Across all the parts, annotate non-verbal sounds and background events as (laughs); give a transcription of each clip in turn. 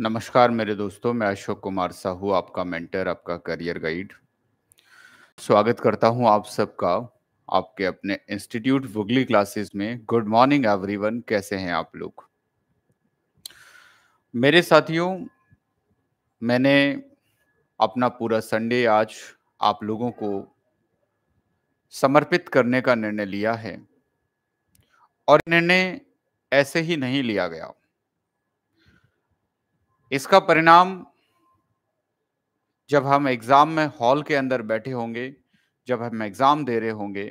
नमस्कार मेरे दोस्तों मैं अशोक कुमार साहू आपका मेंटर आपका करियर गाइड स्वागत करता हूं आप सबका आपके अपने इंस्टीट्यूट वुगली क्लासेस में गुड मॉर्निंग एवरीवन कैसे हैं आप लोग मेरे साथियों मैंने अपना पूरा संडे आज आप लोगों को समर्पित करने का निर्णय लिया है और निर्णय ऐसे ही नहीं लिया गया इसका परिणाम जब हम एग्ज़ाम में हॉल के अंदर बैठे होंगे जब हम एग्ज़ाम दे रहे होंगे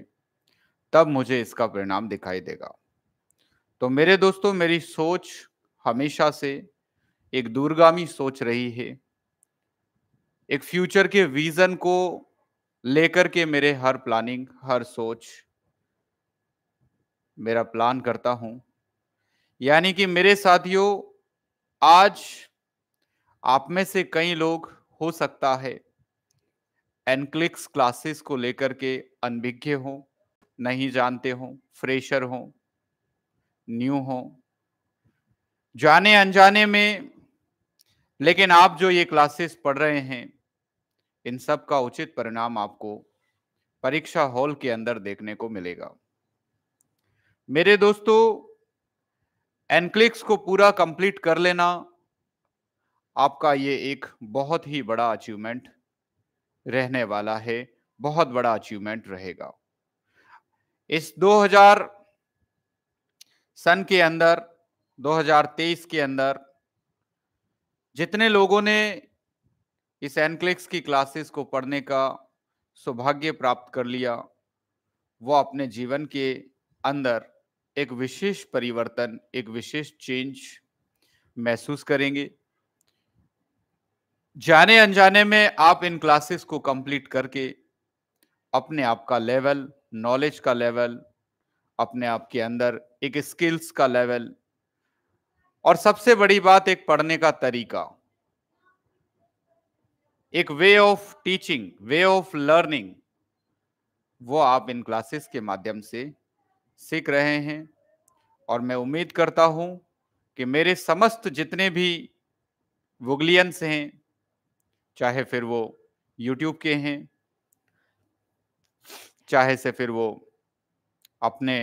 तब मुझे इसका परिणाम दिखाई देगा तो मेरे दोस्तों मेरी सोच हमेशा से एक दूरगामी सोच रही है एक फ्यूचर के विज़न को लेकर के मेरे हर प्लानिंग हर सोच मेरा प्लान करता हूं यानी कि मेरे साथियों आज आप में से कई लोग हो सकता है एनक्लिक्स क्लासेस को लेकर के अनभिज्ञ हो नहीं जानते हो फ्रेशर हो न्यू हो जाने अनजाने में लेकिन आप जो ये क्लासेस पढ़ रहे हैं इन सब का उचित परिणाम आपको परीक्षा हॉल के अंदर देखने को मिलेगा मेरे दोस्तों एनक्लिक्स को पूरा कंप्लीट कर लेना आपका ये एक बहुत ही बड़ा अचीवमेंट रहने वाला है बहुत बड़ा अचीवमेंट रहेगा इस 2000 सन के अंदर 2023 के अंदर जितने लोगों ने इस एनक्लिक्स की क्लासेस को पढ़ने का सौभाग्य प्राप्त कर लिया वो अपने जीवन के अंदर एक विशेष परिवर्तन एक विशेष चेंज महसूस करेंगे जाने अनजाने में आप इन क्लासेस को कंप्लीट करके अपने आप का लेवल नॉलेज का लेवल अपने आप के अंदर एक स्किल्स का लेवल और सबसे बड़ी बात एक पढ़ने का तरीका एक way of teaching way of learning वो आप इन क्लासेस के माध्यम से सीख रहे हैं और मैं उम्मीद करता हूं कि मेरे समस्त जितने भी वुगलियंस हैं चाहे फिर वो यूट्यूब के हैं चाहे से फिर वो अपने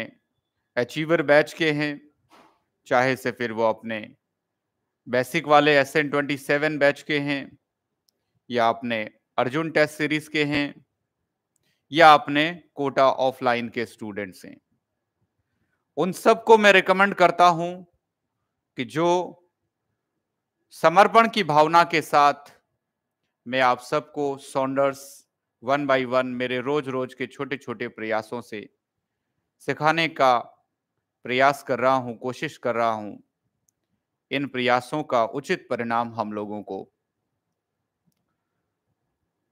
अचीवर बैच के हैं चाहे से फिर वो अपने बेसिक वाले S N twenty seven batch के हैं या अपने अर्जुन टेस्ट सीरीज के हैं या अपने कोटा ऑफलाइन के स्टूडेंट्स हैं उन सबको मैं रिकमेंड करता हूं कि जो समर्पण की भावना के साथ मैं आप सबको सॉन्डर्स वन बाय वन मेरे रोज रोज के छोटे छोटे प्रयासों से सिखाने का प्रयास कर रहा हूँ कोशिश कर रहा हूँ इन प्रयासों का उचित परिणाम हम लोगों को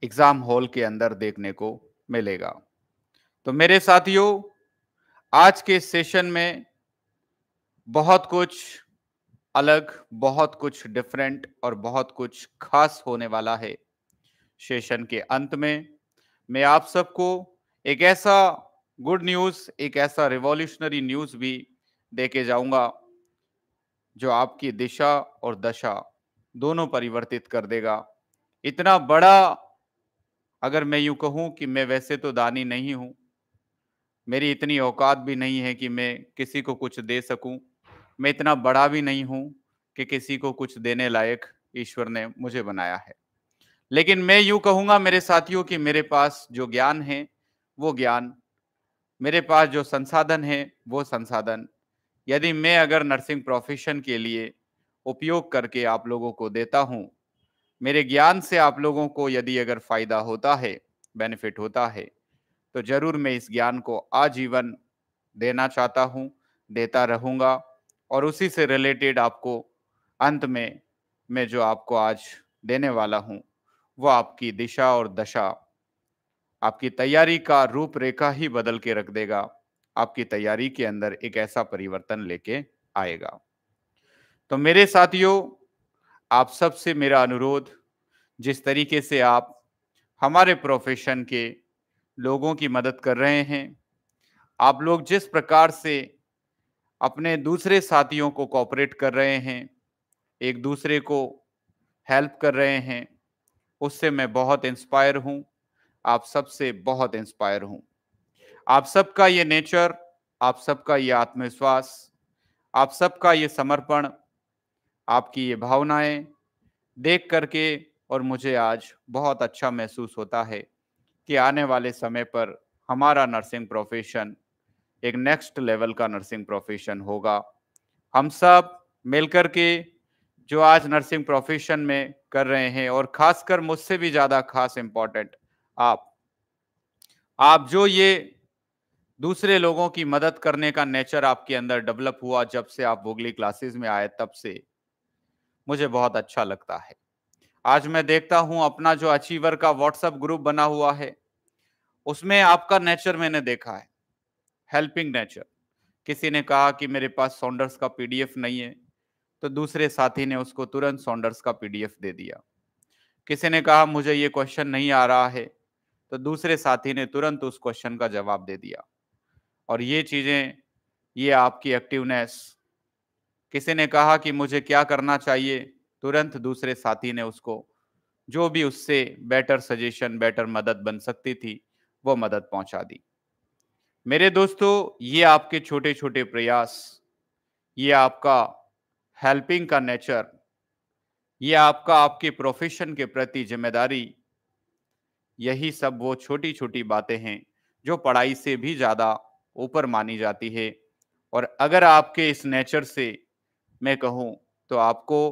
एग्जाम हॉल के अंदर देखने को मिलेगा तो मेरे साथियों आज के सेशन में बहुत कुछ अलग बहुत कुछ डिफरेंट और बहुत कुछ खास होने वाला है सेशन के अंत में मैं आप सबको एक ऐसा गुड न्यूज एक ऐसा रिवॉल्यूशनरी न्यूज भी दे के जाऊंगा जो आपकी दिशा और दशा दोनों परिवर्तित कर देगा इतना बड़ा अगर मैं यूं कहूं कि मैं वैसे तो दानी नहीं हूं मेरी इतनी औकात भी नहीं है कि मैं किसी को कुछ दे सकूं मैं इतना बड़ा भी नहीं हूं कि किसी को कुछ देने लायक ईश्वर ने मुझे बनाया है लेकिन मैं यूं कहूंगा मेरे साथियों कि मेरे पास जो ज्ञान है वो ज्ञान मेरे पास जो संसाधन है वो संसाधन यदि मैं अगर नर्सिंग प्रोफेशन के लिए उपयोग करके आप लोगों को देता हूँ मेरे ज्ञान से आप लोगों को यदि अगर फायदा होता है बेनिफिट होता है तो जरूर मैं इस ज्ञान को आजीवन देना चाहता हूँ देता रहूँगा और उसी से रिलेटेड आपको अंत में मैं जो आपको आज देने वाला हूँ वो आपकी दिशा और दशा आपकी तैयारी का रूपरेखा ही बदल के रख देगा आपकी तैयारी के अंदर एक ऐसा परिवर्तन लेके आएगा तो मेरे साथियों आप सबसे मेरा अनुरोध जिस तरीके से आप हमारे प्रोफेशन के लोगों की मदद कर रहे हैं आप लोग जिस प्रकार से अपने दूसरे साथियों को कॉपरेट कर रहे हैं एक दूसरे को हेल्प कर रहे हैं उससे मैं बहुत इंस्पायर हूँ आप सबसे बहुत इंस्पायर हूँ आप सबका ये नेचर आप सबका ये आत्मविश्वास आप सबका ये समर्पण आपकी ये भावनाएं देख करके और मुझे आज बहुत अच्छा महसूस होता है कि आने वाले समय पर हमारा नर्सिंग प्रोफेशन एक नेक्स्ट लेवल का नर्सिंग प्रोफेशन होगा हम सब मिलकर के जो आज नर्सिंग प्रोफेशन में कर रहे हैं और खासकर मुझसे भी ज़्यादा खास इंपॉर्टेंट आप आप जो ये दूसरे लोगों की मदद करने का नेचर आपके अंदर डेवलप हुआ जब से आप भोगली क्लासेस में आए तब से मुझे बहुत अच्छा लगता है आज मैं देखता हूं अपना जो अचीवर का व्हाट्सएप ग्रुप बना हुआ है उसमें आपका नेचर मैंने देखा है हेल्पिंग नेचर किसी ने कहा कि मेरे पास सॉन्डर्स का पीडीएफ नहीं है तो दूसरे साथी ने उसको तुरंत सॉन्डर्स का पीडीएफ दे दिया किसी ने कहा मुझे ये क्वेश्चन नहीं आ रहा है तो दूसरे साथी ने तुरंत उस क्वेश्चन का जवाब दे दिया और ये चीज़ें ये आपकी एक्टिवनेस किसी ने कहा कि मुझे क्या करना चाहिए तुरंत दूसरे साथी ने उसको जो भी उससे बेटर सजेशन बेटर मदद बन सकती थी वो मदद पहुंचा दी मेरे दोस्तों ये आपके छोटे छोटे प्रयास ये आपका हेल्पिंग का नेचर ये आपका आपके प्रोफेशन के प्रति जिम्मेदारी यही सब वो छोटी छोटी बातें हैं जो पढ़ाई से भी ज़्यादा ऊपर मानी जाती है और अगर आपके इस नेचर से मैं कहूँ तो आपको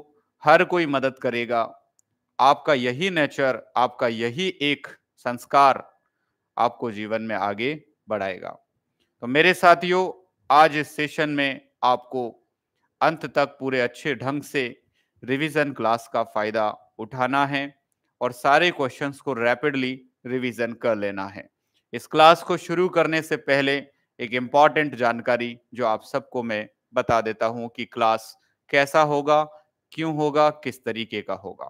हर कोई मदद करेगा आपका यही नेचर आपका यही एक संस्कार आपको जीवन में आगे बढ़ाएगा तो मेरे साथियों आज इस सेशन में आपको अंत तक पूरे अच्छे ढंग से रिवीजन क्लास का फायदा उठाना है और सारे क्वेश्चंस को रैपिडली रिवीजन कर लेना है इस क्लास को शुरू करने से पहले एक इम्पॉर्टेंट जानकारी जो आप सबको मैं बता देता हूं कि क्लास कैसा होगा क्यों होगा किस तरीके का होगा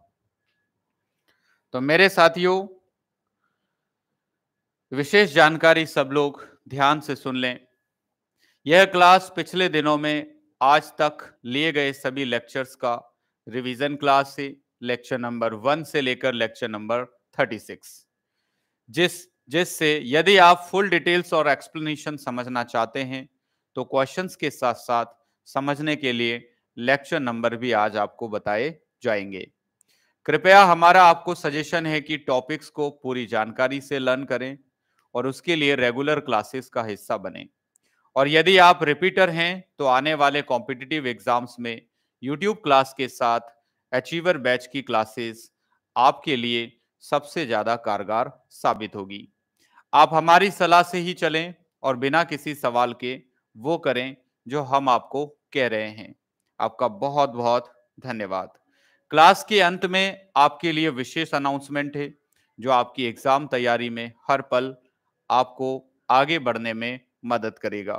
तो मेरे साथियों विशेष जानकारी सब लोग ध्यान से सुन लें यह क्लास पिछले दिनों में आज तक लिए गए सभी लेक्चर्स का रिवीजन क्लास है लेक्चर नंबर वन से लेकर लेक्चर नंबर थर्टी सिक्स जिस जिससे यदि आप फुल डिटेल्स और एक्सप्लेनेशन समझना चाहते हैं तो क्वेश्चंस के साथ साथ समझने के लिए लेक्चर नंबर भी आज आपको बताए जाएंगे कृपया हमारा आपको सजेशन है कि टॉपिक्स को पूरी जानकारी से लर्न करें और उसके लिए रेगुलर क्लासेस का हिस्सा बने और यदि आप रिपीटर हैं तो आने वाले कॉम्पिटिटिव एग्जाम्स में यूट्यूब क्लास के साथ अचीवर बैच की क्लासेस आपके लिए सबसे ज़्यादा कारगर साबित होगी आप हमारी सलाह से ही चलें और बिना किसी सवाल के वो करें जो हम आपको कह रहे हैं आपका बहुत बहुत धन्यवाद क्लास के अंत में आपके लिए विशेष अनाउंसमेंट है जो आपकी एग्जाम तैयारी में हर पल आपको आगे बढ़ने में मदद करेगा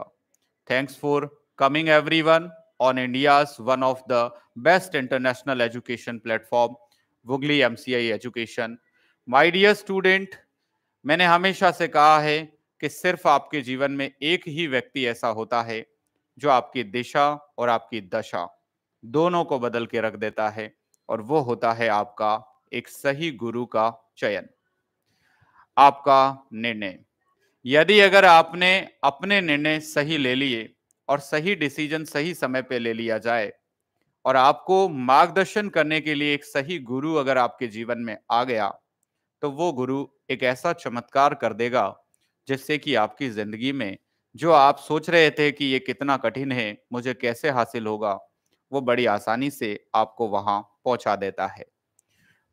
thanks for coming everyone one of the best international education platform वुगली M C I education my dear student मैंने हमेशा से कहा है कि सिर्फ आपके जीवन में एक ही व्यक्ति ऐसा होता है जो आपकी दिशा और आपकी दशा दोनों को बदल के रख देता है और वो होता है आपका एक सही गुरु का चयन आपका निर्णय यदि अगर आपने अपने निर्णय सही ले लिए और सही डिसीजन सही समय पे ले लिया जाए और आपको मार्गदर्शन करने के लिए एक सही गुरु अगर आपके जीवन में आ गया तो वो गुरु एक ऐसा चमत्कार कर देगा जिससे कि आपकी जिंदगी में जो आप सोच रहे थे कि ये कितना कठिन है मुझे कैसे हासिल होगा वो बड़ी आसानी से आपको वहां पहुंचा देता है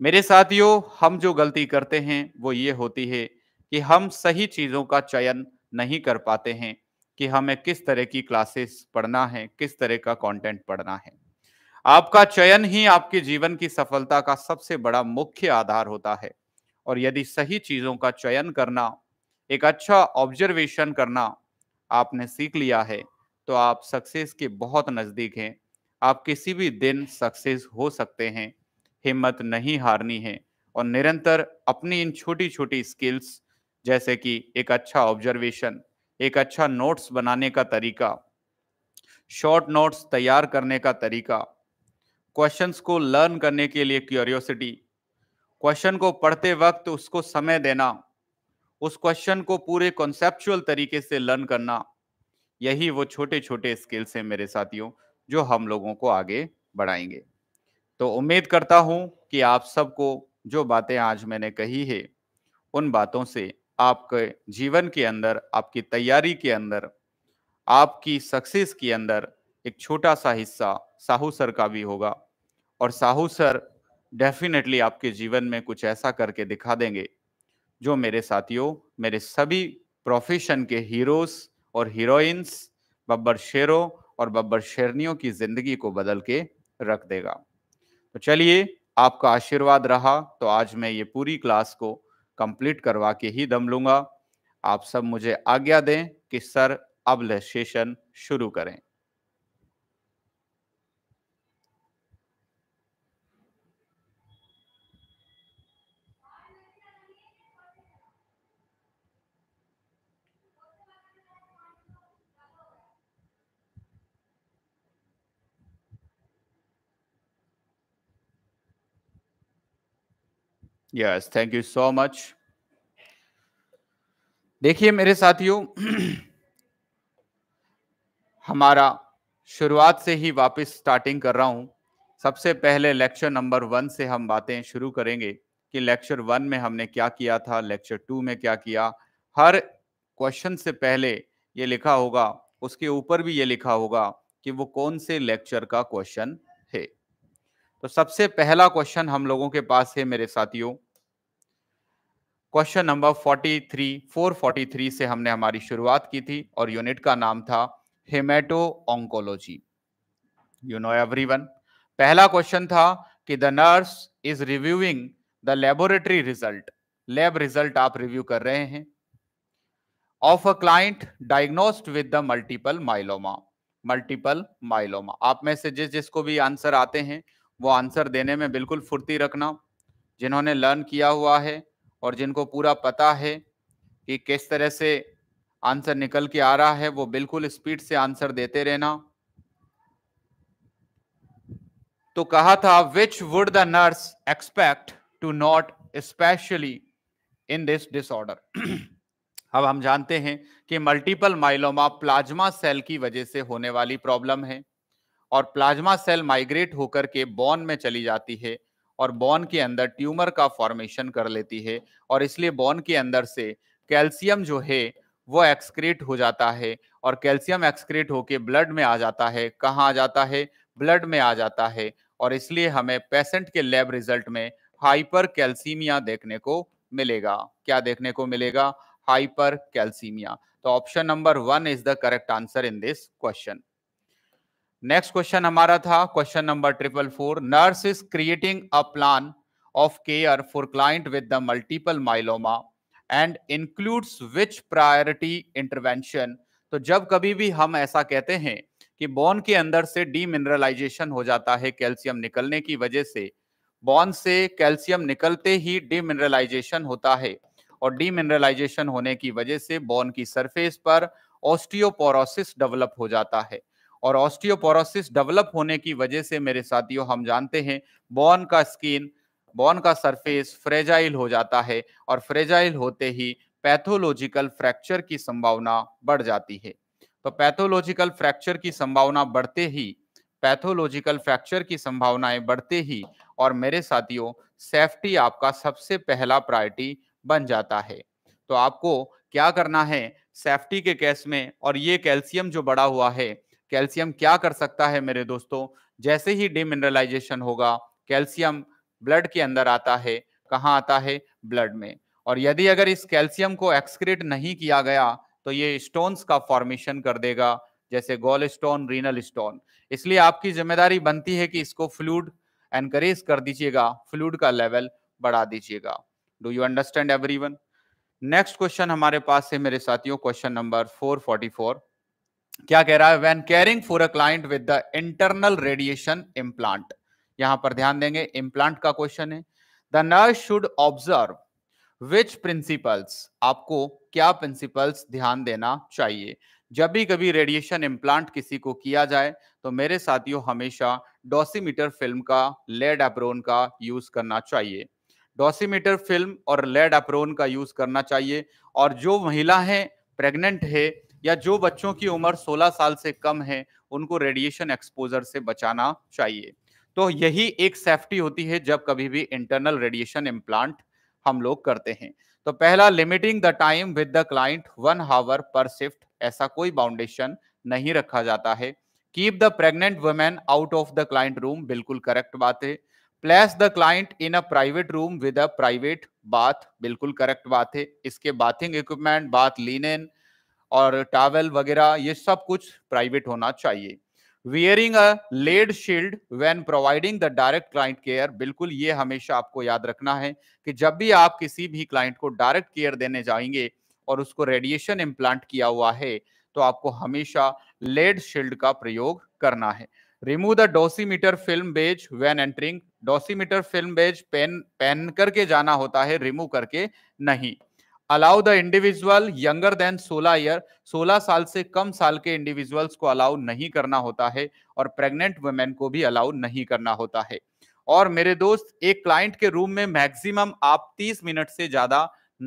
मेरे साथियों हम जो गलती करते हैं वो ये होती है कि हम सही चीज़ों का चयन नहीं कर पाते हैं कि हमें किस तरह की क्लासेस पढ़ना है किस तरह का कंटेंट पढ़ना है आपका चयन ही आपके जीवन की सफलता का सबसे बड़ा मुख्य आधार होता है और यदि सही चीज़ों का चयन करना एक अच्छा ऑब्जर्वेशन करना आपने सीख लिया है तो आप सक्सेस के बहुत नज़दीक हैं आप किसी भी दिन सक्सेस हो सकते हैं हिम्मत नहीं हारनी है और निरंतर अपनी इन छोटी छोटी स्किल्स जैसे कि एक अच्छा ऑब्जर्वेशन एक अच्छा नोट्स बनाने का तरीका शॉर्ट नोट्स तैयार करने का तरीका क्वेश्चंस को लर्न करने के लिए क्यूरियोसिटी क्वेश्चन को पढ़ते वक्त उसको समय देना उस क्वेश्चन को पूरे कॉन्सेप्चुअल तरीके से लर्न करना यही वो छोटे छोटे स्किल्स हैं मेरे साथियों जो हम लोगों को आगे बढ़ाएंगे तो उम्मीद करता हूँ कि आप सबको जो बातें आज मैंने कही है उन बातों से आपके जीवन के अंदर आपकी तैयारी के अंदर आपकी सक्सेस के अंदर एक छोटा सा हिस्सा साहू सर का भी होगा और साहू सर डेफिनेटली आपके जीवन में कुछ ऐसा करके दिखा देंगे जो मेरे साथियों मेरे सभी प्रोफेशन के हीरोज और हीरोइंस बब्बर शेरों और बब्बर शेरनियों की जिंदगी को बदल के रख देगा तो चलिए आपका आशीर्वाद रहा तो आज मैं ये पूरी क्लास को कंप्लीट करवा के ही दम लूंगा आप सब मुझे आज्ञा दें कि सर अब सेशन शुरू करें yes thank you so much देखिए मेरे साथियों (clears throat) हमारा शुरुआत से ही वापस स्टार्टिंग कर रहा हूं सबसे पहले लेक्चर नंबर वन से हम बातें शुरू करेंगे कि लेक्चर वन में हमने क्या किया था लेक्चर टू में क्या किया हर क्वेश्चन से पहले ये लिखा होगा उसके ऊपर भी ये लिखा होगा कि वो कौन से लेक्चर का क्वेश्चन तो सबसे पहला क्वेश्चन हम लोगों के पास है मेरे साथियों क्वेश्चन नंबर 43 443 से हमने हमारी शुरुआत की थी और यूनिट का नाम था hemato oncology you know everyone पहला क्वेश्चन था कि the nurse is reviewing the laboratory result lab result आप रिव्यू कर रहे हैं of a client diagnosed with the multiple myeloma multiple myeloma आप में से जिस जिसको भी आंसर आते हैं वो आंसर देने में बिल्कुल फुर्ती रखना जिन्होंने लर्न किया हुआ है और जिनको पूरा पता है कि किस तरह से आंसर निकल के आ रहा है वो बिल्कुल स्पीड से आंसर देते रहना तो कहा था which would the nurse expect to not specially in this disorder अब हम जानते हैं कि मल्टीपल माइलोमा प्लाज्मा सेल की वजह से होने वाली प्रॉब्लम है और प्लाज्मा सेल माइग्रेट होकर के बॉन में चली जाती है और बॉन के अंदर ट्यूमर का फॉर्मेशन कर लेती है और इसलिए बॉन के अंदर से कैल्शियम जो है वो एक्सक्रीट हो जाता है और कैल्शियम एक्सक्रीट होके ब्लड में आ जाता है कहाँ आ जाता है ब्लड में आ जाता है और इसलिए हमें पेशेंट के लैब रिजल्ट में हाइपर कैल्सीमिया देखने को मिलेगा क्या देखने को मिलेगा हाइपर कैल्सीमिया तो option number one is the correct answer in this question next question हमारा था question number triple four nurse is creating a plan of care for client with the multiple myeloma and includes which priority intervention तो जब कभी भी हम ऐसा कहते हैं कि बोन के अंदर से डीमिनरलाइजेशन हो जाता है कैल्शियम निकलने की वजह से बोन से कैल्शियम निकलते ही डीमिनरलाइजेशन होता है और डीमिनरलाइजेशन होने की वजह से बोन की सरफेस पर ऑस्टियोपोरोसिस डेवलप हो जाता है और ऑस्टियोपोरोसिस डेवलप होने की वजह से मेरे साथियों हम जानते हैं बॉन का स्किन बॉन का सरफेस फ्रेजाइल हो जाता है और फ्रेजाइल होते ही पैथोलॉजिकल फ्रैक्चर की संभावना बढ़ जाती है तो पैथोलॉजिकल फ्रैक्चर की संभावना बढ़ते ही पैथोलॉजिकल फ्रैक्चर की संभावनाएं बढ़ते ही और मेरे साथियों सेफ्टी आपका सबसे पहला प्रायोरिटी बन जाता है तो आपको क्या करना है सेफ्टी के केस में और ये कैल्शियम जो बढ़ा हुआ है कैल्शियम क्या कर सकता है मेरे दोस्तों जैसे ही डिमिनरलाइजेशन होगा कैल्शियम ब्लड के अंदर आता है कहाँ आता है ब्लड में और यदि अगर इस कैल्शियम को एक्सक्रेट नहीं किया गया तो ये स्टोन्स का फॉर्मेशन कर देगा जैसे गोल स्टोन रीनल स्टोन इसलिए आपकी जिम्मेदारी बनती है कि इसको फ्लूड एनकरेज कर दीजिएगा फ्लूड का लेवल बढ़ा दीजिएगा do you understand every next question हमारे पास है मेरे साथियों क्वेश्चन नंबर फोर क्या कह रहा है when caring for a client with the internal radiation implant यहां पर ध्यान देंगे इम्प्लांट का क्वेश्चन है the nurse should observe which principles आपको क्या प्रिंसिपल्स ध्यान देना चाहिए जब भी कभी रेडिएशन इम्प्लांट किसी को किया जाए तो मेरे साथियों हमेशा डोसीमीटर फिल्म का लेड एप्रोन का यूज करना चाहिए डोसीमीटर फिल्म और लेड एप्रोन का यूज करना चाहिए और जो महिला है प्रेग्नेंट है या जो बच्चों की उम्र 16 साल से कम है उनको रेडिएशन एक्सपोजर से बचाना चाहिए तो यही एक सेफ्टी होती है जब कभी भी इंटरनल रेडिएशन इम्प्लांट हम लोग करते हैं तो पहला limiting the time with the client one hour पर शिफ्ट ऐसा कोई बाउंडेशन नहीं रखा जाता है keep the pregnant women out of the client room बिल्कुल करेक्ट बात है place the client in a private room with a private bath बिल्कुल करेक्ट बात है इसके बाथिंग इक्विपमेंट बाथ लिनेन और टावल वगैरह ये सब कुछ प्राइवेट होना चाहिए wearing a lead shield when providing the direct client care बिल्कुल ये हमेशा आपको याद रखना है कि जब भी आप किसी भी क्लाइंट को डायरेक्ट केयर देने जाएंगे और उसको रेडिएशन इम्प्लांट किया हुआ है तो आपको हमेशा लेड शील्ड का प्रयोग करना है remove the dosimeter film badge when entering dosimeter film badge पेन पहन करके जाना होता है रिमूव करके नहीं allow the individual younger than 16 year 16 साल से कम साल के इंडिविजुअल्स को अलाउ नहीं करना होता है और प्रेग्नेंट वुमेन को भी अलाउ नहीं करना होता है और मेरे दोस्त एक क्लाइंट के रूम में मैक्सिमम आप 30 मिनट से ज्यादा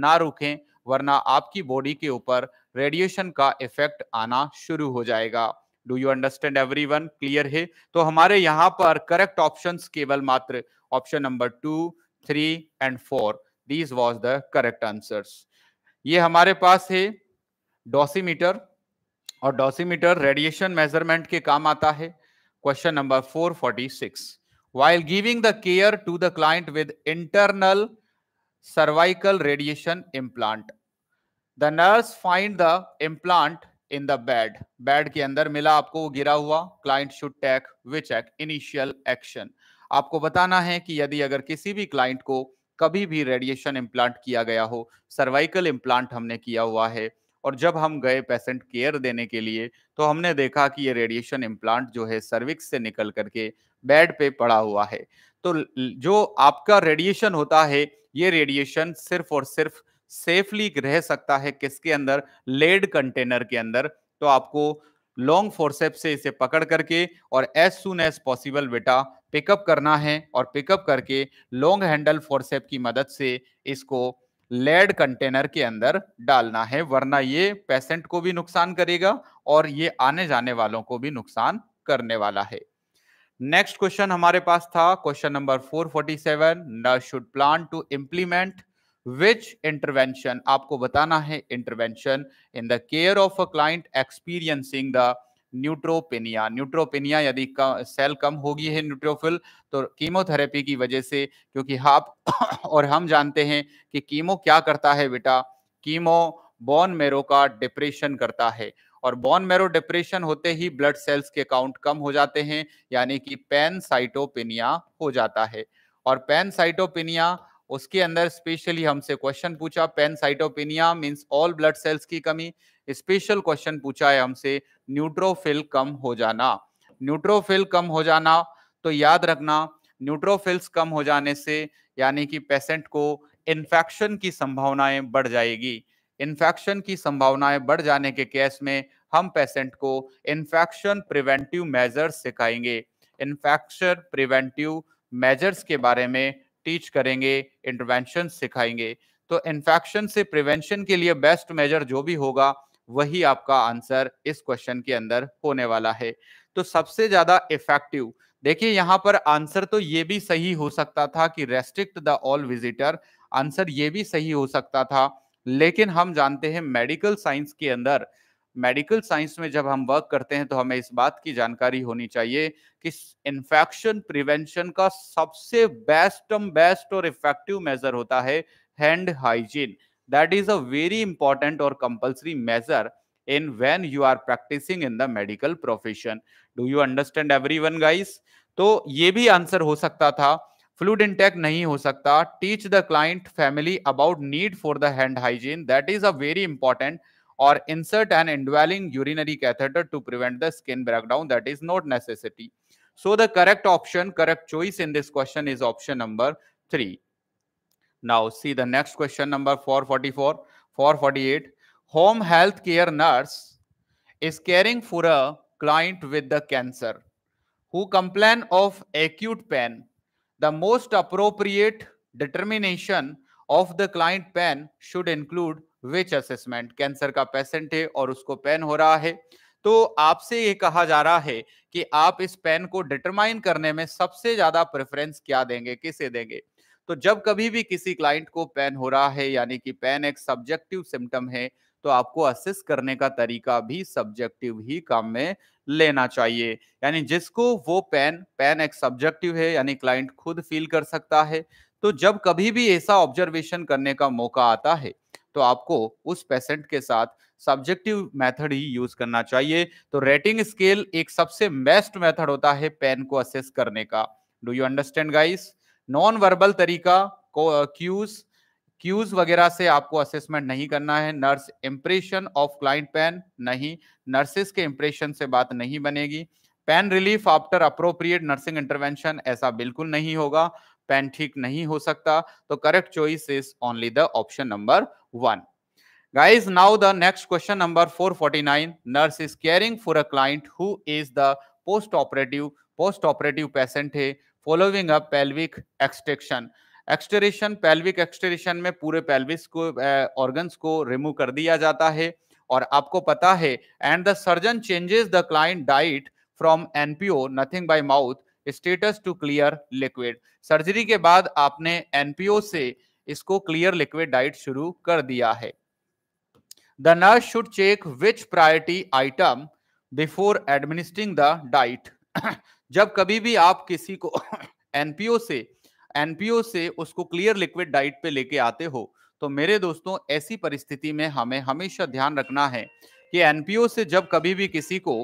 ना रुकें वरना आपकी बॉडी के ऊपर रेडिएशन का इफेक्ट आना शुरू हो जाएगा do you understand every everyone clear है तो हमारे यहाँ पर करेक्ट ऑप्शन केवल मात्र option number two three and four these was the correct answers ये हमारे पास है डोसीमीटर और डोसीमीटर रेडिएशन मेजरमेंट के काम आता है question number 446 forty six while giving the care to the client with internal cervical radiation implant the nurse find the implant in the bed bed के अंदर मिला आपको वो गिरा हुआ client should take which act initial action आपको बताना है कि यदि अगर किसी भी क्लाइंट को कभी भी रेडिएशन इम्प्लांट किया गया हो सर्वाइकल इम्प्लांट हमने किया हुआ है और जब हम गए पेशेंट केयर देने के लिए तो हमने देखा कि ये रेडिएशन इम्प्लांट जो है सर्विक्स से निकल करके बेड पे पड़ा हुआ है तो जो आपका रेडिएशन होता है ये रेडिएशन सिर्फ और सिर्फ सेफली रह सकता है किसके अंदर लेड कंटेनर के अंदर तो आपको लॉन्ग फोरसेप से इसे पकड़ करके और एज सुन एज पॉसिबल बेटा पिकअप करना है और पिकअप करके लॉन्ग हैंडल फोरसेप की मदद से इसको लेड कंटेनर के अंदर डालना है वरना ये पेशेंट को भी नुकसान करेगा और ये आने जाने वालों को भी नुकसान करने वाला है नेक्स्ट क्वेश्चन हमारे पास था question number 447 should plan to implement which intervention आपको बताना है intervention in the care of a client experiencing the neutropenia neutropenia यदि सेल कम होगी है न्यूट्रोफिल तो कीमोथेरेपी की वजह से क्योंकि आप (coughs) और हम जानते हैं कि कीमो क्या करता है बेटा कीमो बोन मेरो का डिप्रेशन करता है और बोन मेरो डिप्रेशन होते ही ब्लड सेल्स के काउंट कम हो जाते हैं यानी कि पैनसाइटोपेनिया हो जाता है और पेन साइटोपिनिया उसके अंदर स्पेशली हमसे क्वेश्चन पूछा pancytopenia means all blood cells की कमी स्पेशल क्वेश्चन पूछा है हमसे न्यूट्रोफिल कम हो जाना न्यूट्रोफिल कम हो जाना तो याद रखना न्यूट्रोफिल्स कम हो जाने से यानी कि पेशेंट को इन्फेक्शन की संभावनाएं बढ़ जाएगी इन्फेक्शन की संभावनाएं बढ़ जाने के केस में हम पेशेंट को इन्फेक्शन प्रिवेंटिव मेजर्स सिखाएंगे इन्फेक्शन प्रिवेंटिव मेजर्स के बारे में टीच करेंगे इंटरवेंशन सिखाएंगे तो इन्फेक्शन से प्रिवेंशन के लिए बेस्ट मेजर जो भी होगा वही आपका आंसर इस क्वेश्चन के अंदर होने वाला है तो सबसे ज्यादा इफेक्टिव देखिए यहाँ पर आंसर तो ये भी सही हो सकता था कि restrict the all visitor answer ये भी सही हो सकता था लेकिन हम जानते हैं मेडिकल साइंस के अंदर मेडिकल साइंस में जब हम वर्क करते हैं तो हमें इस बात की जानकारी होनी चाहिए कि इन्फेक्शन प्रिवेंशन का सबसे बेस्टम बेस्ट और इफेक्टिव मेजर होता है hand hygiene that is a very important और compulsory measure in when you are practising in the medical profession do you understand one guys तो ये भी आंसर हो सकता था फ्लूड इंटेक नहीं हो सकता teach the client family about need for the hand hygiene that is a very important or insert an indwelling urinary catheter to prevent the skin breakdown that is not necessity. So the correct option, correct choice in this question is option number 3. Now see the next question number 444, 448. Home health care nurse is caring for a client with the cancer who complain of acute pain. The most appropriate determination of the client pain should include which assessment cancer का patient है और उसको pen हो रहा है तो आपसे ये कहा जा रहा है कि आप इस पेन को डिटरमाइन करने में सबसे ज्यादा प्रेफरेंस क्या देंगे किसे देंगे तो जब कभी भी किसी क्लाइंट को पेन हो रहा है यानी कि पेन एक सब्जेक्टिव सिम्टम है तो आपको असिस्ट करने का तरीका भी सब्जेक्टिव ही काम में लेना चाहिए यानी जिसको वो पेन पेन एक सब्जेक्टिव है यानी क्लाइंट खुद फील कर सकता है तो जब कभी भी ऐसा ऑब्जर्वेशन करने का मौका आता है तो आपको उस पेशेंट के साथ सब्जेक्टिव मेथड ही यूज करना चाहिए तो रेटिंग स्केल एक सबसे बेस्ट मेथड होता है पेन को असेस करने का do you understand guys non verbal तरीका क्यूज क्यूज वगैरह से आपको असेसमेंट नहीं करना है nurse impression of client pain नहीं नर्सेस के इंप्रेशन से बात नहीं बनेगी pain relief after appropriate nursing intervention ऐसा बिल्कुल नहीं होगा पेन ठीक नहीं हो सकता तो correct choice is only the option number one guys now the next question number four forty nine nurse is caring for a client who is the post operative post operative patient है following a pelvic exenteration exenteration pelvic exenteration में पूरे pelvis को organs को remove कर दिया जाता है और आपको पता है and the surgeon changes the client diet from NPO nothing by mouth status to clear liquid surgery के बाद आपने एनपीओ से इसको क्लियर लिक्विड डाइट शुरू कर दिया है the nurse should check which priority item before administering the diet जब कभी भी आप किसी को एनपीओ (clears throat) से एनपीओ से उसको क्लियर लिक्विड डाइट पे लेके आते हो तो मेरे दोस्तों ऐसी परिस्थिति में हमें हमेशा ध्यान रखना है कि एनपीओ से जब कभी भी किसी को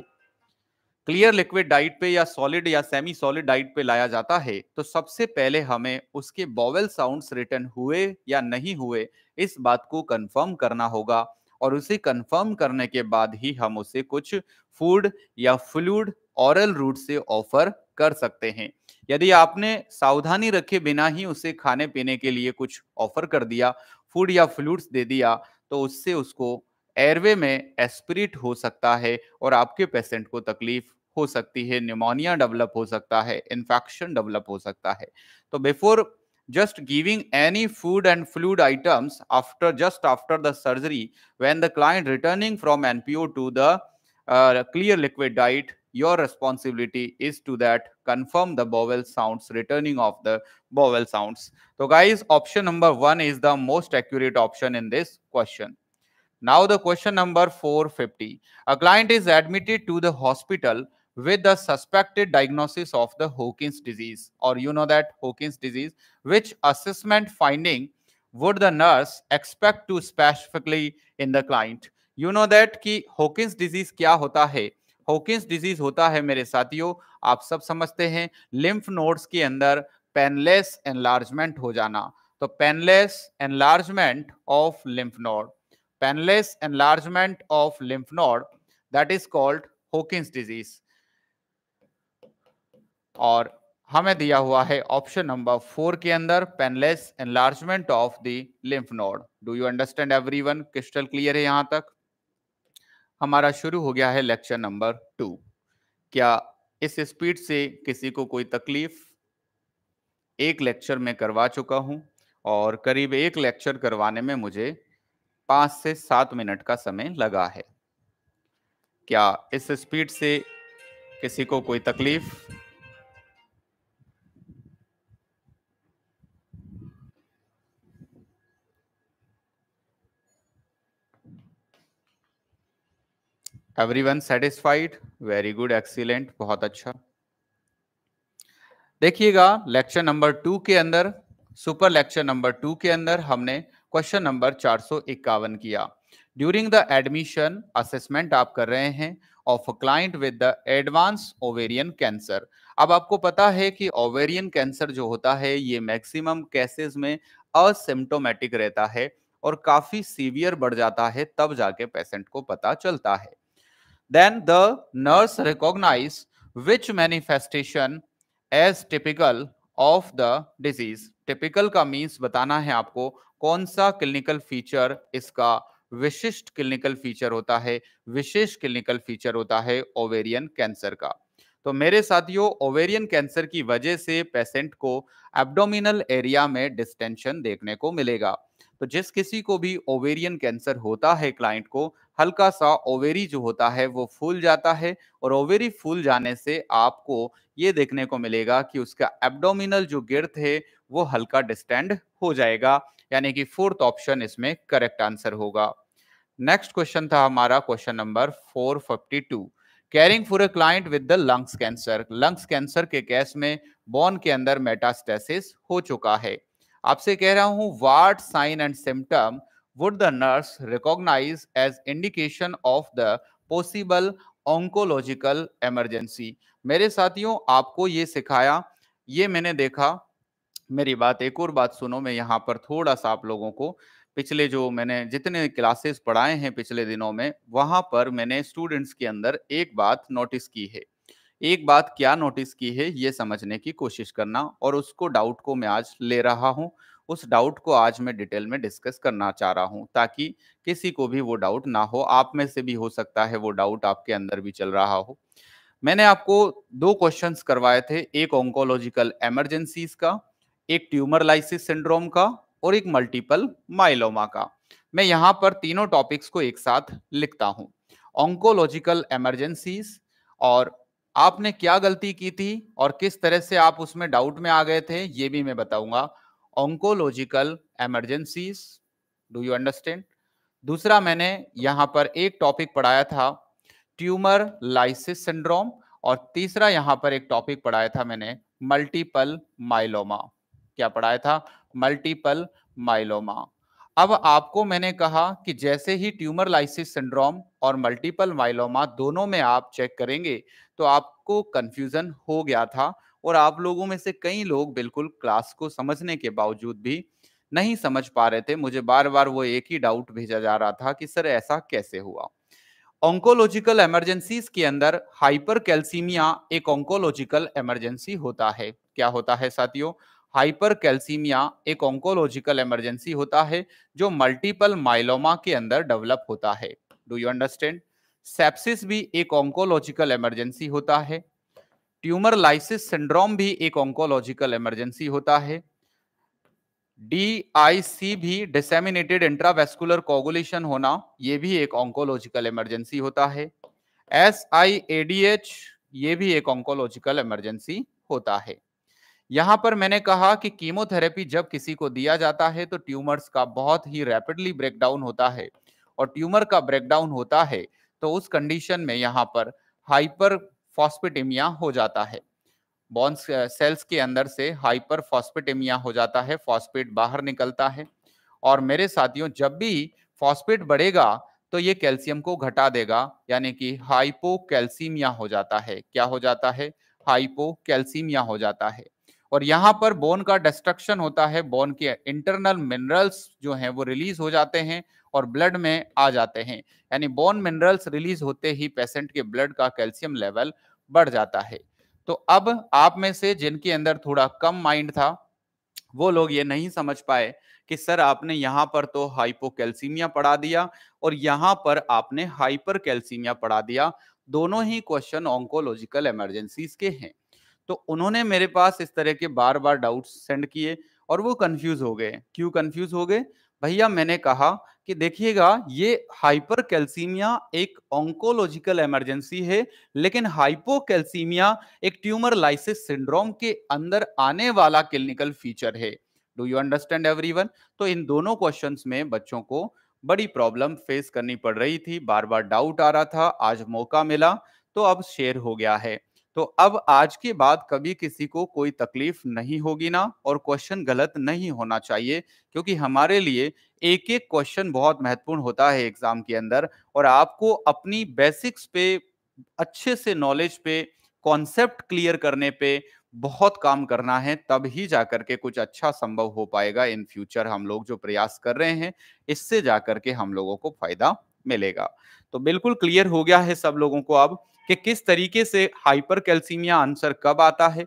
क्लियर लिक्विड डाइट पे या सॉलिड या सेमी सॉलिड डाइट पे लाया जाता है तो सबसे पहले हमें उसके बॉवेल साउंड्स रिटर्न हुए या नहीं हुए इस बात को कंफर्म करना होगा और उसे कंफर्म करने के बाद ही हम उसे कुछ फूड या फ्लूड औरल रूट से ऑफर कर सकते हैं यदि आपने सावधानी रखे बिना ही उसे खाने पीने के लिए कुछ ऑफर कर दिया फूड या फ्लूड्स दे दिया तो उससे उसको एयरवे में एस्पिरिट हो सकता है और आपके पेशेंट को तकलीफ हो सकती है न्यूमोनिया डेवलप हो सकता है इन्फेक्शन डेवलप हो सकता है तो before just giving any food and fluid items after just after the surgery when the client returning from npo to the uh, clear liquid diet your responsibility is to that confirm the bowel sounds returning of the bowel sounds so guys option number 1 is the most accurate option in this question now the question number 450 a client is admitted to the hospital with the suspected diagnosis of the Hawkins disease, or you know that Hawkins disease, which assessment finding would the nurse expect to specifically in the client? You know that ki Hawkins disease kya hota hai? Hawkins disease hota hai mere saathiyo, aap sab samajhte hain, lymph nodes ki andar painless enlargement ho jana. So painless enlargement of lymph node, painless enlargement of lymph node, that is called Hawkins disease. और हमें दिया हुआ है option number four के अंदर painless enlargement of the lymph node do you understand everyone crystal clear है यहां तक हमारा शुरू हो गया है लेक्चर नंबर टू क्या इस स्पीड से किसी को कोई तकलीफ एक लेक्चर में करवा चुका हूं और करीब एक लेक्चर करवाने में मुझे पांच से सात मिनट का समय लगा है क्या इस स्पीड से किसी को कोई तकलीफ everyone satisfied very good excellent बहुत अच्छा देखिएगा लेक्चर नंबर टू के अंदर सुपर लेक्चर नंबर टू के अंदर हमने क्वेश्चन नंबर चार सौ इक्यावन किया ड्यूरिंग द एडमिशन असेसमेंट आप कर रहे हैं of a client with the advanced ovarian cancer अब आपको पता है कि ओवेरियन कैंसर जो होता है ये मैक्सिमम केसेस में असिम्टोमेटिक रहता है और काफी सीवियर बढ़ जाता है तब जाके पेशेंट को पता चलता है then the nurse recognize which manifestation as typical of the disease typical ka means batana hai aapko kaun sa clinical feature iska विशिष्ट क्लिनिकल फीचर होता है विशेष क्लिनिकल फीचर होता है ओवेरियन कैंसर का तो मेरे साथियों ओवेरियन कैंसर की वजह से पेशेंट को एब्डोमिनल एरिया में डिस्टेंशन देखने को मिलेगा तो जिस किसी को भी ओवेरियन कैंसर होता है क्लाइंट को हल्का सा ओवेरी जो होता है वो फूल जाता है और ओवेरी फूल जाने से आपको ये देखने को मिलेगा कि उसका एब्डोमिनल जो गिर्थ है वो हल्का डिस्टेंड हो जाएगा यानी कि फोर्थ ऑप्शन इसमें करेक्ट आंसर होगा नेक्स्ट क्वेश्चन था हमारा question number 452 caring for a client with the lungs cancer lungs cancer के केस में बोन के अंदर मेटास्टेसिस हो चुका है आपसे कह रहा हूं what sign and symptom would the nurse recognize as indication of the possible oncological emergency मेरे साथियों आपको ये सिखाया ये मैंने देखा मेरी बात एक और बात सुनो मैं यहाँ पर थोड़ा सा आप लोगों को पिछले जो मैंने जितने क्लासेस पढ़ाए हैं पिछले दिनों में वहाँ पर मैंने स्टूडेंट्स के अंदर एक बात नोटिस की है एक बात क्या नोटिस की है ये समझने की कोशिश करना और उसको डाउट को मैं आज ले रहा हूँ उस डाउट को आज मैं डिटेल में डिस्कस करना चाह रहा हूं ताकि किसी को भी वो डाउट ना हो आप में से भी हो सकता है वो डाउट आपके अंदर भी चल रहा हो मैंने आपको दो क्वेश्चंस करवाए थे एक ऑन्कोलॉजिकल एमरजेंसीज का एक ट्यूमर लाइसिस सिंड्रोम का और एक मल्टीपल माइलोमा का मैं यहाँ पर तीनों टॉपिक्स को एक साथ लिखता हूँ ऑन्कोलॉजिकल एमरजेंसीज और आपने क्या गलती की थी और किस तरह से आप उसमें डाउट में आ गए थे ये भी मैं बताऊंगा oncological emergencies do you understand दूसरा मैंने यहाँ पर एक टॉपिक पढ़ाया था ट्यूमर लाइसिस सिंड्रोम और तीसरा यहाँ पर एक टॉपिक पढ़ाया था मैंने मल्टीपल माइलोमा क्या पढ़ाया था मल्टीपल माइलोमा अब आपको मैंने कहा कि जैसे ही ट्यूमर लाइसिस सिंड्रोम और मल्टीपल माइलोमा दोनों में आप चेक करेंगे तो आपको कंफ्यूजन हो गया था और आप लोगों में से कई लोग बिल्कुल क्लास को समझने के बावजूद भी नहीं समझ पा रहे थे मुझे बार बार वो एक ही डाउट भेजा जा रहा था कि सर ऐसा कैसे हुआ ऑंकोलॉजिकल एमरजेंसीज के अंदर हाइपर कैल्सीमिया एक ऑंकोलॉजिकल एमरजेंसी होता है क्या होता है साथियों हाइपर कैल्सीमिया एक ऑंकोलॉजिकल एमरजेंसी होता है जो मल्टीपल माइलोमा के अंदर डेवलप होता है डू यू अंडरस्टैंड सेप्सिस भी एक ऑंकोलॉजिकल एमरजेंसी होता है ट्यूमर लाइसिस सिंड्रोम भी एक ऑंकोलॉजिकल इमरजेंसी होता है डीआईसी भी डिसेमिनेटेड इंट्रावेस्कुलर कोगुलेशन होना यह भी एक ऑंकोलॉजिकल इमरजेंसी होता है S I A D H ये भी एक ऑंकोलॉजिकल इमरजेंसी होता है यहां पर मैंने कहा कि कीमोथेरेपी जब किसी को दिया जाता है तो ट्यूमर्स का बहुत ही रैपिडली ब्रेकडाउन होता है और ट्यूमर का ब्रेकडाउन होता है तो उस कंडीशन में यहां पर हाइपर फॉस्पिटेमिया हो जाता है बॉन्स सेल्स uh, के अंदर से हाइपर फॉस्पिटेमिया हो जाता है फॉस्पेट बाहर निकलता है और मेरे साथियों जब भी फॉस्पेट बढ़ेगा तो ये कैल्शियम को घटा देगा यानी कि कैल्सीमिया हो जाता है क्या हो जाता है कैल्सीमिया हो जाता है और यहाँ पर बोन का डिस्ट्रक्शन होता है बोन के इंटरनल मिनरल्स जो हैं वो रिलीज हो जाते हैं और ब्लड में आ जाते हैं यानी बोन मिनरल्स रिलीज होते ही पेशेंट के ब्लड का कैल्शियम लेवल बढ़ जाता है तो अब आप में से जिनके अंदर थोड़ा कम माइंड था वो लोग ये नहीं समझ पाए कि सर आपने यहाँ पर तो हाइपोकैल्सीमिया पढ़ा दिया और यहाँ पर आपने हाइपर पढ़ा दिया दोनों ही क्वेश्चन ऑन्कोलॉजिकल इमरजेंसीज के हैं तो उन्होंने मेरे पास इस तरह के बार बार डाउट्स सेंड किए और वो कंफ्यूज हो गए क्यों कंफ्यूज हो गए भैया मैंने कहा कि देखिएगा ये हाइपर कैल्सीमिया एक ऑन्कोलॉजिकल इमरजेंसी है लेकिन हाइपो कैल्सीमिया एक ट्यूमर लाइसिस सिंड्रोम के अंदर आने वाला क्लिनिकल फीचर है डू यू अंडरस्टैंड एवरी तो इन दोनों क्वेश्चन में बच्चों को बड़ी प्रॉब्लम फेस करनी पड़ रही थी बार बार डाउट आ रहा था आज मौका मिला तो अब शेयर हो गया है तो अब आज के बाद कभी किसी को कोई तकलीफ नहीं होगी ना और क्वेश्चन गलत नहीं होना चाहिए क्योंकि हमारे लिए एक एक क्वेश्चन बहुत महत्वपूर्ण होता है एग्जाम के अंदर और आपको अपनी बेसिक्स पे अच्छे से नॉलेज पे कॉन्सेप्ट क्लियर करने पे बहुत काम करना है तब ही जा करके कुछ अच्छा संभव हो पाएगा इन फ्यूचर हम लोग जो प्रयास कर रहे हैं इससे जा करके हम लोगों को फायदा मिलेगा तो बिल्कुल क्लियर हो गया है सब लोगों को अब कि किस तरीके से हाइपर कैल्सीमिया आंसर कब आता है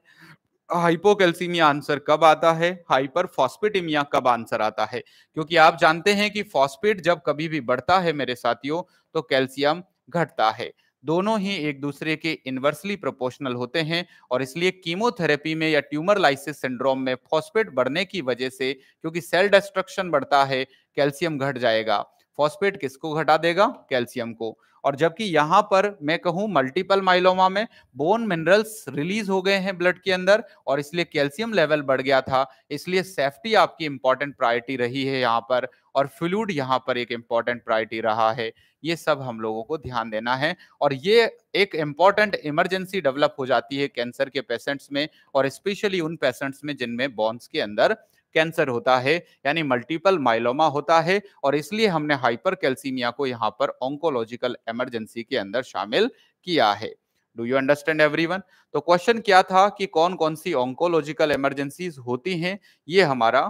हाइपोकैल्सीमिया आंसर कब आता है हाइपर फॉस्पेटिमिया कब आंसर आता है क्योंकि आप जानते हैं कि फॉस्पेट जब कभी भी बढ़ता है मेरे साथियों तो कैल्शियम घटता है दोनों ही एक दूसरे के इन्वर्सली प्रोपोर्शनल होते हैं और इसलिए कीमोथेरेपी में या ट्यूमर लाइसिस सिंड्रोम में फॉस्फेट बढ़ने की वजह से क्योंकि सेल डिस्ट्रक्शन बढ़ता है कैल्शियम घट जाएगा फॉस्फेट किसको घटा देगा कैल्शियम को और जबकि यहाँ पर मैं कहूँ मल्टीपल माइलोमा में बोन मिनरल्स रिलीज हो गए हैं ब्लड के अंदर और इसलिए कैल्शियम लेवल बढ़ गया था इसलिए सेफ्टी आपकी इंपॉर्टेंट प्रायोरिटी रही है यहाँ पर और फ्लूड यहाँ पर एक इम्पॉर्टेंट प्रायोरिटी रहा है ये सब हम लोगों को ध्यान देना है और ये एक इम्पॉर्टेंट इमरजेंसी डेवलप हो जाती है कैंसर के पेशेंट्स में और स्पेशली उन पेशेंट्स में जिनमें बॉन्स के अंदर कैंसर होता है यानी मल्टीपल माइलोमा होता है और इसलिए हमने हाइपर कैल्सीमिया को यहाँ पर ऑंकोलॉजिकल एमरजेंसी के अंदर शामिल किया है डू यू अंडरस्टैंड एवरी तो क्वेश्चन क्या था कि कौन कौन सी ऑंकोलॉजिकल इमरजेंसीज होती हैं ये हमारा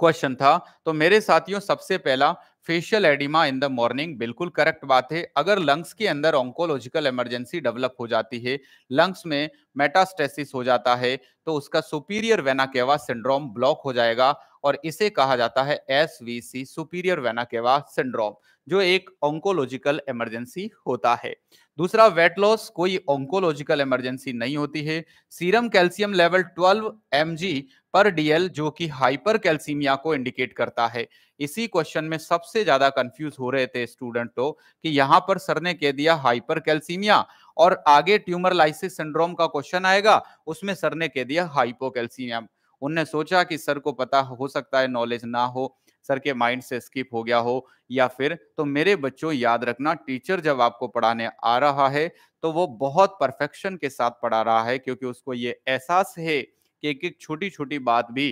क्वेश्चन था तो मेरे साथियों सबसे पहला facial oedema in the morning बिल्कुल करेक्ट बात है अगर लंग्स के अंदर ऑंकोलॉजिकल इमरजेंसी डेवलप हो जाती है लंग्स में मेटास्टेसिस हो जाता है तो उसका सुपीरियर वेनाकेवा सिंड्रोम ब्लॉक हो जाएगा और इसे कहा जाता है S V C superior vena cava syndrome जो एक ऑंकोलॉजिकल इमरजेंसी होता है दूसरा वेट लॉस कोई ऑंकोलॉजिकल इमरजेंसी नहीं होती है serum calcium level 12 M per DL जो कि हाइपर कैल्सीमिया को इंडिकेट करता है इसी क्वेश्चन में सबसे ज्यादा कंफ्यूज हो रहे थे स्टूडेंट तो कि यहाँ पर सर ने कह दिया हाइपर कैल्सीमिया और आगे ट्यूमर लाइसिस सिंड्रोम का क्वेश्चन आएगा उसमें सर ने कह दिया हाइपोकैल्सीमिया उनने सोचा कि सर को पता हो सकता है नॉलेज ना हो सर के माइंड से स्किप हो गया हो या फिर तो मेरे बच्चों याद रखना टीचर जब आपको पढ़ाने आ रहा है तो वो बहुत परफेक्शन के साथ पढ़ा रहा है क्योंकि उसको ये एहसास है कि एक एक छोटी छोटी बात भी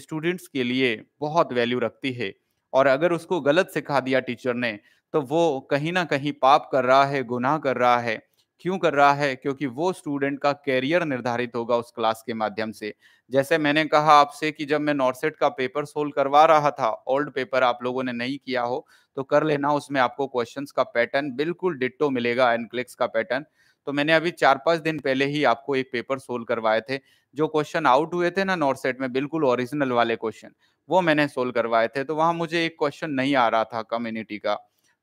स्टूडेंट्स के लिए बहुत वैल्यू रखती है और अगर उसको गलत सिखा दिया टीचर ने तो वो कहीं ना कहीं पाप कर रहा है गुनाह कर रहा है क्यों कर रहा है क्योंकि वो स्टूडेंट का कैरियर निर्धारित होगा उस क्लास के माध्यम से जैसे मैंने कहा आपसे कि जब मैं नॉर्सेट का पेपर सोल्व करवा रहा था ओल्ड पेपर आप लोगों ने नहीं किया हो तो कर लेना उसमें आपको क्वेश्चंस का पैटर्न बिल्कुल डिट्टो मिलेगा एनक्लिक्स का पैटर्न तो मैंने अभी चार पांच दिन पहले ही आपको एक पेपर सोल्व करवाए थे जो क्वेश्चन आउट हुए थे ना नॉर्थ सेट में बिल्कुल ओरिजिनल वाले क्वेश्चन वो मैंने सोल्व करवाए थे तो वहां मुझे एक क्वेश्चन नहीं आ रहा था कम्युनिटी का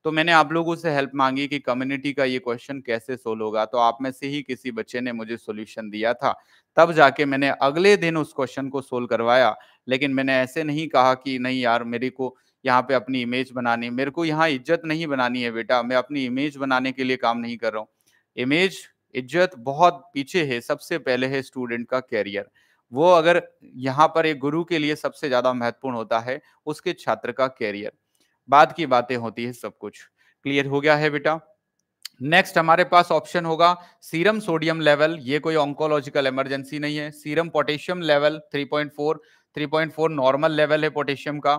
तो मैंने आप लोगों से हेल्प मांगी कि कम्युनिटी का ये क्वेश्चन कैसे सोल्व होगा तो आप में से ही किसी बच्चे ने मुझे सोल्यूशन दिया था तब जाके मैंने अगले दिन उस क्वेश्चन को सोल्व करवाया लेकिन मैंने ऐसे नहीं कहा कि नहीं यार मेरे को यहाँ पे अपनी इमेज बनानी मेरे को यहाँ इज्जत नहीं बनानी है बेटा मैं अपनी इमेज बनाने के लिए काम नहीं कर रहा हूँ इमेज इज्जत बहुत पीछे है सबसे पहले है स्टूडेंट का कैरियर वो अगर यहाँ पर एक गुरु के लिए सबसे ज्यादा महत्वपूर्ण होता है उसके छात्र का कैरियर बाद की बातें होती है सब कुछ क्लियर हो गया है बेटा नेक्स्ट हमारे पास ऑप्शन होगा सीरम सोडियम लेवल ये कोई ऑन्कोलॉजिकल इमरजेंसी नहीं है serum potassium level 3.4 3.4 normal level है पोटेशियम का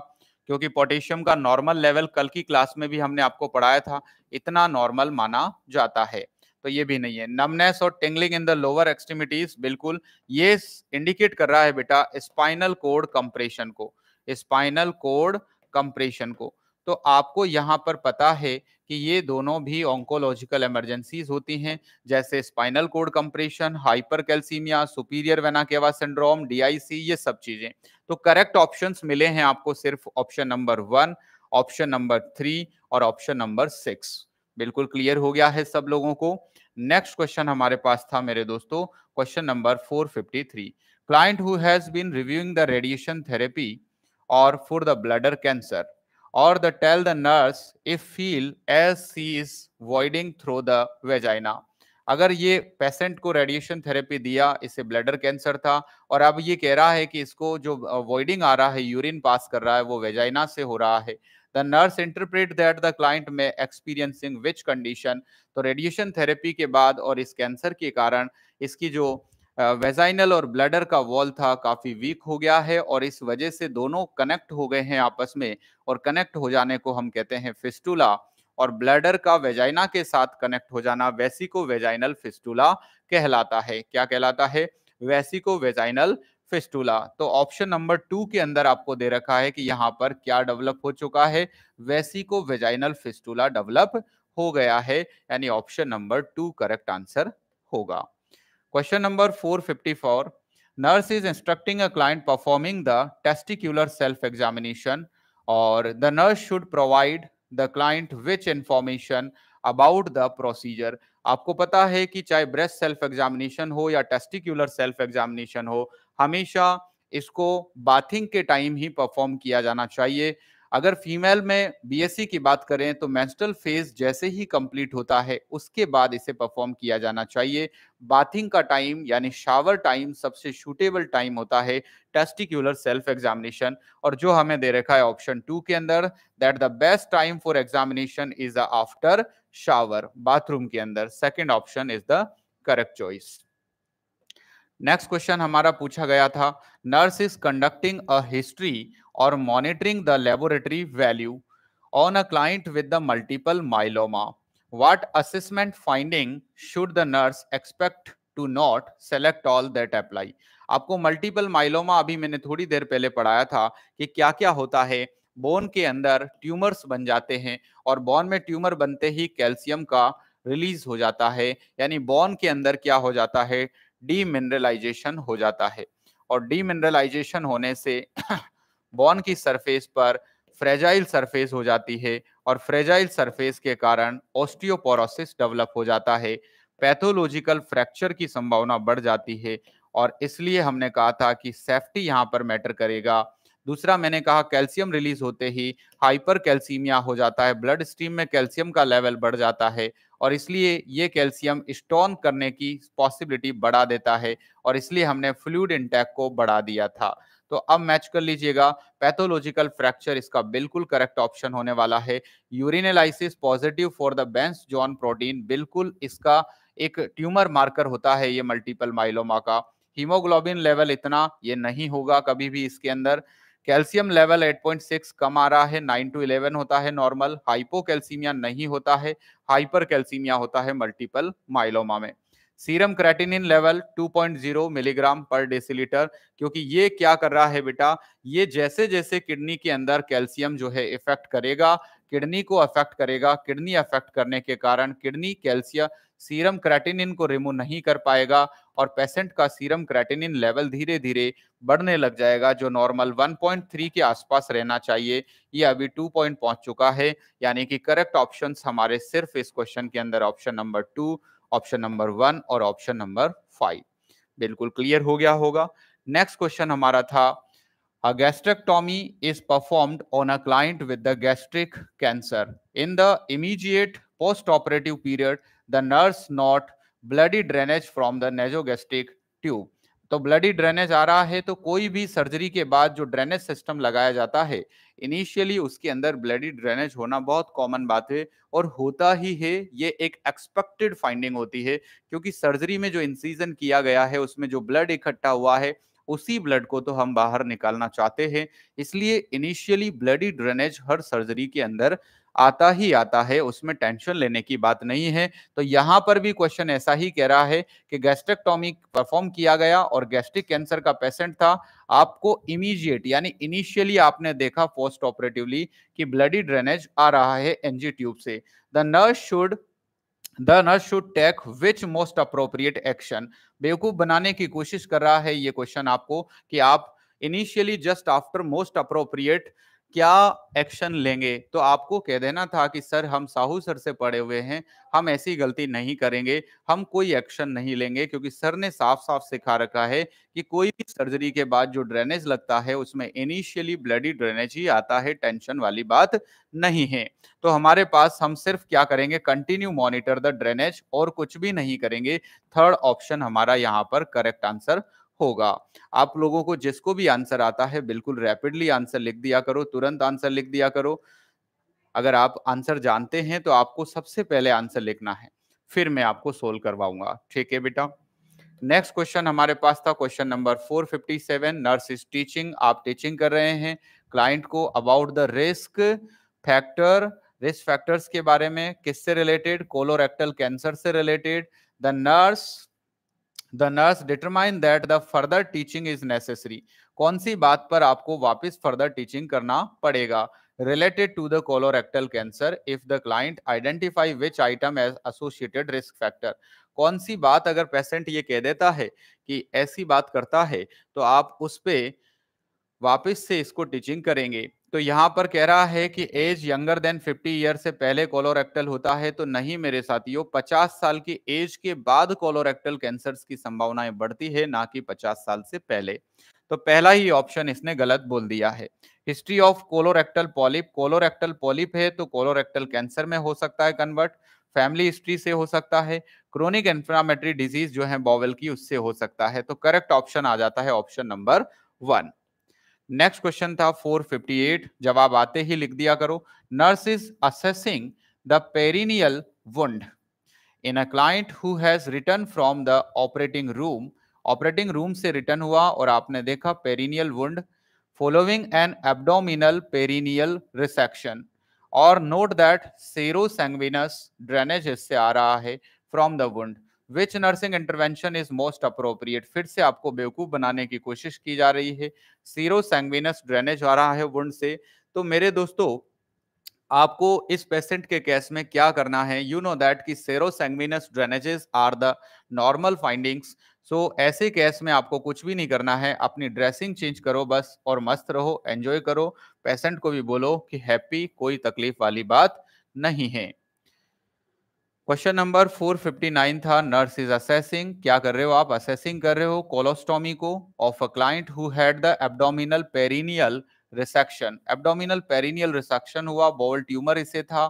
क्योंकि पोटेशियम का नॉर्मल लेवल कल की क्लास में भी हमने आपको पढ़ाया था इतना नॉर्मल माना जाता है तो ये भी नहीं है नमनेस और tingling in the lower extremities बिल्कुल ये इंडिकेट कर रहा है बेटा स्पाइनल कोड कंप्रेशन को स्पाइनल कोड कंप्रेशन को तो आपको यहाँ पर पता है कि ये दोनों भी ऑन्कोलॉजिकल इमरजेंसीज होती हैं जैसे spinal cord compression hypercalcaemia superior vena cava syndrome DIC ये सब चीज़ें तो करेक्ट ऑप्शंस मिले हैं आपको सिर्फ option number one option number three और ऑप्शन नंबर सिक्स बिल्कुल क्लियर हो गया है सब लोगों को नेक्स्ट क्वेश्चन हमारे पास था मेरे दोस्तों question number 453 client who has been reviewing the radiation therapy और फॉर द ब्लडर कैंसर और the tell the nurse if feel as she is voiding through the vagina अगर ये पेशेंट को रेडिएशन थेरेपी दिया इसे ब्लडर कैंसर था और अब ये कह रहा है कि इसको जो वॉइडिंग आ रहा है यूरिन पास कर रहा है वो वेजाइना से हो रहा है the nurse interpret that the client में एक्सपीरियंसिंग विच कंडीशन तो रेडिएशन थेरेपी के बाद और इस कैंसर के कारण इसकी जो वेजाइनल और ब्लडर का वॉल था काफी वीक हो गया है और इस वजह से दोनों कनेक्ट हो गए हैं आपस में और कनेक्ट हो जाने को हम कहते हैं फिस्टूला और ब्लडर का वेजाइना के साथ कनेक्ट हो जाना वैसी को वेजाइनल फिस्टूला कहलाता है क्या कहलाता है वैसी को वेजाइनल फिस्टूला तो ऑप्शन नंबर टू के अंदर आपको दे रखा है कि यहाँ पर क्या डेवलप हो चुका है वैसी को वेजाइनल फिस्टूला डेवलप हो गया है यानी option number two correct answer होगा question number four fifty four nurse is instructing a client performing the testicular self examination और the nurse should provide the client which information about the procedure आपको पता है कि चाहे breast self examination हो या testicular self examination हो हमेशा इसको बाथिंग के टाइम ही परफॉर्म किया जाना चाहिए अगर फीमेल में बीएससी की बात करें तो मेंस्ट्रुअल फेज जैसे ही कंप्लीट होता है उसके बाद इसे परफॉर्म किया जाना चाहिए बाथिंग का टाइम यानी शावर टाइम सबसे शूटेबल टाइम होता है टेस्टिक्यूलर सेल्फ एग्जामिनेशन और जो हमें दे रखा है ऑप्शन टू के अंदर that the best time for examination is the after shower bathroom के अंदर second option is the correct choice next question हमारा पूछा गया था nurse is conducting a history और monitoring the laboratory value on a client with the multiple myeloma what assessment finding should the nurse expect to not select all that apply आपको multiple myeloma अभी मैंने थोड़ी देर पहले पढ़ाया था कि क्या क्या होता है बोन के अंदर ट्यूमर्स बन जाते हैं और बोन में ट्यूमर बनते ही कैल्शियम का रिलीज हो जाता है यानी बोन के अंदर क्या हो जाता है डीमिनरलाइजेशन हो जाता है और डीमिनरलाइजेशन होने से बॉन (coughs) की सरफेस पर फ्रेजाइल सरफेस हो जाती है और फ्रेजाइल सरफेस के कारण ऑस्टियोपोरोसिस डेवलप हो जाता है पैथोलॉजिकल फ्रैक्चर की संभावना बढ़ जाती है और इसलिए हमने कहा था कि सेफ्टी यहाँ पर मैटर करेगा दूसरा मैंने कहा कैल्शियम रिलीज होते ही हाइपर कैल्सीमिया हो जाता है ब्लड स्ट्रीम में कैल्शियम का लेवल बढ़ जाता है और इसलिए ये कैल्शियम स्टोन करने की पॉसिबिलिटी बढ़ा देता है और इसलिए हमने फ्लूड इंटैक को बढ़ा दिया था तो अब मैच कर लीजिएगा पैथोलॉजिकल फ्रैक्चर इसका बिल्कुल करेक्ट ऑप्शन होने वाला है urinalysis positive for the Bence John protein बिल्कुल इसका एक ट्यूमर मार्कर होता है ये मल्टीपल माइलोमा का हीमोग्लोबिन लेवल इतना ये नहीं होगा कभी भी इसके अंदर कैल्शियम लेवल 8.6 कम आ रहा है 9 टू 11 होता है नॉर्मल हाइपो नहीं होता है हाइपर होता है मल्टीपल माइलोमा में serum creatinine level 2.0 milligram per decilitre क्योंकि ये क्या कर रहा है बेटा ये जैसे जैसे किडनी के अंदर कैल्शियम जो है इफेक्ट करेगा किडनी को अफेक्ट करेगा किडनी अफेक्ट करने के कारण किडनी कैल्शियम सीरम क्रेटिनिन को रिमूव नहीं कर पाएगा और पेशेंट का सीरम क्रेटिनिन लेवल धीरे धीरे बढ़ने लग जाएगा जो नॉर्मल 1.3 के आसपास रहना चाहिए ये अभी 2 पॉइंट पहुंच चुका है यानी कि करेक्ट ऑप्शन हमारे सिर्फ इस क्वेश्चन के अंदर option number two option number one और ऑप्शन नंबर फाइव बिल्कुल क्लियर हो गया होगा नेक्स्ट क्वेश्चन हमारा था A gastrectomy is performed on a client with the gastric cancer. In the immediate post-operative period, the nurse not bloody drainage from the nasogastric tube तो bloody drainage आ रहा है तो कोई भी सर्जरी के बाद जो ड्रेनेज सिस्टम लगाया जाता है इनिशियली उसके अंदर ब्लडी ड्रेनेज होना बहुत कॉमन बात है और होता ही है ये एक एक्सपेक्टेड फाइंडिंग होती है क्योंकि सर्जरी में जो इंसीजन किया गया है उसमें जो ब्लड इकट्ठा हुआ है उसी ब्लड को तो हम बाहर निकालना चाहते हैं इसलिए इनिशियली ब्लडी ड्रेनेज हर सर्जरी के अंदर आता ही आता है उसमें टेंशन लेने की बात नहीं है तो यहाँ पर भी क्वेश्चन ऐसा ही कह रहा है कि गैस्ट्रेक्टोमी परफॉर्म किया गया और गैस्ट्रिक कैंसर का पेशेंट था आपको इमीजिएट यानी इनिशियली आपने देखा पोस्ट ऑपरेटिवली कि ब्लडी ड्रेनेज आ रहा है एनजी ट्यूब से the nurse should the nurse should take which most appropriate action बेवकूफ बनाने की कोशिश कर रहा है ये क्वेश्चन आपको कि आप initially just after most appropriate क्या एक्शन लेंगे तो आपको कह देना था कि सर हम साहू सर से पढ़े हुए हैं हम ऐसी गलती नहीं करेंगे हम कोई एक्शन नहीं लेंगे क्योंकि सर ने साफ साफ सिखा रखा है कि कोई भी सर्जरी के बाद जो ड्रेनेज लगता है उसमें इनिशियली ब्लडी ड्रेनेज ही आता है टेंशन वाली बात नहीं है तो हमारे पास हम सिर्फ क्या करेंगे कंटिन्यू मॉनिटर द ड्रेनेज और कुछ भी नहीं करेंगे थर्ड ऑप्शन हमारा यहाँ पर करेक्ट आंसर होगा आप लोगों को जिसको भी आंसर आता है बिल्कुल रैपिडली आंसर लिख दिया करो तुरंत आंसर लिख दिया करो अगर आप आंसर जानते हैं तो आपको सबसे पहले आंसर लिखना है फिर मैं आपको सोल्व करवाऊंगा ठीक है बेटा नेक्स्ट क्वेश्चन हमारे पास था question number 457 nurse is teaching आप टीचिंग कर रहे हैं क्लाइंट को about the risk factor risk factors के बारे में किससे रिलेटेड कोलोरेक्टल कैंसर से related the nurse the nurse determine that the further teaching is necessary कौन सी बात पर आपको वापस फर्दर टीचिंग करना पड़ेगा related to the colorectal cancer if the client identify which item as associated risk factor कौन सी बात अगर पेशेंट ये कह देता है कि ऐसी बात करता है तो आप उस पर वापिस से इसको टीचिंग करेंगे तो यहाँ पर कह रहा है कि एज यंगर देन 50 ईयर से पहले कोलोरेक्टल होता है तो नहीं मेरे साथियों 50 साल की एज के बाद कोलोरेक्टल कैंसर की संभावनाएं बढ़ती है ना कि 50 साल से पहले तो पहला ही ऑप्शन इसने गलत बोल दिया है history of colorectal polyp colorectal polyp है तो कोलोरेक्टल कैंसर में हो सकता है कन्वर्ट फैमिली हिस्ट्री से हो सकता है क्रोनिक इन्फ्लामेटरी डिजीज जो है बॉवेल की उससे हो सकता है तो करेक्ट ऑप्शन आ जाता है option number one next question था 458 जवाब आते ही लिख दिया करो nurse is assessing the perineal wound in a client who has return from the operating room operating room से रिटर्न हुआ और आपने देखा perineal wound following an abdominal perineal resection और नोट दैट सेरो ड्रेनेज इससे आ रहा है from the wound which nursing intervention is most appropriate फिर से आपको बेवकूफ़ बनाने की कोशिश की जा रही है सीरो सेंगविनस ड्रेनेज आ रहा है वुंड से तो मेरे दोस्तों आपको इस पेशेंट के केस में क्या करना है यू नो दैट कि sero sanguineous drainages are the normal findings so ऐसे केस में आपको कुछ भी नहीं करना है अपनी ड्रेसिंग चेंज करो बस और मस्त रहो एंजॉय करो पेशेंट को भी बोलो कि हैप्पी कोई तकलीफ वाली बात नहीं है क्वेश्चन नंबर 459 था नर्स इज असेसिंग क्या कर रहे हो आप असेसिंग कर रहे हो कोलोस्टोमी को of a client who had the abdominal perineal resection abdominal perineal resection हुआ बोवल ट्यूमर इसे था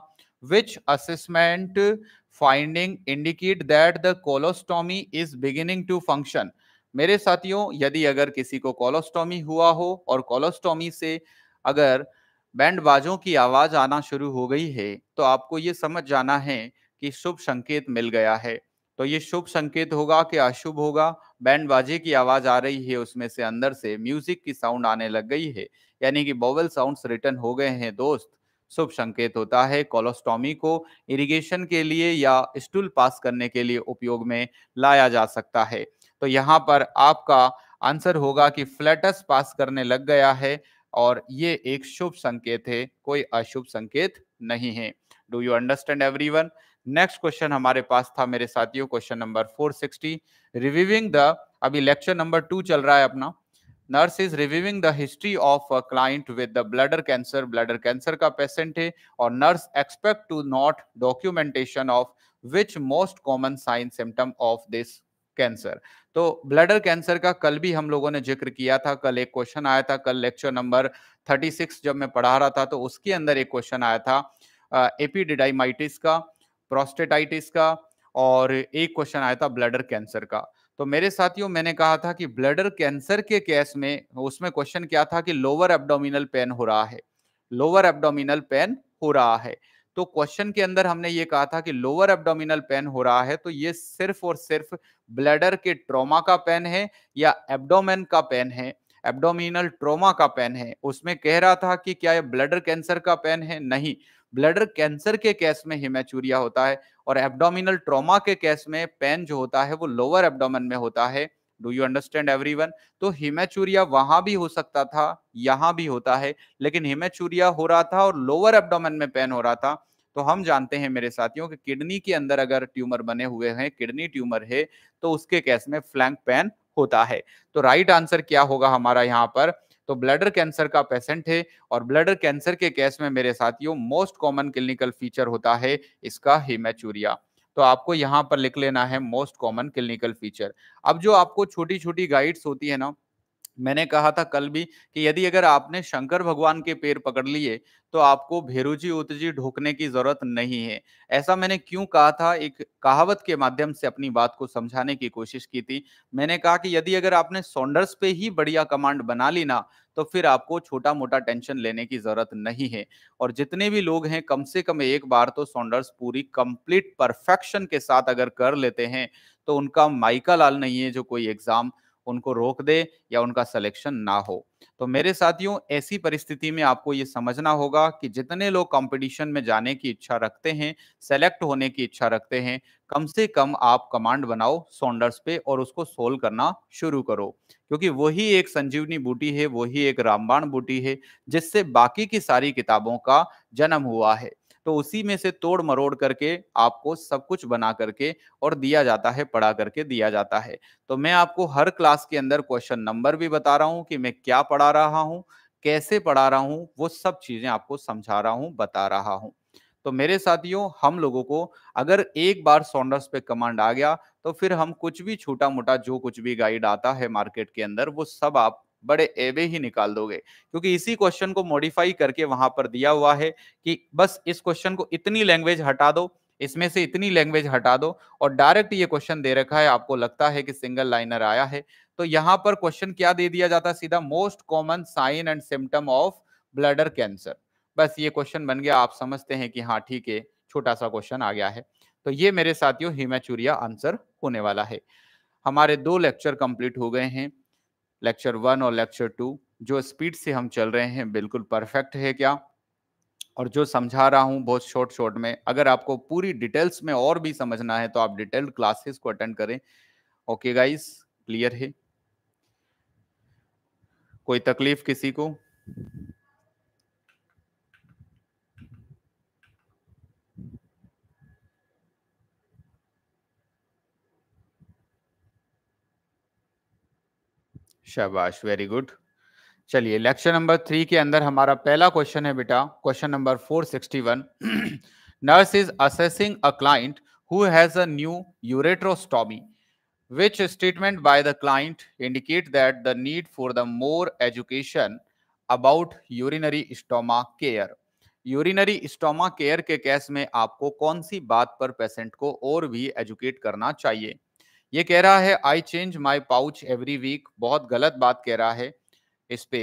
which assessment finding indicate that the colostomy is beginning to function मेरे साथियों यदि अगर किसी को कोलोस्टोमी हुआ हो और कोलोस्टोमी से अगर बैंड बाजों की आवाज आना शुरू हो गई है तो आपको ये समझ जाना है कि शुभ संकेत मिल गया है तो ये शुभ संकेत होगा कि अशुभ होगा बैंड बाजे की आवाज आ रही है उसमें से अंदर से म्यूजिक की साउंड आने लग गई है यानी कि बोवल साउंड्स रिटर्न हो गए हैं दोस्त शुभ संकेत होता है कोलोस्टोमी को इरिगेशन के लिए या स्टूल पास करने के लिए उपयोग में लाया जा सकता है तो यहाँ पर आपका आंसर होगा कि फ्लैटस पास करने लग गया है और ये एक शुभ संकेत है कोई अशुभ संकेत नहीं है do you understand every next question हमारे पास था मेरे साथियों क्वेश्चन नंबर 460 रिव्यूइंग द अभी लेक्चर नंबर टू चल रहा है अपना nurse is reviewing the history of a client with the bladder cancer bladder cancer का पेशेंट है और nurse expect to note documentation of which most common sign symptom of this cancer तो bladder cancer का कल भी हम लोगों ने जिक्र किया था कल एक क्वेश्चन आया था कल लेक्चर नंबर 36 जब मैं पढ़ा रहा था तो उसके अंदर एक क्वेश्चन आया था एपीडिडाइमाइटिस का प्रोस्टेटाइटिस का और एक क्वेश्चन आया था ब्लडर कैंसर का तो मेरे साथियों मैंने कहा था कि ब्लडर कैंसर के केस में उसमें क्वेश्चन क्या था कि लोअर एब्डोमिनल पेन हो रहा है लोअर एब्डोमिनल पेन हो रहा है तो क्वेश्चन के अंदर हमने ये कहा था कि लोअर एब्डोमिनल पेन हो रहा है तो ये सिर्फ और सिर्फ ब्लडर के ट्रोमा का पेन है या एब्डोमेन का पेन है एब्डोमिनल ट्रोमा का पेन है उसमें कह रहा था कि क्या यह ब्लडर कैंसर का पेन है नहीं ब्लडर कैंसर के केस में हिमेचूरिया होता है और एब्डोमिनल ट्रॉमा के केस में पेन जो होता है वो लोअर एब्डोमेन में होता है डू यू अंडरस्टैंड एवरी तो हिमेचूरिया वहां भी हो सकता था यहाँ भी होता है लेकिन हिमेचूरिया हो रहा था और लोअर एबडोमन में पेन हो रहा था तो हम जानते हैं मेरे साथियों कि किडनी के अंदर अगर ट्यूमर बने हुए हैं किडनी ट्यूमर है तो उसके केस में फ्लैंक पेन होता है तो राइट आंसर क्या होगा हमारा यहाँ पर तो ब्लडर कैंसर का पेशेंट है और ब्लडर कैंसर के केस में मेरे साथियों मोस्ट कॉमन क्लिनिकल फीचर होता है इसका हिमेचूरिया तो आपको यहाँ पर लिख लेना है मोस्ट कॉमन क्लिनिकल फीचर अब जो आपको छोटी छोटी गाइड्स होती है ना मैंने कहा था कल भी कि यदि अगर आपने शंकर भगवान के पैर पकड़ लिए तो आपको भेरूजी उतजी ढोकने की जरूरत नहीं है ऐसा मैंने क्यों कहा था एक कहावत के माध्यम से अपनी बात को समझाने की कोशिश की थी मैंने कहा कि यदि अगर आपने सोंडर्स पे ही बढ़िया कमांड बना ली ना तो फिर आपको छोटा मोटा टेंशन लेने की जरूरत नहीं है और जितने भी लोग हैं कम से कम एक बार तो सोंडर्स पूरी कंप्लीट परफेक्शन के साथ अगर कर लेते हैं तो उनका माइका लाल नहीं है जो कोई एग्जाम उनको रोक दे या उनका सिलेक्शन ना हो तो मेरे साथियों ऐसी परिस्थिति में आपको ये समझना होगा कि जितने लोग कंपटीशन में जाने की इच्छा रखते हैं सेलेक्ट होने की इच्छा रखते हैं कम से कम आप कमांड बनाओ सोंडर्स पे और उसको सोल्व करना शुरू करो क्योंकि वही एक संजीवनी बूटी है वही एक रामबाण बूटी है जिससे बाकी की सारी किताबों का जन्म हुआ है तो उसी में से तोड़ मरोड़ करके आपको सब कुछ बना करके और दिया जाता है पढ़ा करके दिया जाता है तो मैं आपको हर क्लास के अंदर क्वेश्चन नंबर भी बता रहा हूँ कि मैं क्या पढ़ा रहा हूँ कैसे पढ़ा रहा हूँ वो सब चीजें आपको समझा रहा हूँ बता रहा हूँ तो मेरे साथियों हम लोगों को अगर एक बार सोनर्स पे कमांड आ गया तो फिर हम कुछ भी छोटा मोटा जो कुछ भी गाइड आता है मार्केट के अंदर वो सब आप बड़े एवे ही निकाल दोगे क्योंकि इसी क्वेश्चन को मॉडिफाई करके वहां पर दिया हुआ है कि बस इस क्वेश्चन को इतनी लैंग्वेज हटा दो इसमें से इतनी लैंग्वेज हटा दो और डायरेक्ट ये क्वेश्चन दे रखा है आपको लगता है कि सिंगल लाइनर आया है तो यहाँ पर क्वेश्चन क्या दे दिया जाता है सीधा most common sign and symptom of bladder cancer बस ये क्वेश्चन बन गया आप समझते हैं कि हाँ ठीक है छोटा सा क्वेश्चन आ गया है तो ये मेरे साथियों हिमाचुरिया आंसर होने वाला है हमारे दो लेक्चर कंप्लीट हो गए हैं लेक्चर वन और लेक्चर टू जो स्पीड से हम चल रहे हैं बिल्कुल परफेक्ट है क्या और जो समझा रहा हूँ बहुत शॉर्ट शॉर्ट में अगर आपको पूरी डिटेल्स में और भी समझना है तो आप डिटेल्ड क्लासेस को अटेंड करें ओके गाइस क्लियर है कोई तकलीफ किसी को शाबाश वेरी गुड चलिए लेक्चर नंबर थ्री के अंदर हमारा पहला क्वेश्चन है बेटा question number four sixty one nurse is assessing a client who has a new ureterostomy which statement by the client indicate that the need for the more education about urinary stoma care urinary stoma care के case में आपको कौन सी बात पर patient को और भी एजुकेट करना चाहिए ये कह रहा है I change my pouch every week बहुत गलत बात कह रहा है इस पे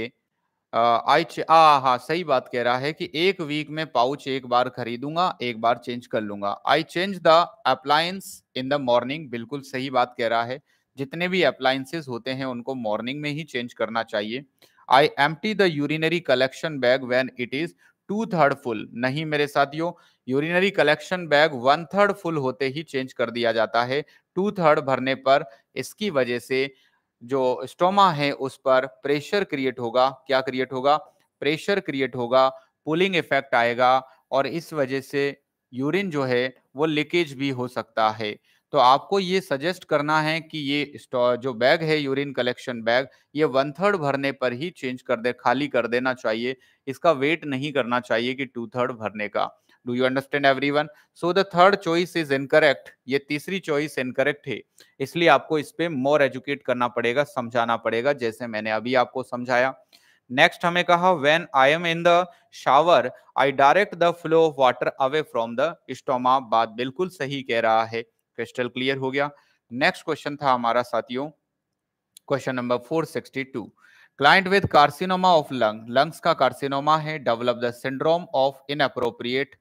आई हाँ सही बात कह रहा है कि एक वीक में पाउच एक बार खरीदूंगा एक बार चेंज कर लूंगा I change the appliance in the morning बिल्कुल सही बात कह रहा है जितने भी अप्लायंसेस होते हैं उनको मॉर्निंग में ही चेंज करना चाहिए I empty the urinary collection bag when it is two third full नहीं मेरे साथियों urinary collection bag one third full होते ही चेंज कर दिया जाता है टू थर्ड भरने पर इसकी वजह से जो स्टोमा है उस पर प्रेशर क्रिएट होगा क्या क्रिएट होगा प्रेशर क्रिएट होगा पुलिंग इफेक्ट आएगा और इस वजह से यूरिन जो है वो लीकेज भी हो सकता है तो आपको ये सजेस्ट करना है कि ये जो बैग है यूरिन कलेक्शन बैग ये वन थर्ड भरने पर ही चेंज कर दे खाली कर देना चाहिए इसका वेट नहीं करना चाहिए कि टू थर्ड भरने का do you understand every everyone so the third choice is incorrect ये तीसरी चॉइस इनकरेक्ट है इसलिए आपको इस पर मोर एजुकेट करना पड़ेगा समझाना पड़ेगा जैसे मैंने अभी आपको समझाया नेक्स्ट हमें कहा when I am in the shower I direct the flow of water away from the stoma बात बिल्कुल सही कह रहा है क्रिस्टल क्लियर हो गया नेक्स्ट क्वेश्चन था हमारा साथियों question number 462 client with carcinoma of lung lungs का कार्सिनोमा है develop the syndrome of inappropriate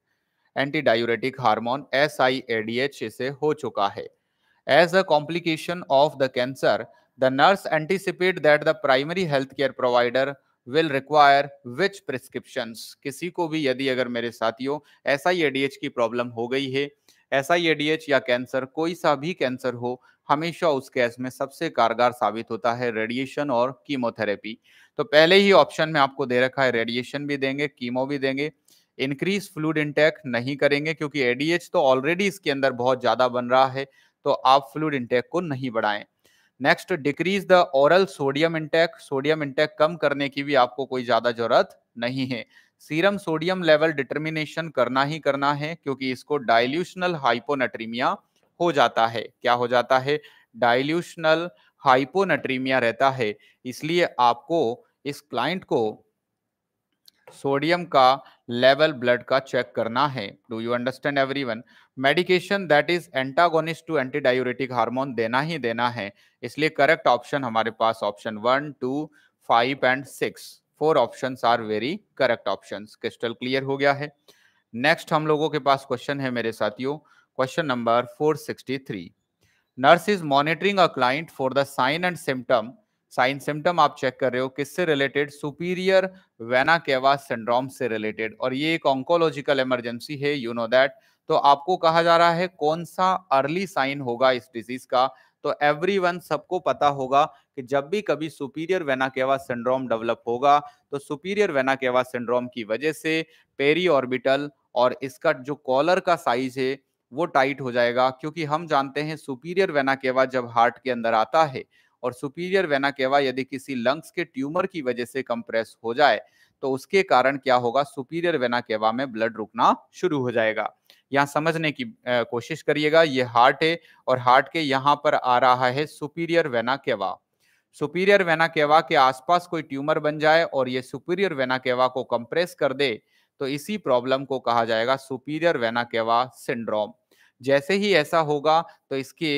antidiuretic hormone S I A D H इसे हो चुका है as a complication of the cancer the nurse anticipate that the primary health care provider will require which prescription किसी को भी यदि अगर मेरे साथियों एस आई की प्रॉब्लम हो गई है ऐसा एडीएच या कैंसर कोई सा भी कैंसर हो हमेशा उस केस में सबसे कारगर साबित होता है रेडिएशन और कीमोथेरेपी तो पहले ही ऑप्शन में आपको दे रखा है रेडिएशन भी देंगे कीमो भी देंगे इंक्रीज फ्लूड इंटेक नहीं करेंगे क्योंकि एडीएच तो ऑलरेडी इसके अंदर बहुत ज्यादा बन रहा है तो आप फ्लूड इंटेक को नहीं बढ़ाएं next decrease the oral sodium intake sodium intake कम करने की भी आपको कोई ज्यादा जरूरत नहीं है सीरम सोडियम लेवल डिटर्मिनेशन करना ही करना है क्योंकि इसको डाइल्यूशनल हाइपोनट्रीमिया हो जाता है क्या हो जाता है डाइल्यूशनल हाइपोनट्रीमिया रहता है इसलिए आपको इस क्लाइंट को सोडियम का लेवल ब्लड का चेक करना है do you understand everyone medication that is antagonist to antidiuretic hormone देना ही देना है इसलिए करेक्ट ऑप्शन हमारे पास option one two five and six four option are very correct option crystal clear हो गया है नेक्स्ट हम लोगों के पास क्वेश्चन है मेरे साथियों question number four sixty three nurse is monitoring a client for the sign and symptom sign symptom आप चेक कर रहे हो किससे related superior vena cava syndrome से रिलेटेड और ये एक ऑन्कोलॉजिकल इमरजेंसी है यू नो दैट तो आपको कहा जा रहा है कौन सा अर्ली साइन होगा इस डिजीज का तो एवरीवन सबको पता होगा कि जब भी कभी सुपीरियर वेनाकेवा सिंड्रोम डेवलप होगा तो सुपीरियर वेनाकेवा सिंड्रोम की वजह से पेरी ऑर्बिटल और इसका जो कॉलर का साइज है वो टाइट हो जाएगा क्योंकि हम जानते हैं सुपीरियर वेनाकेवा जब हार्ट के अंदर आता है और सुपीरियर वेनाकेवा यदि किसी लंग्स के ट्यूमर की वजह से कंप्रेस हो जाए तो उसके कारण क्या होगा सुपीरियर वेनाकेवा में ब्लड रुकना शुरू हो जाएगा यहाँ समझने की कोशिश करिएगा ये हार्ट है और हार्ट के यहाँ पर आ रहा है सुपीरियर वेनाकेवा सुपीरियर वेना केवा के आसपास कोई ट्यूमर बन जाए और ये सुपीरियर वेना केवा को कंप्रेस कर दे तो इसी प्रॉब्लम को कहा जाएगा सुपीरियर वेना केवा सिंड्रोम जैसे ही ऐसा होगा तो इसके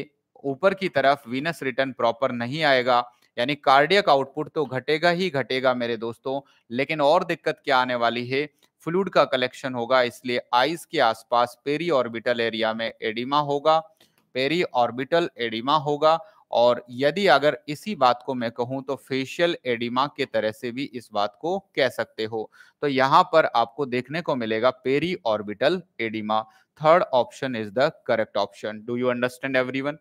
ऊपर की तरफ वीनस रिटर्न प्रॉपर नहीं आएगा यानी कार्डियक आउटपुट तो घटेगा ही घटेगा मेरे दोस्तों लेकिन और दिक्कत क्या आने वाली है फ्लूड का कलेक्शन होगा इसलिए आइज के आसपास पेरी ऑर्बिटल एरिया में एडिमा होगा पेरी ऑर्बिटल एडिमा होगा और यदि अगर इसी बात को मैं कहूं तो फेशियल एडिमा के तरह से भी इस बात को कह सकते हो तो यहां पर आपको देखने को मिलेगा periorbital oedema third option is the correct option do you understand everyone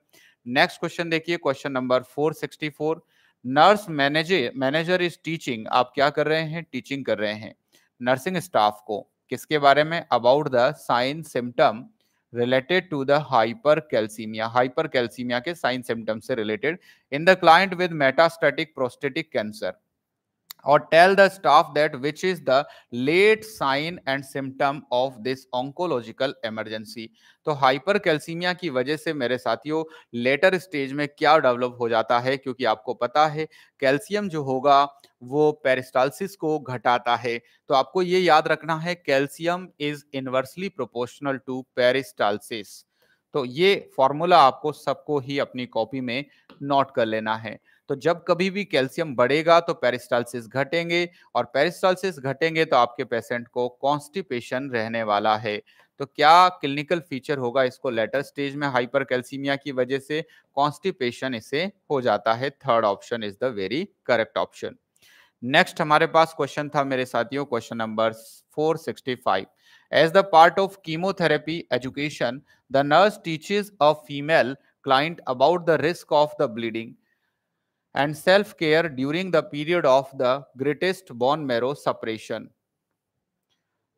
next question देखिए question number 464 nurse manager manager is teaching आप क्या कर रहे हैं टीचिंग कर रहे हैं नर्सिंग स्टाफ को किसके बारे में about the sign symptom related to the hypercalcemia hypercalcemia के sign symptoms are related in the client with metastatic prostatic cancer or tell the staff that which is the late sign and symptom of this oncological emergency तो hypercalcaemia की वजह से मेरे साथियों later stage में क्या develop हो जाता है क्योंकि आपको पता है कैल्शियम जो होगा वो पेरिस्टालसिस को घटाता है तो आपको ये याद रखना है calcium is inversely proportional to peristalsis तो ये फॉर्मूला आपको सबको ही अपनी कॉपी में नोट कर लेना है तो जब कभी भी कैल्शियम बढ़ेगा तो पेरिस्टालसिस घटेंगे और पेरिस्टालसिस घटेंगे तो आपके पेशेंट को कॉन्स्टिपेशन रहने वाला है तो क्या क्लिनिकल फीचर होगा इसको लेटर स्टेज में हाइपर की वजह से कॉन्स्टिपेशन इसे हो जाता है third option is the very correct option next हमारे पास क्वेश्चन था मेरे साथियों question number 465 as the part of chemotherapy education the nurse teaches a female client about the risk of the bleeding and self care during the period of the greatest bone marrow separation.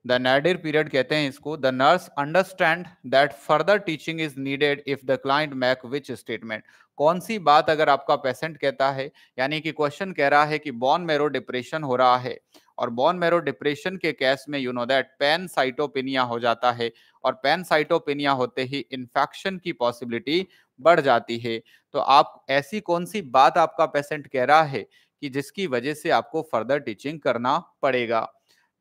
The nadir period कहते हैं इसको the nurse understand that further teaching is needed if the client make which statement कौन सी बात अगर आपका patient कहता है यानी कि क्वेश्चन कह रहा है कि बॉन मेरो डिप्रेशन हो रहा है और बॉन मैरो डिप्रेशन के केस में you know that pancytopenia हो जाता है और पैन साइटोपिनिया होते ही इन्फेक्शन की पॉसिबिलिटी बढ़ जाती है तो आप ऐसी कौन सी बात आपका पेशेंट कह रहा है कि जिसकी वजह से आपको फर्दर टीचिंग करना पड़ेगा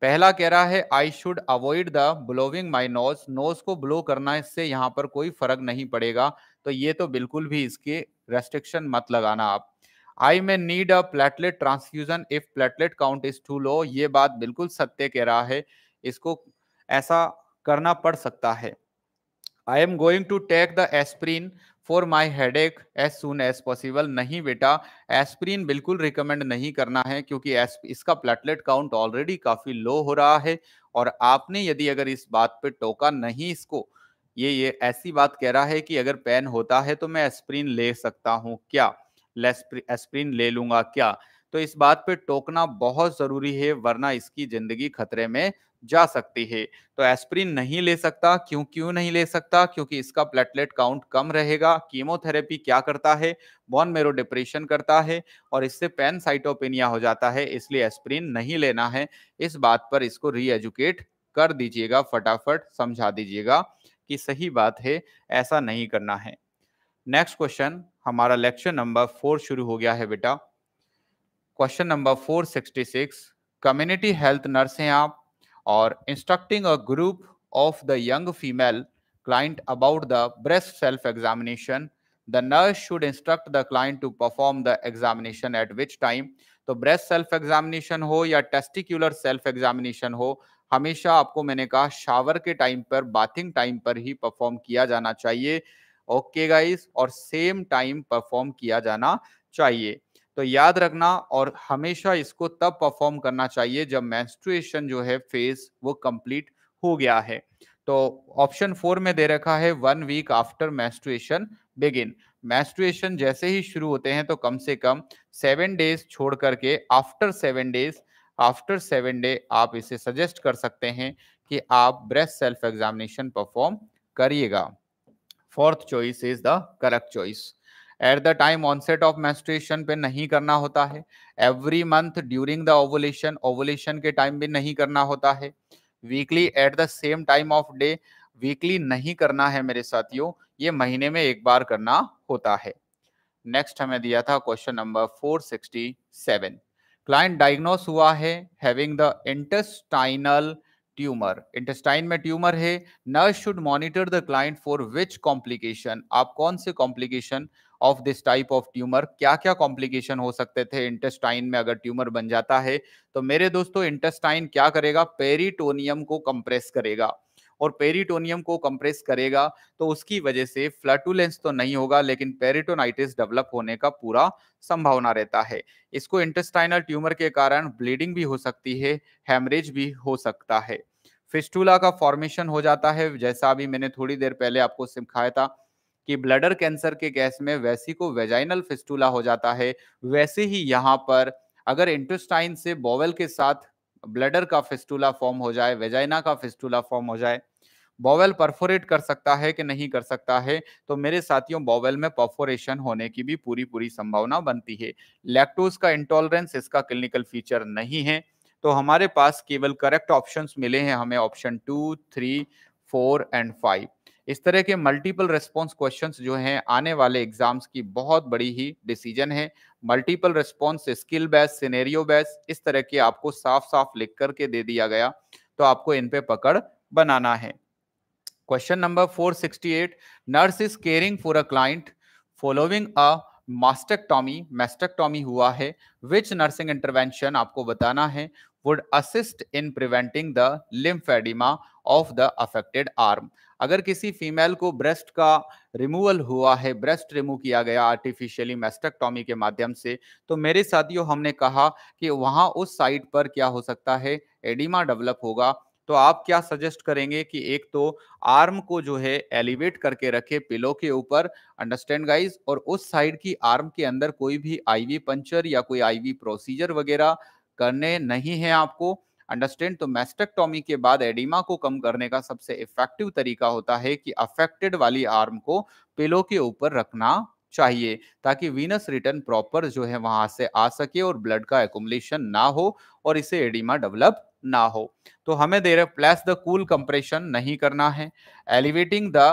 पहला कह रहा है I should avoid the blowing my nose nose को ब्लो करना इससे यहाँ पर कोई फर्क नहीं पड़ेगा तो ये तो बिल्कुल भी इसके रेस्ट्रिक्शन मत लगाना आप I may need a platelet transfusion if platelet count is too low ये बात बिल्कुल सत्य कह रहा है इसको ऐसा करना पड़ सकता है I am going to take the aspirin for my headache as soon as possible नहीं बेटा एस्प्रीन बिल्कुल रिकमेंड नहीं करना है क्योंकि इसका प्लेटलेट काउंट ऑलरेडी काफ़ी लो हो रहा है और आपने यदि अगर इस बात पे टोका नहीं इसको ये ये ऐसी बात कह रहा है कि अगर पेन होता है तो मैं एस्प्रीन ले सकता हूँ क्या एस्प्रिन ले लूंगा क्या तो इस बात पे टोकना बहुत जरूरी है वरना इसकी जिंदगी खतरे में जा सकती है तो एस्प्रिन नहीं ले सकता क्यों क्यों नहीं ले सकता क्योंकि इसका प्लेटलेट काउंट कम रहेगा कीमोथेरेपी क्या करता है बॉन मेरो डिप्रेशन करता है और इससे पेन साइटोपेनिया हो जाता है इसलिए एस्प्रिन नहीं लेना है इस बात पर इसको रीएजुकेट कर दीजिएगा फटाफट समझा दीजिएगा कि सही बात है ऐसा नहीं करना है नेक्स्ट क्वेश्चन हमारा लेक्चर नंबर फोर शुरू हो गया है बेटा question number four sixty six community health nurse हैं आप और instructing a group of the young female client about the breast self examination the nurse should instruct the client to perform the examination at which time तो breast self examination हो या testicular self examination हो हमेशा आपको मैंने कहा shower के time पर बाथिंग टाइम पर ही परफॉर्म किया जाना चाहिए ओके गाइस और सेम टाइम परफॉर्म किया जाना चाहिए तो याद रखना और हमेशा इसको तब परफॉर्म करना चाहिए जब मैंस्ट्रुएशन जो है फेज वो कंप्लीट हो गया है तो ऑप्शन फोर में दे रखा है one week after menstruation begin menstruation जैसे ही शुरू होते हैं तो कम से कम सेवन डेज छोड़ करके after seven days after seven day आप इसे सजेस्ट कर सकते हैं कि आप ब्रेस्ट सेल्फ एग्जामिनेशन परफॉर्म करिएगा fourth choice is the correct choice at the time onset of menstruation पे नहीं करना होता है every month during the ovulation ovulation के टाइम भी नहीं करना होता है weekly at the same time of day weekly नहीं करना है मेरे साथियों ये महीने में एक बार करना होता है नेक्स्ट हमें दिया था क्वेश्चन नंबर 467 क्लाइंट डायग्नोस हुआ है having the intestinal tumour intestine में ट्यूमर है nurse should monitor the client for which complication आप कौन से complication of this type of tumour क्या क्या कॉम्प्लिकेशन हो सकते थे इंटेस्टाइन में अगर ट्यूमर बन जाता है तो मेरे दोस्तों इंटेस्टाइन क्या करेगा पेरिटोनियम को कंप्रेस करेगा और पेरिटोनियम को कंप्रेस करेगा तो उसकी वजह से फ्लैटुलेंस तो नहीं होगा लेकिन पेरिटोनाइटिस डेवलप होने का पूरा संभावना रहता है इसको इंटेस्टाइनल ट्यूमर के कारण ब्लीडिंग भी हो सकती है हेमरेज भी हो सकता है फिस्टूला का फॉर्मेशन हो जाता है जैसा अभी मैंने थोड़ी देर पहले आपको सिखाया था कि ब्लडर कैंसर के केस में वैसी को वेजाइनल फिस्टूला हो जाता है वैसे ही यहाँ पर अगर इंटेस्टाइन से बॉवेल के साथ ब्लडर का फिस्टूला फॉर्म हो जाए वेजाइना का फिस्टूला फॉर्म हो जाए बॉवेल परफोरेट कर सकता है कि नहीं कर सकता है तो मेरे साथियों बॉवेल में परफोरेशन होने की भी पूरी पूरी संभावना बनती है लैक्टोज का इंटॉलरेंस इसका क्लिनिकल फीचर नहीं है तो हमारे पास केवल करेक्ट ऑप्शंस मिले हैं हमें option two three four and five इस तरह के मल्टीपल रेस्पॉन्स क्वेश्चन जो हैं आने वाले एग्जाम्स की बहुत बड़ी ही डिसीजन है multiple response skill base scenario base इस तरह के आपको साफ साफ लिख करके दे दिया गया तो आपको इन पे पकड़ बनाना है question number 468 nurse is caring for a client following a mastectomy mastectomy हुआ है विच नर्सिंग इंटरवेंशन आपको बताना है would assist in preventing the lymphoedema of the affected arm अगर किसी फीमेल को ब्रेस्ट का रिमूवल हुआ है ब्रेस्ट रिमूव किया गया आर्टिफिशियली मेस्टेक्टॉमी के माध्यम से तो मेरे साथियों हमने कहा कि वहाँ उस साइट पर क्या हो सकता है एडिमा डेवलप होगा तो आप क्या सजेस्ट करेंगे कि एक तो आर्म को जो है एलिवेट करके रखे पिलो के ऊपर अंडरस्टैंड गाइस और उस साइड की आर्म के अंदर कोई भी आईवी पंचर या कोई आईवी प्रोसीजर वगैरह करने नहीं है आपको अंडरस्टैंड तो मैस्टेक्टोमी के बाद एडिमा को कम करने का सबसे इफेक्टिव तरीका होता है कि अफेक्टेड वाली आर्म को पिलो के ऊपर रखना चाहिए ताकि वीनस रिटर्न प्रॉपर जो है वहां से आ सके और ब्लड का एकुमलेशन ना हो और इसे एडिमा डेवलप ना हो तो हमें दे रहे प्लस द कूल कंप्रेशन नहीं करना है elevating the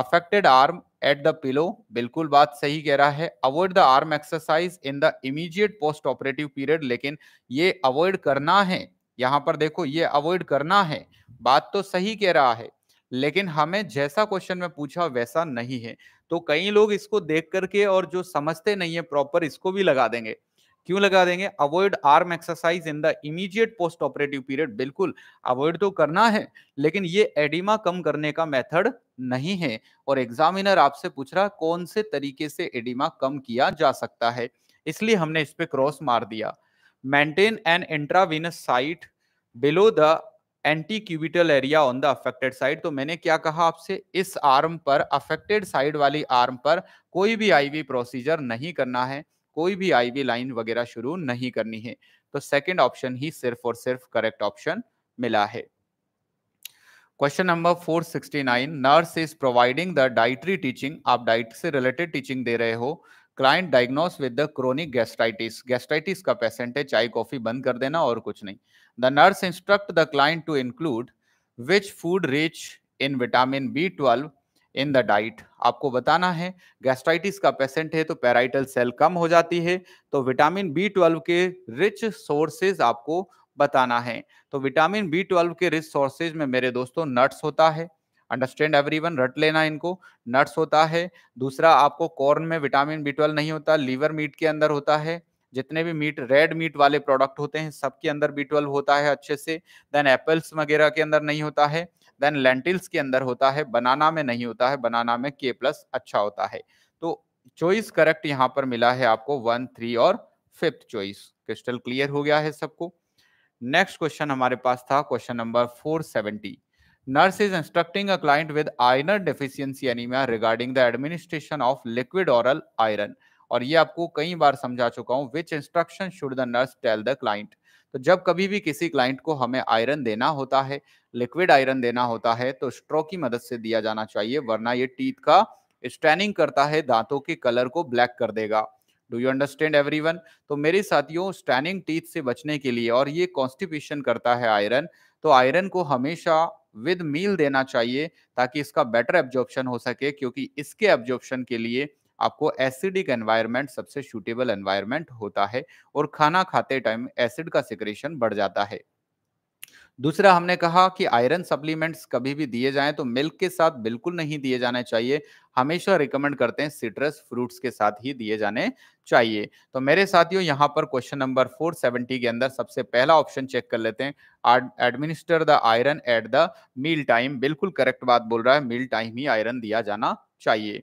affected arm at the pillow बिल्कुल बात सही कह रहा है avoid the arm exercise in the immediate post operative period लेकिन ये अवॉइड करना है यहाँ पर देखो ये अवॉइड करना है बात तो सही कह रहा है लेकिन हमें जैसा क्वेश्चन में पूछा वैसा नहीं है तो कई लोग इसको देख करके और जो समझते नहीं है प्रॉपर इसको भी लगा देंगे क्यों लगा देंगे avoid arm exercise in the immediate post operative period बिल्कुल अवॉइड तो करना है लेकिन ये एडिमा कम करने का मेथड नहीं है और एग्जामिनर आपसे पूछ रहा कौन से तरीके से एडिमा कम किया जा सकता है इसलिए हमने इस पे क्रॉस मार दिया maintain an intravenous site below the antecubital area on the affected side तो मैंने क्या कहा आपसे इस आर्म पर अफेक्टेड साइड वाली आर्म पर कोई भी आईवी प्रोसीजर नहीं करना है कोई भी आईवी लाइन वगैरह शुरू नहीं करनी है तो सेकंड ऑप्शन ही सिर्फ और सिर्फ करेक्ट ऑप्शन मिला है question number 469 nurse is providing the dietary teaching आप डाइट से रिलेटेड टीचिंग दे रहे हो client diagnose with the chronic gastritis gastritis का पेशेंट है चाय कॉफी बंद कर देना और कुछ नहीं the nurse instruct the client to include which food rich in vitamin B twelve in the diet आपको बताना है गैस्ट्राइटिस का पेशेंट है तो पैराइटल सेल कम हो जाती है तो विटामिन बी ट्वेल्व के रिच सोर्सेज आपको बताना है तो विटामिन बी ट्वेल्व के रिच सोर्सेज में मेरे दोस्तों नट्स होता है अंडरस्टैंड एवरीवन रट लेना इनको नट्स होता है दूसरा आपको कॉर्न में विटामिन बी ट्वेल्व नहीं होता लीवर मीट के अंदर होता है जितने भी मीट रेड मीट वाले प्रोडक्ट होते हैं सबके अंदर बी ट्वेल्व होता है अच्छे से देन एप्पल्स वगैरह के अंदर नहीं होता है देन लेंटिल्स के अंदर होता है बनाना में नहीं होता है बनाना में के प्लस अच्छा होता है तो चॉइस करेक्ट यहाँ पर मिला है आपको वन थ्री और फिफ्थ चॉइस क्रिस्टल क्लियर हो गया है सबको नेक्स्ट क्वेश्चन हमारे पास था question number four seventy nurse is instructing a client with iron deficiency anemia regarding the administration of liquid oral iron और ये आपको कई बार समझा चुका हूँ which instruction should the nurse tell the client तो जब कभी भी किसी क्लाइंट को हमें आयरन देना होता है लिक्विड आयरन देना होता है तो स्ट्रो की मदद से दिया जाना चाहिए वरना ये टीथ का स्ट्रैनिंग करता है दांतों के कलर को ब्लैक कर देगा डू यू अंडरस्टैंड एवरी तो मेरे साथियों स्टैनिंग टीथ से बचने के लिए और ये कॉन्स्टिपेशन करता है आयरन तो आयरन को हमेशा विद मील देना चाहिए ताकि इसका बेटर एब्जॉर्प्शन हो सके क्योंकि इसके एब्जॉर्प्शन के लिए आपको एसिडिक एनवायरनमेंट सबसे सूटेबल एनवायरनमेंट होता है और खाना खाते टाइम एसिड का सिक्रेशन बढ़ जाता है दूसरा हमने कहा कि आयरन सप्लीमेंट्स कभी भी दिए जाएं तो मिल्क के साथ बिल्कुल नहीं दिए जाने चाहिए हमेशा रिकमेंड करते हैं सिट्रस फ्रूट्स के साथ ही दिए जाने चाहिए तो मेरे साथियों यहाँ पर क्वेश्चन नंबर 470 के अंदर सबसे पहला ऑप्शन चेक कर लेते हैं administer the iron at the meal time बिल्कुल करेक्ट बात बोल रहा है मील टाइम ही आयरन दिया जाना चाहिए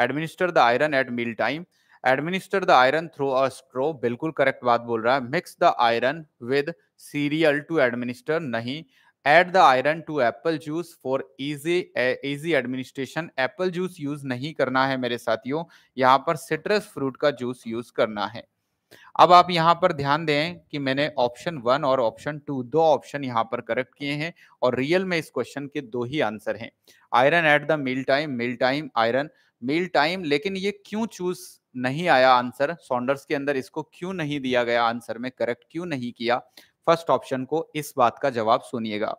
administer the iron at meal time administer the iron through a straw बिल्कुल करेक्ट बात बोल रहा है mix the iron with cereal to administer नहीं add the iron to apple juice for easy easy administration apple juice use नहीं करना है मेरे साथियों यहाँ पर सिट्रस फ्रूट का जूस यूज करना है अब आप यहाँ पर ध्यान दें कि मैंने ऑप्शन वन और ऑप्शन टू दो ऑप्शन यहाँ पर करेक्ट किए हैं और रियल में इस क्वेश्चन के दो ही आंसर हैं iron at the meal time meal time iron meal time लेकिन ये क्यों चूज नहीं आया आंसर सॉन्डर्स के अंदर इसको क्यों नहीं दिया गया आंसर में करेक्ट क्यों नहीं किया फर्स्ट ऑप्शन को इस बात का जवाब सुनिएगा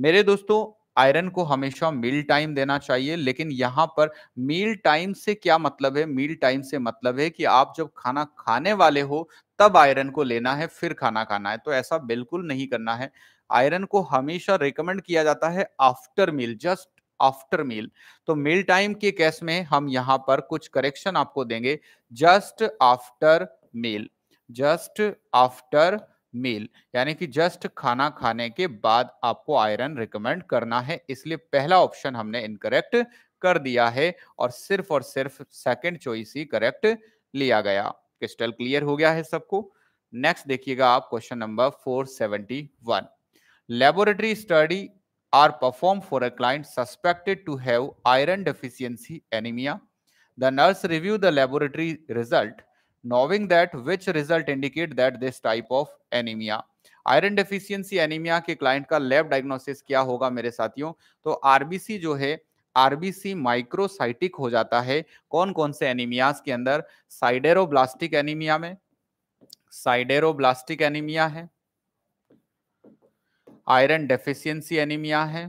मेरे दोस्तों आयरन को हमेशा मील टाइम देना चाहिए लेकिन यहाँ पर मील टाइम से क्या मतलब है मील टाइम से मतलब है कि आप जब खाना खाने वाले हो तब आयरन को लेना है फिर खाना खाना है तो ऐसा बिल्कुल नहीं करना है आयरन को हमेशा रिकमेंड किया जाता है after meal just after meal तो मील टाइम के केस में हम यहां पर कुछ करेक्शन आपको देंगे just after meal just after meal यानी कि जस्ट खाना खाने के बाद आपको आयरन रिकमेंड करना है इसलिए पहला ऑप्शन हमने इनकरेक्ट कर दिया है और सिर्फ और सिर्फ सेकंड चॉइस ही करेक्ट लिया गया क्रिस्टल क्लियर हो गया है सबको नेक्स्ट देखिएगा आप question number 471 laboratory study are performed for a client suspected to have iron deficiency anemia. The nurse review the laboratory result, knowing that which result indicate that this type of anemia. Iron deficiency anaemia के client का lab diagnosis क्या होगा मेरे साथियों तो RBC जो है RBC microcytic हो जाता है कौन कौन से एनीमियाज के अंदर साइडेरोब्लास्टिक एनीमिया में साइडेरोब्लास्टिक एनीमिया है आयरन डेफिशिएंसी एनीमिया है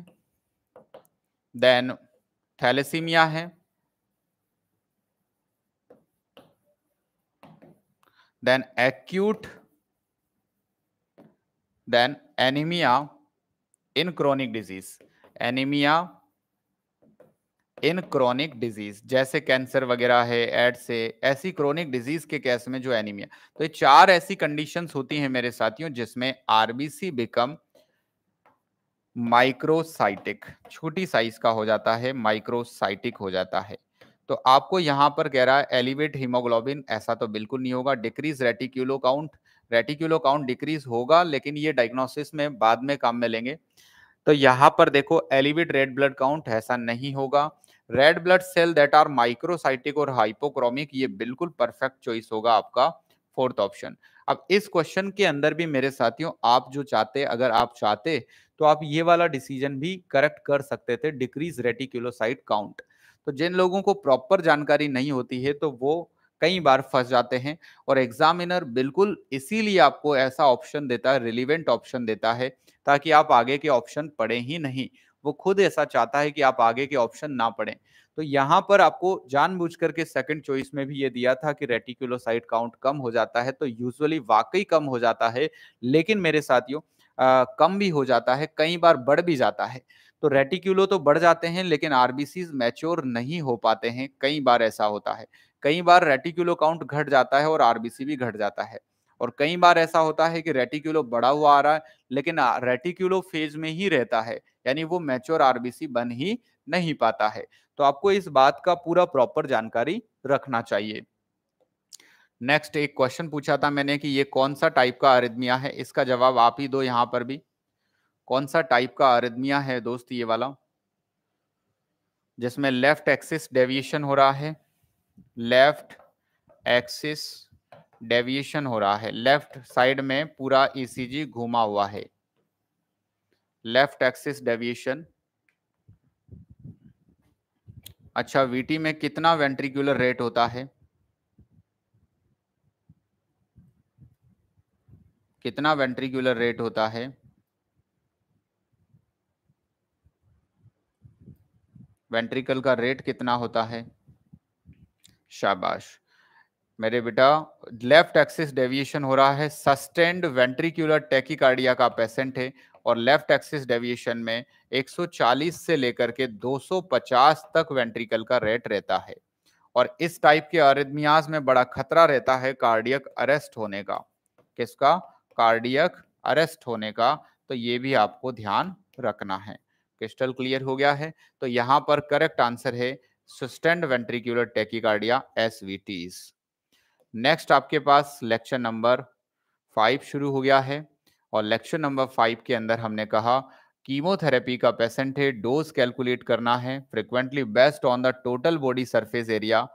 देन थैलेसीमिया है then acute then anaemia in chronic disease anaemia in chronic disease जैसे कैंसर वगैरह है एड्स है ऐसी क्रोनिक डिजीज के केस में जो एनीमिया तो ये चार ऐसी कंडीशंस होती हैं मेरे साथियों जिसमें आरबीसी बिकम माइक्रोसाइटिक छोटी साइज का हो जाता है माइक्रोसाइटिक हो जाता है तो आपको यहाँ पर कह रहा है एलिवेट हीमोग्लोबिन ऐसा तो बिल्कुल नहीं होगा decrease reticulo count reticulo count decrease होगा लेकिन ये डायग्नोसिस में बाद में काम में लेंगे तो यहाँ पर देखो एलिवेट रेड ब्लड काउंट ऐसा नहीं होगा red blood cell that are microcytic और हाइपोक्रोमिक ये बिल्कुल परफेक्ट चॉइस होगा आपका फोर्थ ऑप्शन अब इस क्वेश्चन के अंदर भी मेरे साथियों आप जो चाहते अगर आप चाहते तो आप ये वाला डिसीजन भी करेक्ट कर सकते थे डिक्रीज रेटिक्यूलोसाइट काउंट तो जिन लोगों को प्रॉपर जानकारी नहीं होती है तो वो कई बार फंस जाते हैं और एग्जामिनर बिल्कुल इसीलिए आपको ऐसा ऑप्शन देता है रिलीवेंट ऑप्शन देता है ताकि आप आगे के ऑप्शन पढ़े ही नहीं वो खुद ऐसा चाहता है कि आप आगे के ऑप्शन ना पढ़ें तो यहाँ पर आपको जानबूझ करके सेकंड चॉइस में भी ये दिया था कि रेटिकुलोसाइट काउंट कम हो जाता है तो यूजुअली वाकई कम हो जाता है लेकिन मेरे साथियों आ, कम भी हो जाता है कई बार बढ़ भी जाता है तो रेटिक्यूलो तो बढ़ जाते हैं लेकिन आरबीसी मैच्योर नहीं हो पाते हैं कई बार ऐसा होता है कई बार रेटिक्यूलो काउंट घट जाता है और आरबीसी भी घट जाता है और कई बार ऐसा होता है कि रेटिक्यूलो बड़ा हुआ आ रहा है लेकिन रेटिक्यूलो फेज में ही रहता है यानी वो मैच्योर आरबीसी बन ही नहीं पाता है तो आपको इस बात का पूरा प्रॉपर जानकारी रखना चाहिए नेक्स्ट एक क्वेश्चन पूछा था मैंने कि ये कौन सा टाइप का अरिदमिया है इसका जवाब आप ही दो यहाँ पर भी कौन सा टाइप का अरिदमिया है दोस्त ये वाला जिसमें लेफ्ट एक्सिस डेविएशन हो रहा है लेफ्ट एक्सिस डेविएशन हो रहा है लेफ्ट साइड में पूरा ईसीजी e घूमा हुआ है लेफ्ट एक्सिस डेविएशन अच्छा वीटी में कितना वेंट्रिकुलर रेट होता है कितना वेंट्रिकुलर रेट होता है वेंट्रिकल का रेट कितना होता है शाबाश मेरे बेटा लेफ्ट एक्सिस डेविएशन हो रहा है सस्टेंड वेंट्रिकुलर टेकिकार्डिया का पेशेंट है और लेफ्ट एक्सिस डेविएशन में 140 से लेकर के 250 तक वेंट्रिकल का रेट रहता है और इस टाइप के अरिदमियाज में बड़ा खतरा रहता है कार्डियक अरेस्ट होने का किसका कार्डियक अरेस्ट होने का तो ये भी आपको ध्यान रखना है क्रिस्टल क्लियर हो गया है तो यहाँ पर करेक्ट आंसर है sustained ventricular tachycardia as next आपके पास लेक्चर नंबर फाइव शुरू हो गया है और लेक्चर नंबर फाइव के अंदर हमने कहा कीमोथेरेपी का पेशेंट है डोज कैलकुलेट करना है frequently based on the total body surface area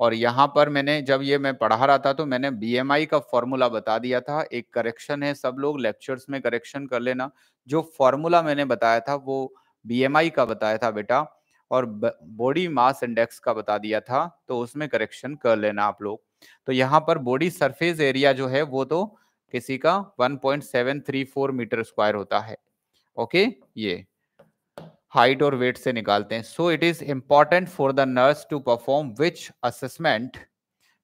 और यहाँ पर मैंने जब ये मैं पढ़ा रहा था तो मैंने BMI का फॉर्मूला बता दिया था एक करेक्शन है सब लोग लेक्चर्स में करेक्शन कर लेना जो फॉर्मूला मैंने बताया था वो BMI का बताया था बेटा और बॉडी मास इंडेक्स का बता दिया था तो उसमें करेक्शन कर लेना आप लोग तो यहाँ पर बॉडी सरफेस एरिया जो है वो तो किसी का वन मीटर स्क्वायर होता है ओके ये हाइट और वेट से निकालते हैं so it is important for the nurse to perform which assessment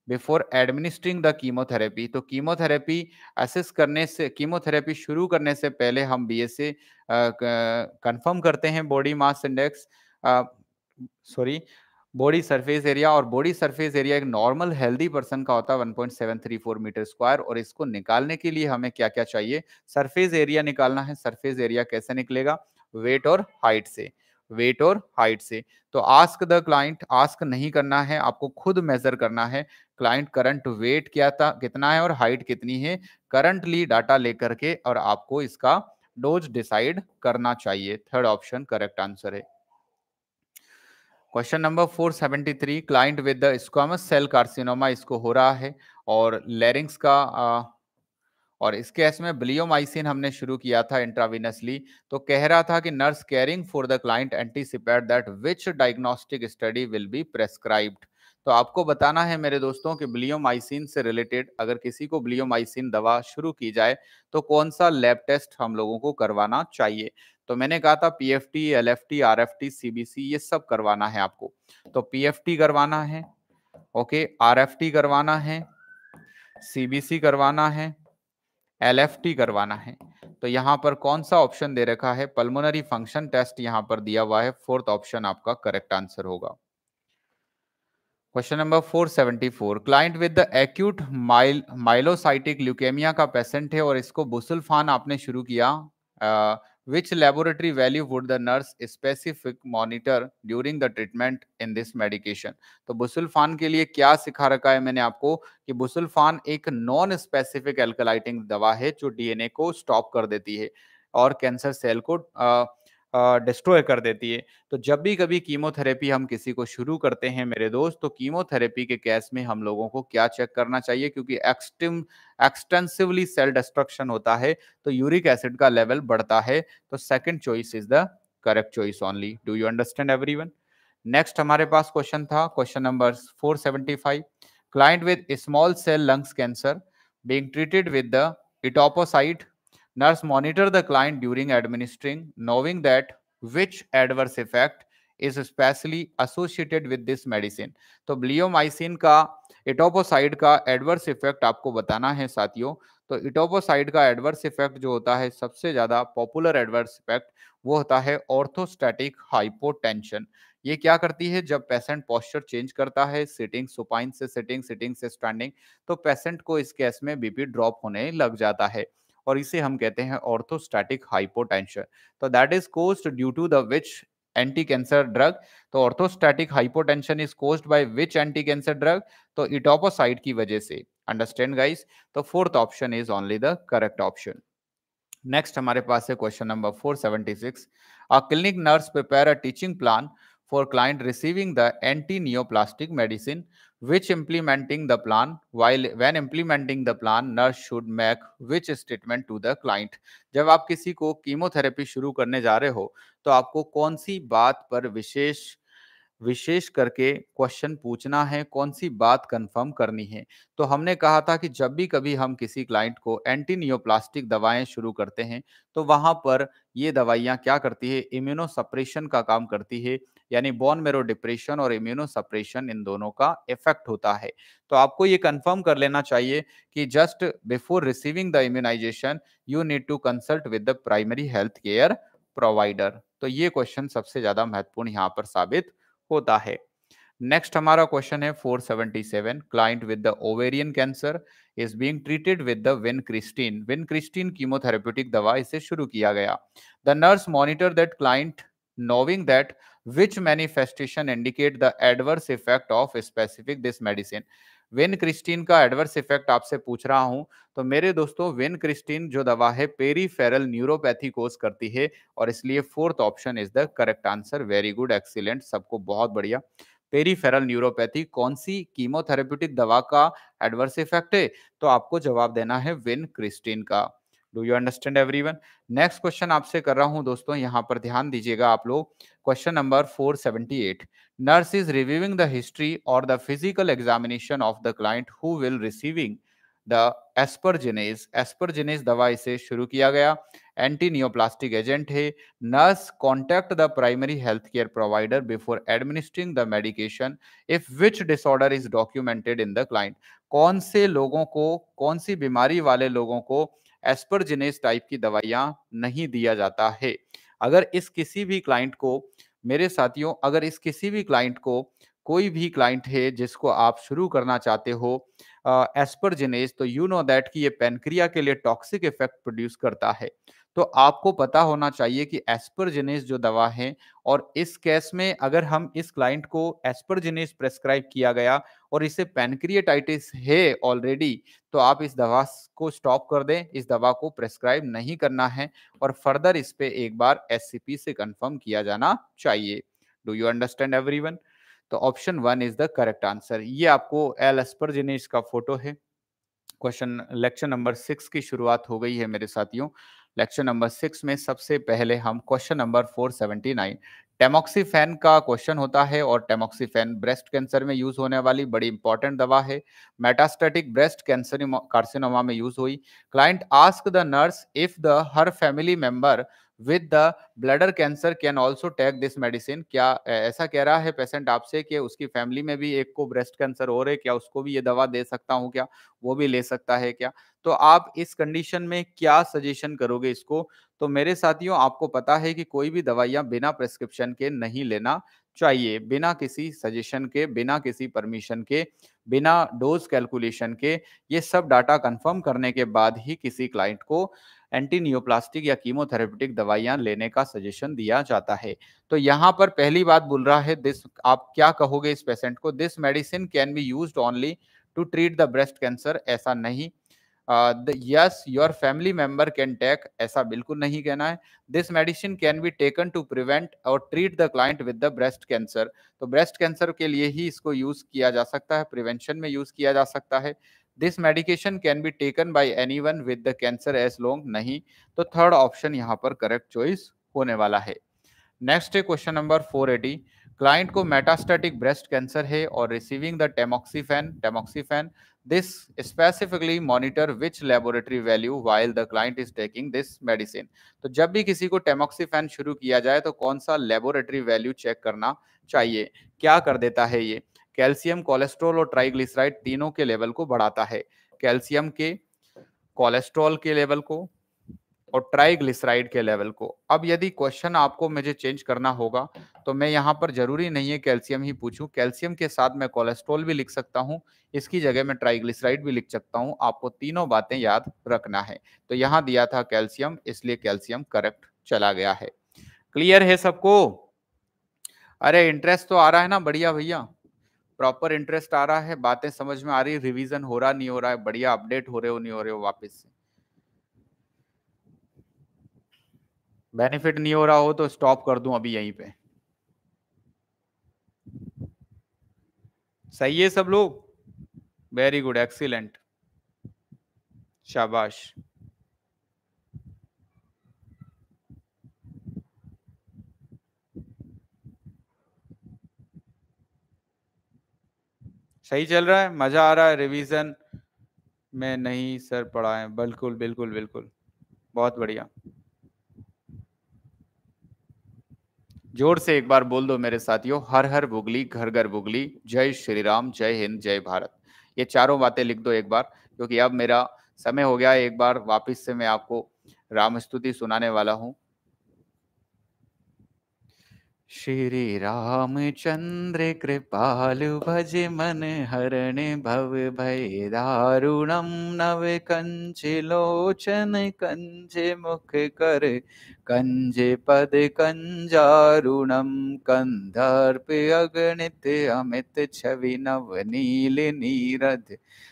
before administering the chemotherapy तो कीमोथेरेपी असेस करने से कीमोथेरेपी शुरू करने से पहले हम बी एस ए कन्फर्म करते हैं body mass index sorry body surface area और बॉडी सरफेस एरिया एक नॉर्मल हेल्दी पर्सन का होता है 1.734 मीटर स्क्वायर और इसको निकालने के लिए हमें क्या क्या चाहिए सरफेस एरिया निकालना है सरफेस एरिया कैसे निकलेगा वेट और हाइट से वेट और हाइट से तो आस्क द क्लाइंट आस्क नहीं करना है आपको खुद मेजर करना है क्लाइंट करंट वेट क्या था कितना है और हाइट कितनी है करंटली डाटा लेकर के और आपको इसका डोज डिसाइड करना चाहिए थर्ड ऑप्शन करेक्ट आंसर है question number 473 client with the squamous cell carcinoma इसको हो रहा है और लेरिंग्स का और इस केस में ब्लियोमाइसिन हमने शुरू किया था इंट्राविनसली तो कह रहा था कि nurse caring for the client anticipate that which diagnostic study will be prescribed तो आपको बताना है मेरे दोस्तों कि ब्लियोमाइसिन से रिलेटेड अगर किसी को ब्लियोमाइसिन दवा शुरू की जाए तो कौन सा लैब टेस्ट हम लोगों को करवाना चाहिए तो मैंने कहा था P F T L T C B CBC ये सब करवाना है आपको तो पी एफ टी करवाना है ओके आर एफ टी करवाना है सी बी सी करवाना है एल करवाना है तो यहाँ पर कौन सा ऑप्शन दे रखा है पल्मोनरी फंक्शन टेस्ट यहाँ पर दिया हुआ है फोर्थ ऑप्शन आपका करेक्ट आंसर होगा question number 474 client with the acute माइल माइलोसाइटिक ल्यूकेमिया का पेशेंट है और इसको बुसुलफान आपने शुरू किया Which laboratory value would the nurse specific monitor during the treatment in this medication? to busulfan ke liye kya sikha rakha hai maine aapko ki busulfan ek non specific alkylating dawa hai jo dna ko stop kar deti hai aur cancer cell ko uh, destroy कर देती है तो जब भी कभी chemotherapy हम किसी को शुरू करते हैं मेरे दोस्त तो कीमोथेरेपी के केस में हम लोगों को क्या चेक करना चाहिए क्योंकि एक्सटिम एक्सटेंसिवली सेल डिस्ट्रक्शन होता है तो यूरिक एसिड का लेवल बढ़ता है तो second choice is the correct choice only do you understand every next हमारे पास क्वेश्चन था question number four client with small cell lungs cancer being treated with the etoposide Nurse monitor the client during administering, knowing that which adverse effect is specially associated with this medicine तो bleomycin का etoposide का adverse effect आपको बताना है साथियों तो etoposide का adverse effect जो होता है सबसे ज़्यादा पॉपुलर एडवर्स इफेक्ट वो होता है ऑर्थोस्टैटिक हाइपोटेंशन ये क्या करती है जब पेशेंट पॉस्चर चेंज करता है सिटिंग सुपाइन से सिटिंग सिटिंग से स्टैंडिंग तो पेशेंट को इस केस में बीपी ड्रॉप होने लग जाता है और इसे हम कहते हैं ऑर्थोस्टैटिक हाइपोटेंशन तो that is caused due to the which anti cancer drug तो orthostatic hypotension is caused by which anti cancer drug तो इटोपोसाइड की वजह से अंडरस्टैंड गाइस तो fourth option is only the correct option next हमारे पास है question number 476 a clinic nurse prepare a teaching plan for client receiving the anti-neoplastic medicine which implementing the plan while when implementing the plan nurse should make which statement to the client जब आप किसी को chemotherapy शुरू करने जा रहे हो तो आपको कौन सी बात पर विशेष विशेष करके क्वेश्चन पूछना है कौन सी बात कंफर्म करनी है तो हमने कहा था कि जब भी कभी हम किसी क्लाइंट को एंटी नियोप्लास्टिक दवाएं शुरू करते हैं तो वहां पर ये दवाइयाँ क्या करती है इम्यूनो सप्रेशन का काम करती है यानी बोन मेरो डिप्रेशन और इम्यूनो सप्रेशन इन दोनों का इफेक्ट होता है तो आपको ये कंफर्म कर लेना चाहिए कि just before receiving the immunisation you need to consult with the primary health care provider तो ये क्वेश्चन सबसे ज्यादा महत्वपूर्ण यहाँ पर साबित होता है नेक्स्ट हमारा क्वेश्चन है 477 client with the ovarian cancer is being treated with the vincristine vincristine chemotherapeutic दवा इसे शुरू किया गया the nurse monitor that client knowing that which manifestation indicate the adverse effect of specific this medicine vincristine का adverse effect आपसे पूछ रहा हूं तो मेरे दोस्तों वेन क्रिस्टीन जो दवा है पेरीफेरल न्यूरोपैथी कोर्स करती है और इसलिए fourth option is the correct answer very good excellent सबको बहुत बढ़िया पेरीफेरल न्यूरोपैथी कौन सी कीमोथेरेप्यूटिक दवा का एडवर्स इफेक्ट है तो आपको जवाब देना है वेन क्रिस्टीन का do you understand every one next question आपसे कर रहा हूँ दोस्तों यहाँ पर ध्यान दीजिएगा आप लोग question number four seventy eight nurse is reviewing the history और the physical examination of the client who will receiving the asparaginase asparaginase दवाई से शुरू किया गया एंटी नियोप्लास्टिक एजेंट है nurse contact the primary health care provider before administering the medication if which disorder is documented in the client कौन से लोगों को कौन सी बीमारी वाले लोगों को एस्परजिनेस टाइप की दवाइयाँ नहीं दिया जाता है अगर इस किसी भी क्लाइंट को मेरे साथियों अगर इस किसी भी क्लाइंट को कोई भी क्लाइंट है जिसको आप शुरू करना चाहते हो एस्परजिनेस तो यू नो दैट कि ये पेनक्रिया के लिए टॉक्सिक इफेक्ट प्रोड्यूस करता है तो आपको पता होना चाहिए कि एस्परजेनेस जो दवा है और इस केस में अगर हम इस क्लाइंट को एस्परजेनेस प्रेस्क्राइब किया गया और इसे पेनक्रिएटाइटिस है ऑलरेडी तो आप इस दवा को स्टॉप कर दें इस दवा को प्रेस्क्राइब नहीं करना है और फर्दर इस पर एक बार एस से कन्फर्म किया जाना चाहिए डू यू अंडरस्टैंड एवरी तो option one is the correct answer ये आपको एल एस्परजेनेस का फोटो है क्वेश्चन लेक्चर नंबर सिक्स की शुरुआत हो गई है मेरे साथियों लेक्चर नंबर सिक्स में सबसे पहले हम question number four seventy nine tamoxifen का क्वेश्चन होता है और टेमोक्सीफेन ब्रेस्ट कैंसर में यूज होने वाली बड़ी इंपॉर्टेंट दवा है मेटास्टेटिक ब्रेस्ट कैंसर कार्सिनोमा में यूज हुई client ask the nurse if the her family member with the bladder cancer can also take this medicine क्या ऐसा कह रहा है पेशेंट आपसे कि उसकी फैमिली में भी एक को ब्रेस्ट कैंसर हो रहे क्या उसको भी ये दवा दे सकता हूँ क्या वो भी ले सकता है क्या तो आप इस कंडीशन में क्या सजेशन करोगे इसको तो मेरे साथियों आपको पता है कि कोई भी दवाइयाँ बिना प्रेस्क्रिप्शन के नहीं लेना चाहिए बिना किसी सजेशन के बिना किसी परमिशन के बिना डोज कैलकुलेशन के ये सब डाटा कंफर्म करने के बाद ही किसी क्लाइंट को एंटी नियोप्लास्टिक या कीमोथेरेपेटिक दवाइयां लेने का सजेशन दिया जाता है तो यहाँ पर पहली बात बोल रहा है दिस आप क्या कहोगे इस पेशेंट को this medicine can be use only to treat the breast cancer ऐसा नहीं yes your family member can take ऐसा बिल्कुल नहीं कहना है this medicine can be taken to prevent और treat the client with the breast cancer तो breast cancer के लिए ही इसको यूज किया जा सकता है प्रिवेंशन में यूज किया जा सकता है this medication can be taken by anyone with the cancer as long नहीं तो थर्ड ऑप्शन यहाँ पर करेक्ट चॉइस होने वाला है नेक्स्ट है क्वेश्चन नंबर 480 क्लाइंट को मेटास्टेटिक ब्रेस्ट कैंसर है और receiving the tamoxifen tamoxifen this specifically monitor which laboratory value while the client is taking this medicine तो जब भी किसी को टेमोक्सीफेन शुरू किया जाए तो कौन सा लेबोरेटरी वैल्यू चेक करना चाहिए क्या कर देता है ये कैल्शियम कोलेस्ट्रॉल और ट्राइग्लिसराइड तीनों के लेवल को बढ़ाता है कैल्शियम के कोलेस्ट्रॉल के लेवल को और ट्राइग्लिसराइड के लेवल को अब यदि क्वेश्चन आपको मुझे चेंज करना होगा तो मैं यहाँ पर जरूरी नहीं है कैल्शियम ही पूछूं कैल्शियम के साथ मैं कोलेस्ट्रॉल भी लिख सकता हूँ इसकी जगह मैं ट्राइग्लिसराइड भी लिख सकता हूँ आपको तीनों बातें याद रखना है तो यहाँ दिया था कैल्शियम इसलिए कैल्शियम करेक्ट चला गया है क्लियर है सबको अरे इंटरेस्ट तो आ रहा है ना बढ़िया भैया प्रॉपर इंटरेस्ट आ रहा है बातें समझ में आ रही है रिविजन हो रहा नहीं हो रहा है बढ़िया अपडेट हो रहे हो नहीं हो रहे हो वापिस से बेनिफिट नहीं हो रहा हो तो स्टॉप कर दूं अभी यहीं पे सही है सब लोग वेरी गुड एक्सीलेंट शाबाश सही चल रहा है मजा आ रहा है रिवीजन में नहीं सर पढ़ा है बिल्कुल बिल्कुल बिल्कुल बहुत बढ़िया जोर से एक बार बोल दो मेरे साथियों हर हर बुगली घर घर बुगली जय श्री राम जय हिंद जय भारत ये चारों बातें लिख दो एक बार क्योंकि अब मेरा समय हो गया एक बार वापस से मैं आपको राम स्तुति सुनाने वाला हूँ श्री रामचन्द्र कृपालु भज मन हरण भव भय दारुणं नव कञ्चलोचन कञ्ज मुख कर कञ्ज पद कंजारुणम कन्धर्प अगणित अमित छवि नव नील नीरद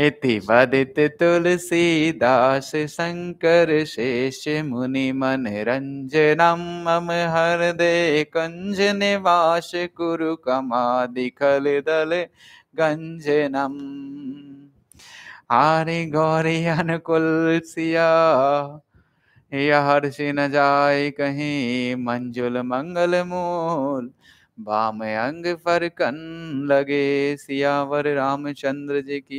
इति वदिति तुलसीदास शङ्कर शेष मुनिमनरञ्जनं मम हृदे कुञ्जनिवास कुरु दल गंजनम आरे गौरी अनुकुलसिया यह हर्षि न जाय कहीं मंजुल मंगल मूल बाम अंग कन लगे सियावर रामचंद्र जी की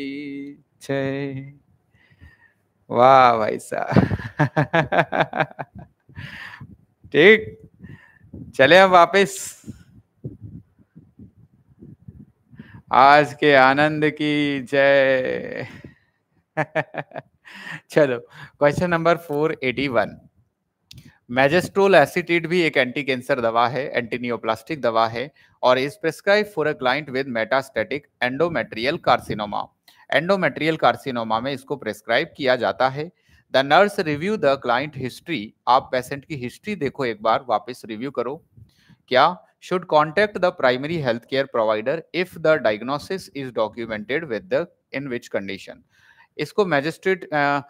जय वाह भाई साहब ठीक चले हम वापस आज के आनंद की जय (laughs) चलो question number four eighty one megestrol acetate भी एक एंटी कैंसर दवा है एंटीनियोप्लास्टिक दवा है और इस prescribe for a client with metastatic endometrial carcinoma endometrial carcinoma में इसको प्रेस्क्राइब किया जाता है the nurse review the client history आप पेशेंट की हिस्ट्री देखो एक बार वापस रिव्यू करो क्या should contact the primary health care provider if the diagnosis is documented with the in which condition इसको magistrate uh,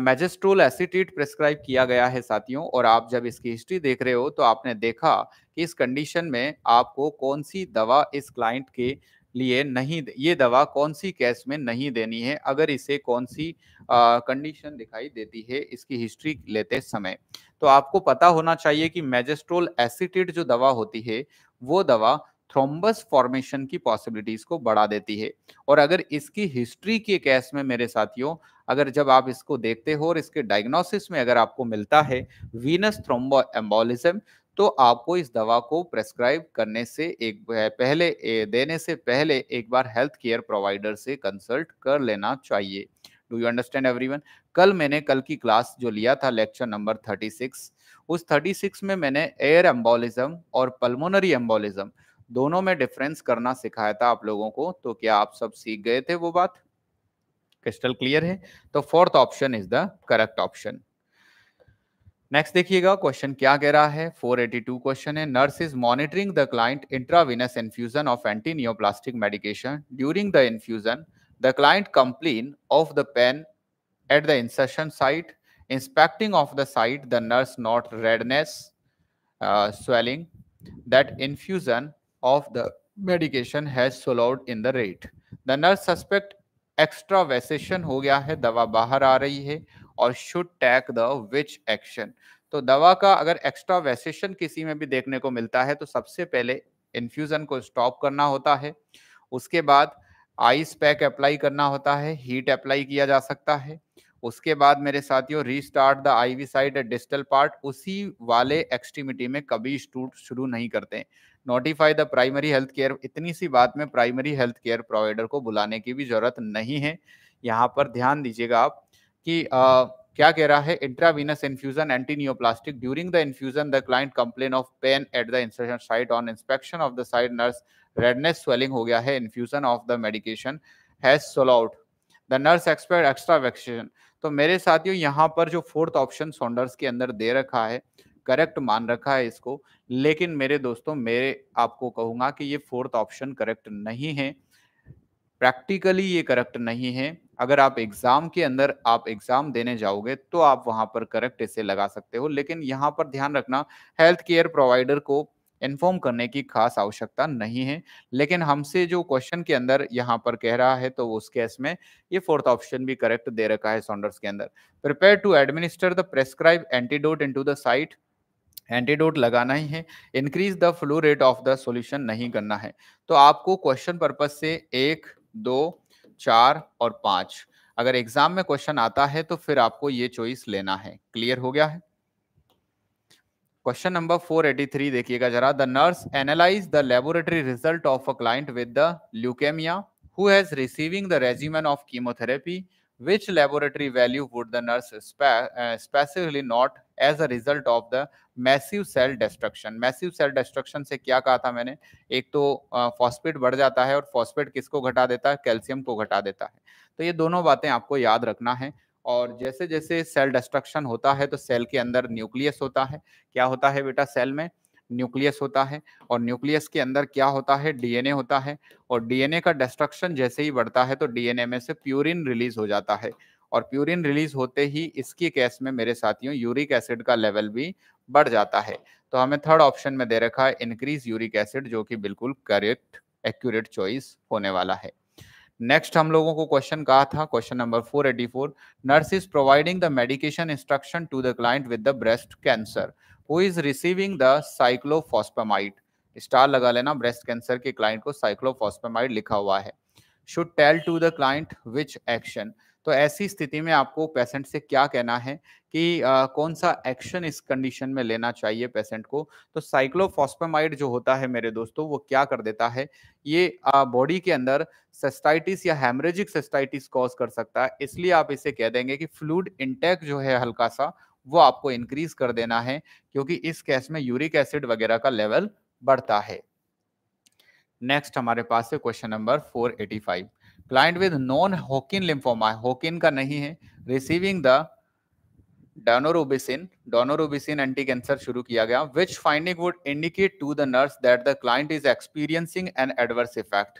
megestrol acetate prescribe किया गया है साथियों और आप जब इसकी हिस्ट्री देख रहे हो तो आपने देखा कि इस कंडीशन में आपको कौन सी दवा इस क्लाइंट के लिए नहीं ये दवा कौन सी केस में नहीं देनी है अगर इसे कौन सी कंडीशन दिखाई देती है इसकी हिस्ट्री लेते समय तो आपको पता होना चाहिए कि मेजेस्ट्रोल एसिटेट जो दवा होती है वो दवा थ्रोम्बस फॉर्मेशन की पॉसिबिलिटीज को बढ़ा देती है और अगर इसकी हिस्ट्री के केस में मेरे साथियों अगर जब आप इसको देखते हो और इसके डायग्नोसिस में अगर आपको मिलता है वीनस थ्रोम्बो एम्बोलिज्म तो आपको इस दवा को प्रेस्क्राइब करने से एक पहले देने से पहले एक बार हेल्थ केयर प्रोवाइडर से कंसल्ट कर लेना चाहिए डू यू अंडरस्टैंड एवरी कल मैंने कल की क्लास जो लिया था लेक्चर नंबर थर्टी उस 36 में मैंने एयर एम्बोलिज्म और पल्मोनरी एम्बोलिज्म दोनों में डिफरेंस करना सिखाया था आप लोगों को तो क्या आप सब सीख गए थे वो बात क्रिस्टल क्लियर है तो fourth option is the correct option next देखिएगा क्वेश्चन क्या कह रहा है 482 क्वेश्चन है nurse is monitoring the client intravenous infusion of anti neoplastic medication during the infusion the client complain of the pain at the insertion site inspecting of the site the nurse not redness swelling that infusion of the medication has swallowed in the rate the nurse suspect extravasation हो गया है दवा बाहर आ रही है और should take the which action तो दवा का अगर एक्स्ट्रा वेसेशन किसी में भी देखने को मिलता है तो सबसे पहले इन्फ्यूज़न को स्टॉप करना होता है उसके बाद आइस पैक अप्लाई करना होता है हीट अप्लाई किया जा सकता है उसके बाद मेरे साथियों restart the IV side distal part उसी वाले एक्सट्रीमिटी में कभी शुरू नहीं करते notify the primary health care इतनी सी बात में प्राइमरी हेल्थ केयर प्रोवाइडर को बुलाने की भी जरूरत नहीं है यहाँ पर ध्यान दीजिएगा आप कि आ, क्या कह रहा है intravenous infusion anti neoplastic during the infusion the client complain of pain at the insertion site on inspection of the side nurse redness swelling हो गया है infusion of the medication has slowed out the nurse expect extravasation तो मेरे साथियों यहाँ पर जो fourth option सोंडर्स के अंदर दे रखा है करेक्ट मान रखा है इसको लेकिन मेरे दोस्तों मेरे आपको कहूँगा कि ये फोर्थ ऑप्शन करेक्ट नहीं है प्रैक्टिकली ये करेक्ट नहीं है अगर आप एग्जाम के अंदर आप एग्जाम देने जाओगे तो आप वहां पर करेक्ट इसे लगा सकते हो लेकिन यहाँ पर ध्यान रखना हेल्थ केयर प्रोवाइडर को इन्फॉर्म करने की खास आवश्यकता नहीं है लेकिन हमसे जो क्वेश्चन के अंदर यहाँ पर कह रहा है तो उस केस में ये फोर्थ ऑप्शन भी करेक्ट दे रखा है सॉन्डर्स के अंदर prepare to administer the prescribe antidote in the site antidote लगाना ही है increase the flow rate of the solution नहीं करना है तो आपको क्वेश्चन पर्पज से एक दो चार और पाँच अगर एग्जाम में क्वेश्चन आता है तो फिर आपको ये चॉइस लेना है क्लियर हो गया है क्वेश्चन नंबर 483 देखिएगा जरा the nurse analyse the laboratory result of a client with the leukaemia who has receiving the regimen of chemotherapy which laboratory value would the nurse specifically not as a result of the massive cell destruction massive cell destruction से क्या कहा था मैंने एक तो phosphate बढ़ जाता है और फॉस्फेट किसको घटा देता है कैल्शियम को घटा देता है तो ये दोनों बातें आपको याद रखना है और जैसे जैसे सेल डिस्ट्रक्शन होता है तो सेल के अंदर न्यूक्लियस होता है क्या होता है बेटा सेल में न्यूक्लियस होता है और न्यूक्लियस के अंदर क्या होता है डीएनए होता है और डीएनए का डिस्ट्रक्शन जैसे ही बढ़ता है तो डीएनए में से प्यूरिन रिलीज हो जाता है और प्यूरिन रिलीज होते ही इसके केस में मेरे साथियों यूरिक एसिड का लेवल भी बढ़ जाता है तो हमें थर्ड ऑप्शन में दे रखा है इंक्रीज यूरिक एसिड जो कि बिल्कुल करेक्ट एक्यूरेट चॉइस होने वाला है नेक्स्ट हम लोगों को क्वेश्चन कहा था question number 484 nurse is providing the medication instruction to the client with the breast cancer who is receiving the cyclophosphamide star लगा लेना ब्रेस्ट कैंसर के क्लाइंट को साइक्लोफॉस्पेमाइड लिखा हुआ है should tell to the client which action तो ऐसी स्थिति में आपको पेशेंट से क्या कहना है कि आ, कौन सा एक्शन इस कंडीशन में लेना चाहिए पेशेंट को तो साइक्लोफॉस्पामाइड जो होता है मेरे दोस्तों वो क्या कर देता है ये बॉडी के अंदर सेस्टाइटिस या हेमरेजिक सेस्टाइटिस कॉज कर सकता है इसलिए आप इसे कह देंगे कि फ्लूड इंटेक जो है हल्का सा वो आपको इंक्रीज कर देना है क्योंकि इस केस में यूरिक एसिड वगैरह का लेवल बढ़ता है नेक्स्ट हमारे पास है question number 485 client with non Hodgkin lymphoma Hodgkin का नहीं है receiving the daunorubicin daunorubicin anti cancer शुरू किया गया which finding would indicate to the nurse that the client is experiencing an adverse effect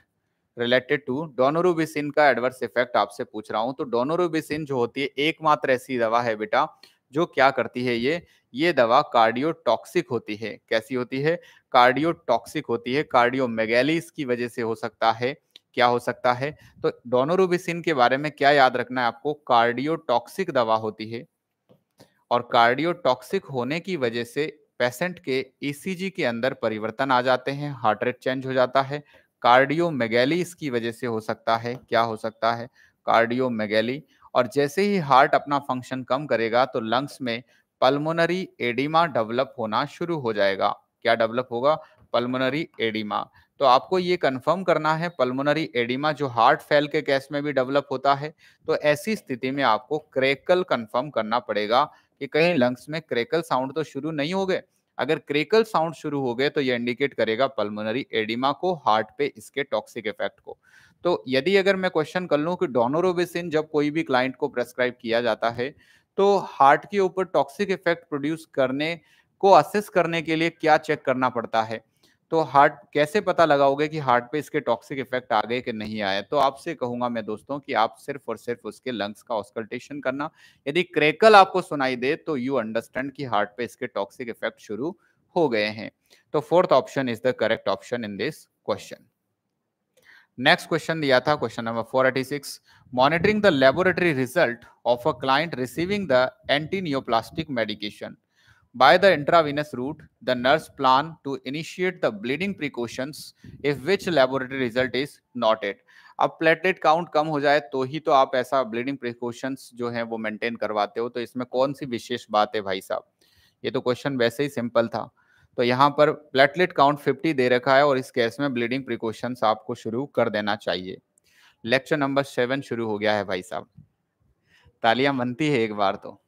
related to daunorubicin का adverse effect आपसे पूछ रहा हूँ तो डोनोरुबिसिन जो होती है एकमात्र ऐसी दवा है बेटा जो क्या करती है ये ये दवा कार्डियोटॉक्सिक होती है कैसी होती है कार्डियोटॉक्सिक होती है कार्डियोमेगैलिस की वजह से हो सकता है क्या हो सकता है तो डोनोरुबिसिन के बारे में क्या याद रखना है आपको कार्डियोटॉक्सिक दवा होती है और कार्डियोटॉक्सिक होने की वजह से पेशेंट के ईसीजी e के अंदर परिवर्तन आ जाते हैं हार्ट रेट चेंज हो जाता है कार्डियोमेगैली इसकी वजह से हो सकता है क्या हो सकता है कार्डियोमेगैली और जैसे ही हार्ट अपना फंक्शन कम करेगा तो लंग्स में पल्मोनरी एडिमा डेवलप होना शुरू हो जाएगा क्या डेवलप होगा पल्मोनरी एडिमा तो आपको ये कंफर्म करना है पल्मोनरी एडिमा जो हार्ट फेल के केस में भी डेवलप होता है तो ऐसी स्थिति में आपको क्रेकल कंफर्म करना पड़ेगा कि कहीं लंग्स में क्रेकल साउंड तो शुरू नहीं हो गए अगर क्रेकल साउंड शुरू हो गए तो ये इंडिकेट करेगा पल्मोनरी एडिमा को हार्ट पे इसके टॉक्सिक इफेक्ट को तो यदि अगर मैं क्वेश्चन कर लूँ कि डोनोरोबिसिन जब कोई भी क्लाइंट को प्रेस्क्राइब किया जाता है तो हार्ट के ऊपर टॉक्सिक इफेक्ट प्रोड्यूस करने को असेस करने के लिए क्या चेक करना पड़ता है तो हार्ट कैसे पता लगाओगे कि हार्ट पे इसके टॉक्सिक इफेक्ट आ गए कि नहीं आए तो आपसे कहूंगा मैं दोस्तों कि आप सिर्फ और सिर्फ उसके लंग्स का ऑस्कल्टेशन करना यदि क्रेकल आपको सुनाई दे तो यू अंडरस्टैंड कि हार्ट पे इसके टॉक्सिक इफेक्ट शुरू हो गए हैं तो fourth option is the correct option in this question next question दिया था question number 486 monitoring the laboratory result of a client receiving the anti neoplastic medication by the intravenous route, the nurse plan to initiate the bleeding precautions if which laboratory result is noted. अब platelet count कम हो जाए तो ही तो आप ऐसा bleeding precautions जो है वो मेंटेन करवाते हो तो इसमें कौन सी विशेष बात है भाई साहब ये तो क्वेश्चन वैसे ही सिंपल था तो यहाँ पर प्लेटलेट काउंट 50 दे रखा है और इस केस में ब्लीडिंग प्रिकॉशंस आपको शुरू कर देना चाहिए लेक्चर नंबर सेवन शुरू हो गया है भाई साहब तालियां बनती है एक बार तो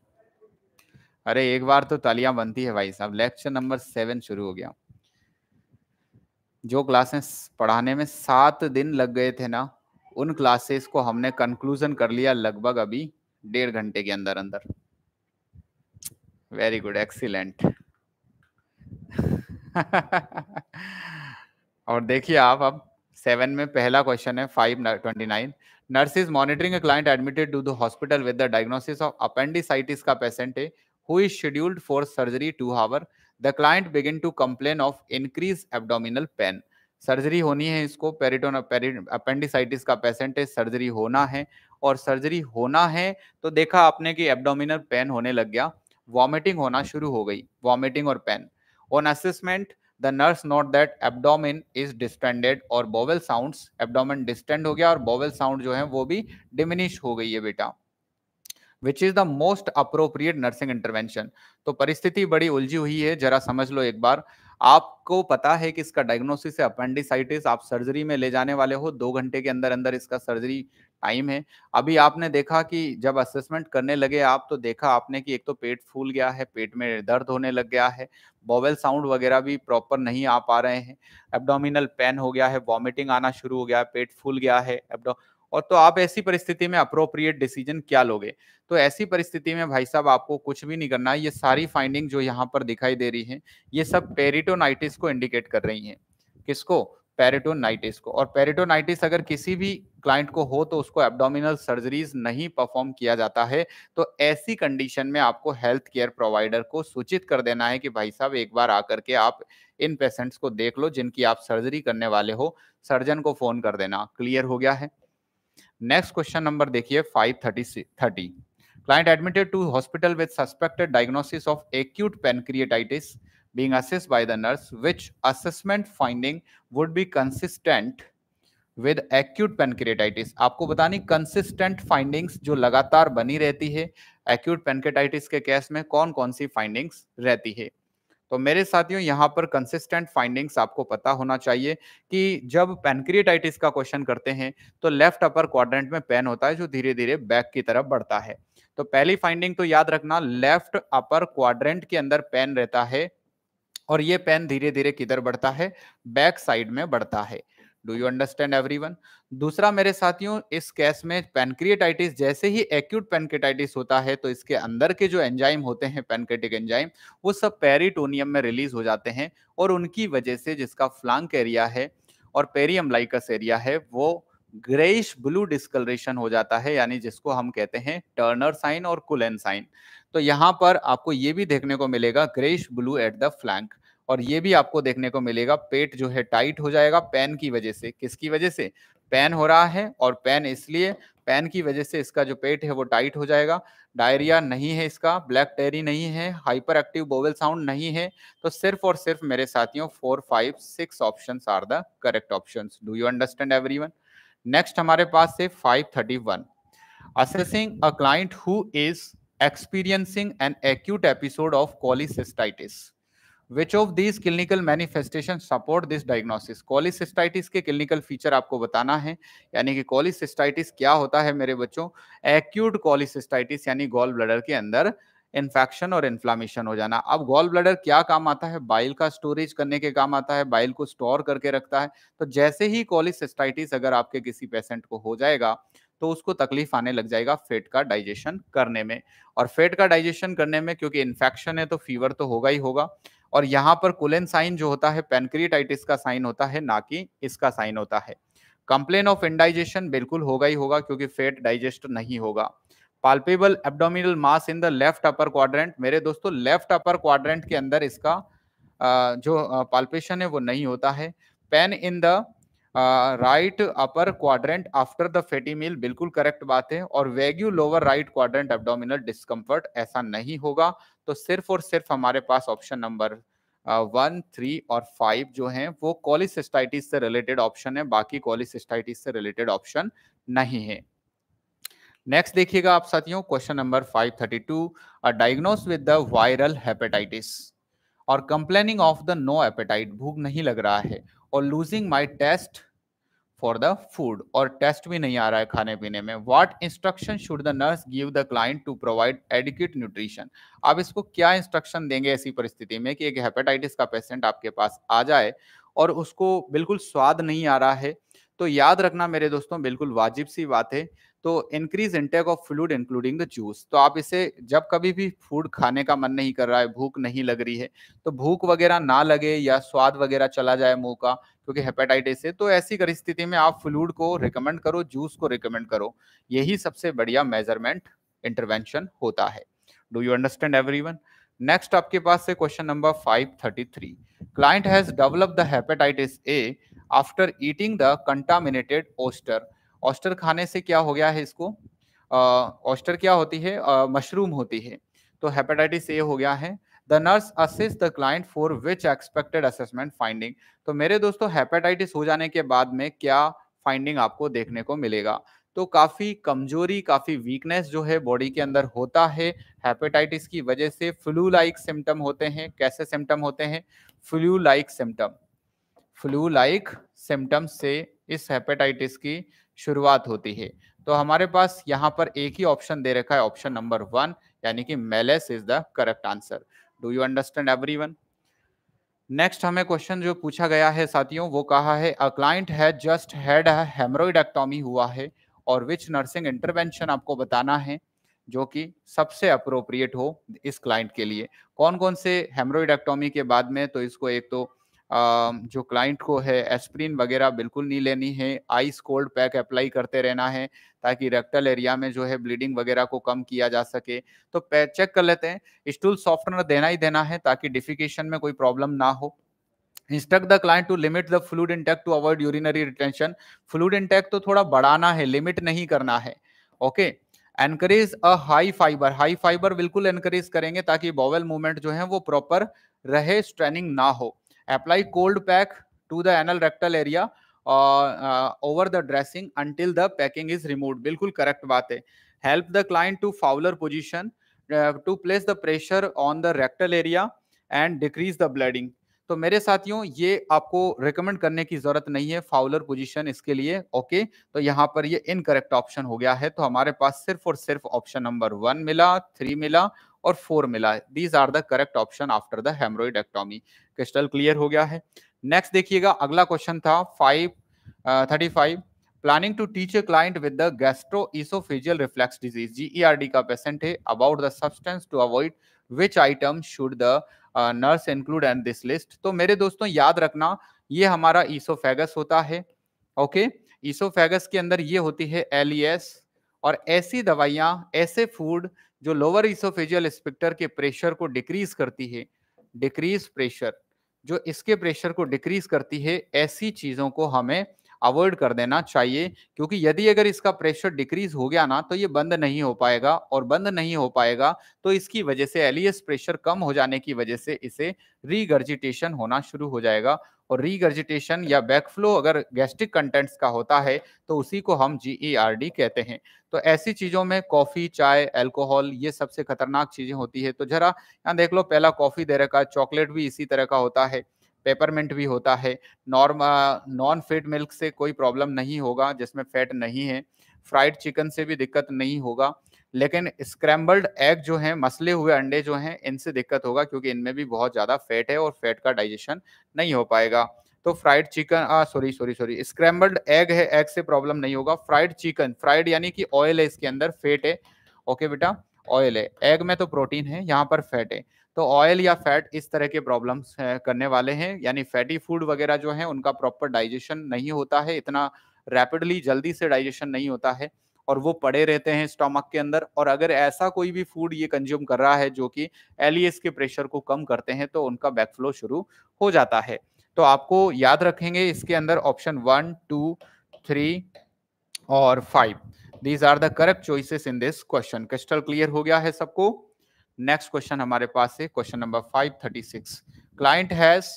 अरे एक बार तो तालियां बनती है भाई साहब लेक्चर नंबर सेवन शुरू हो गया जो क्लासेस पढ़ाने में सात दिन लग गए थे ना उन क्लासेस को हमने कंक्लूजन कर लिया लगभग अभी डेढ़ घंटे के अंदर अंदर वेरी गुड एक्सीलेंट और देखिए आप अब सेवन में पहला क्वेश्चन है five twenty nine nurse is monitoring a client admitted to the hospital with the diagnosis of appendicitis का पेशेंट है who is scheduled for surgery to hour the client begin to complain of increased abdominal pain surgery होनी है इसको पेरिटोन appendicitis का patient है surgery होना है और सर्जरी होना है तो देखा आपने कि एब्डोमिनल पेन होने लग गया वॉमिटिंग होना शुरू हो गई वॉमिटिंग और pain on assessment the nurse note that abdomen is distended और बोवेल साउंड्स एब्डोमिन डिस्टेंड हो गया और बोवेल साउंड जो है वो भी डिमिनिश हो गई है बेटा which is the most appropriate nursing intervention तो परिस्थिति बड़ी उलझी हुई है जरा समझ लो एक बार आपको पता है कि इसका डायग्नोसिस है अपेंडिसाइटिस आप सर्जरी में ले जाने वाले हो दो घंटे के अंदर अंदर इसका सर्जरी टाइम है अभी आपने देखा कि जब असेसमेंट करने लगे आप तो देखा आपने कि एक तो पेट फूल गया है पेट में दर्द होने लग गया है बॉवेल साउंड वगैरह भी प्रॉपर नहीं आ पा रहे हैं एब्डोमिनल पेन हो गया है वॉमिटिंग आना शुरू हो गया है पेट फूल गया है एबडो और तो आप ऐसी परिस्थिति में अप्रोप्रिएट डिसीजन क्या लोगे तो ऐसी परिस्थिति में भाई साहब आपको कुछ भी नहीं करना है ये सारी फाइंडिंग जो यहाँ पर दिखाई दे रही है ये सब पेरिटोनाइटिस को इंडिकेट कर रही है किसको पेरिटोनाइटिस को और पेरिटोनाइटिस अगर किसी भी क्लाइंट को हो तो उसको एब्डोमिनल सर्जरीज नहीं परफॉर्म किया जाता है तो ऐसी कंडीशन में आपको हेल्थ केयर प्रोवाइडर को सूचित कर देना है कि भाई साहब एक बार आकर के आप इन पेशेंट्स को देख लो जिनकी आप सर्जरी करने वाले हो सर्जन को फोन कर देना क्लियर हो गया है नेक्स्ट क्वेश्चन नंबर देखिए five thirty thirty client admitted to hospital with suspected diagnosis of acute pancreatitis being assessed by the nurse which assessment finding would be consistent with acute pancreatitis आपको बतानी consistent findings जो लगातार बनी रहती है acute pancreatitis के case में कौन कौन सी फाइंडिंग्स रहती है तो मेरे साथियों यहाँ पर कंसिस्टेंट फाइंडिंग्स आपको पता होना चाहिए कि जब पेनक्रिएटाइटिस का क्वेश्चन करते हैं तो लेफ्ट अपर क्वाड्रेंट में पेन होता है जो धीरे धीरे बैक की तरफ बढ़ता है तो पहली फाइंडिंग तो याद रखना लेफ्ट अपर क्वाड्रेंट के अंदर पेन रहता है और ये पेन धीरे धीरे किधर बढ़ता है बैक साइड में बढ़ता है do you understand every everyone दूसरा मेरे साथियों इस केस में पेनक्रिएटाइटिस जैसे ही एक्यूट पेनक्रेटाइटिस होता है तो इसके अंदर के जो एंजाइम होते हैं पेनक्रेटिक एंजाइम वो सब पेरिटोनियम में रिलीज हो जाते हैं और उनकी वजह से जिसका फ्लांक एरिया है और पेरियम लाइकस एरिया है वो ग्रेइश ब्लू डिस्कलरेशन हो जाता है यानी जिसको हम कहते हैं टर्नर साइन और कुलन साइन तो यहाँ पर आपको ये भी देखने को मिलेगा greyish blue at the flank और ये भी आपको देखने को मिलेगा पेट जो है टाइट हो जाएगा पैन की वजह से किसकी वजह से पैन हो रहा है और पैन इसलिए पैन की वजह से इसका जो पेट है वो टाइट हो जाएगा डायरिया नहीं है इसका ब्लैक टेरी नहीं है हाइपर एक्टिव बोवेल साउंड नहीं है तो सिर्फ और सिर्फ मेरे साथियों four five six option are the correct option do you understand every next हमारे पास से five thirty one assessing a client who is experiencing an acute episode of cholecystitis which of this clinical manifestation support this diagnosis cholecystitis के clinical feature आपको बताना है यानी कि कॉलिसिस्टाइटिस क्या होता है मेरे बच्चों एक्यूट कॉलिसिस्टाइटिस यानी गॉल ब्लडर के अंदर इन्फेक्शन और इन्फ्लामेशन हो जाना अब गॉल ब्लडर क्या काम आता है बाइल का स्टोरेज करने के काम आता है बाइल को स्टोर करके रखता है तो जैसे ही कॉलिसिस्टाइटिस अगर आपके किसी पेशेंट को हो जाएगा तो उसको तकलीफ आने लग जाएगा फेट का डाइजेशन करने में और फेट का डाइजेशन करने में क्योंकि इन्फेक्शन है तो फीवर तो होगा ही होगा और यहाँ पर कुलेन साइन जो होता है पेनक्रियटाइटिस का साइन होता है ना कि इसका साइन होता है कंप्लेन ऑफ इंडाइजेशन बिल्कुल होगा ही होगा क्योंकि फेट डाइजेस्ट नहीं होगा palpable abdominal mass in the left upper quadrant मेरे दोस्तों लेफ्ट अपर क्वाड्रेंट के अंदर इसका जो पाल्पेशन है वो नहीं होता है pain in the right upper quadrant after the fatty meal बिल्कुल करेक्ट बात है और vague lower right quadrant abdominal discomfort ऐसा नहीं होगा तो सिर्फ और सिर्फ हमारे पास ऑप्शन नंबर वन थ्री और फाइव जो हैं वो कॉलिसिस्टाइटिस से रिलेटेड ऑप्शन है बाकी कॉलिसिस्टाइटिस से रिलेटेड ऑप्शन नहीं है नेक्स्ट देखिएगा आप साथियों question number five thirty a diagnose with the viral hepatitis और complaining of the no appetite भूख नहीं लग रहा है और losing my taste for the food और टेस्ट भी नहीं आ रहा है खाने पीने में what instruction should the nurse give the client to provide adequate nutrition आप इसको क्या इंस्ट्रक्शन देंगे ऐसी परिस्थिति में कि एक हेपेटाइटिस का पेशेंट आपके पास आ जाए और उसको बिल्कुल स्वाद नहीं आ रहा है तो याद रखना मेरे दोस्तों बिल्कुल वाजिब सी बात है तो increase intake of fluid including the juice तो आप इसे जब कभी भी फूड खाने का मन नहीं कर रहा है भूख नहीं लग रही है तो भूख वगैरह ना लगे या स्वाद वगैरह चला जाए मुंह का क्योंकि हेपेटाइटिस है तो ऐसी परिस्थिति में आप फ्लूड को रिकमेंड करो जूस को रिकमेंड करो यही सबसे बढ़िया मेजरमेंट इंटरवेंशन होता है do you understand every next आपके पास से question number five thirty three client has develop the hepatitis A after eating the contaminated oyster oyster खाने से क्या हो गया है इसको ऑस्टर क्या होती है मशरूम होती है तो हेपेटाइटिस ए हो गया है the nurse assist the client for which expected assessment finding तो मेरे दोस्तों हेपेटाइटिस हो जाने के बाद में क्या फाइंडिंग आपको देखने को मिलेगा तो काफ़ी कमजोरी काफ़ी वीकनेस जो है बॉडी के अंदर होता है हेपेटाइटिस की वजह से फ्लू लाइक सिम्टम होते हैं कैसे सिम्टम होते हैं flu like symptom flu like symptom से इस हेपेटाइटिस की शुरुआत होती है तो हमारे पास यहाँ पर एक ही ऑप्शन दे रखा है ऑप्शन नंबर वन यानी कि malaise is the correct answer do you understand every next हमें क्वेश्चन जो पूछा गया है साथियों वो कहा है अ क्लाइंट है जस्ट हैड हेमरोइडेक्टोमी हुआ है और विच नर्सिंग इंटरवेंशन आपको बताना है जो कि सबसे अप्रोप्रिएट हो इस क्लाइंट के लिए कौन कौन से हेमरोइडेक्टोमी के बाद में तो इसको एक तो जो क्लाइंट को है एस्प्रिन वगैरह बिल्कुल नहीं लेनी है आइस कोल्ड पैक अप्लाई करते रहना है ताकि रेक्टल एरिया में जो है ब्लीडिंग वगैरह को कम किया जा सके तो चेक कर लेते हैं स्टूल सॉफ्टनर देना ही देना है ताकि डिफिकेशन में कोई प्रॉब्लम ना हो instruct the client to limit the fluid intake to avoid urinary retention fluid intake तो थोड़ा बढ़ाना है लिमिट नहीं करना है okay encourage a high fibre high fibre बिल्कुल एनकरेज करेंगे ताकि बॉवेल मूवमेंट जो है वो प्रॉपर रहे स्ट्रेनिंग ना हो Apply cold pack to the anal rectal area over the dressing until the packing is remove बिल्कुल करेक्ट बात है help the client to Fowler position to place the pressure on the rectal area and decrease the bleeding तो मेरे साथियों ये आपको recommend करने की जरूरत नहीं है फाउलर पोजीशन इसके लिए ओके तो यहाँ पर ये इनकरेक्ट ऑप्शन हो गया है तो हमारे पास सिर्फ और सिर्फ ऑप्शन नंबर वन मिला थ्री मिला और फोर मिला है these are the correct option after the haemorrhoidectomy crystal clear हो गया है नेक्स्ट देखिएगा अगला क्वेश्चन था five thirty five planning to teach a client with the gastro oesophageal reflux disease GERD का पेशेंट है about the substance to avoid which item should the nurse include and this list तो मेरे दोस्तों याद रखना ये हमारा इसोफेगस होता है ओके okay? इसोफेगस के अंदर ये होती है एलियस e और ऐसी दवाइयाँ ऐसे फूड जो लोअर इसोफेजियल स्पेक्टर के प्रेशर को डिक्रीज करती है डिक्रीज प्रेशर जो इसके प्रेशर को डिक्रीज करती है ऐसी चीज़ों को हमें अवॉइड कर देना चाहिए क्योंकि यदि अगर इसका प्रेशर डिक्रीज हो गया ना तो ये बंद नहीं हो पाएगा और बंद नहीं हो पाएगा तो इसकी वजह से एलियस प्रेशर कम हो जाने की वजह से इसे रीगर्जिटेशन होना शुरू हो जाएगा और रीगर्जिटेशन या बैकफ्लो अगर गैस्ट्रिक कंटेंट्स का होता है तो उसी को हम जी e कहते हैं तो ऐसी चीज़ों में कॉफ़ी चाय अल्कोहल ये सबसे खतरनाक चीज़ें होती है तो जरा यहाँ देख लो पहला कॉफ़ी दे रखा चॉकलेट भी इसी तरह का होता है पेपरमेंट भी होता है नॉर्म नॉन फेट मिल्क से कोई प्रॉब्लम नहीं होगा जिसमें फैट नहीं है फ्राइड चिकन से भी दिक्कत नहीं होगा लेकिन स्क्रैम्बल्ड एग जो है मसले हुए अंडे जो हैं इनसे दिक्कत होगा क्योंकि इनमें भी बहुत ज़्यादा फैट है और फैट का डाइजेशन नहीं हो पाएगा तो fried chicken sorry sorry sorry scrambled egg है एग से प्रॉब्लम नहीं होगा फ्राइड चिकन फ्राइड यानी कि ऑयल है इसके अंदर फेट है ओके बेटा ऑयल है एग में तो प्रोटीन है यहाँ पर फैट है तो ऑयल या फैट इस तरह के प्रॉब्लम्स करने वाले हैं यानी फैटी फूड वगैरह जो है उनका प्रॉपर डाइजेशन नहीं होता है इतना रैपिडली जल्दी से डाइजेशन नहीं होता है और वो पड़े रहते हैं स्टॉमक के अंदर और अगर ऐसा कोई भी फूड ये कंज्यूम कर रहा है जो कि एलियस के प्रेशर को कम करते हैं तो उनका बैकफ्लो शुरू हो जाता है तो आपको याद रखेंगे इसके अंदर ऑप्शन वन टू थ्री और five these are the correct choices in this question crystal clear हो गया है सबको नेक्स्ट क्वेश्चन हमारे पास है question number five thirty six client has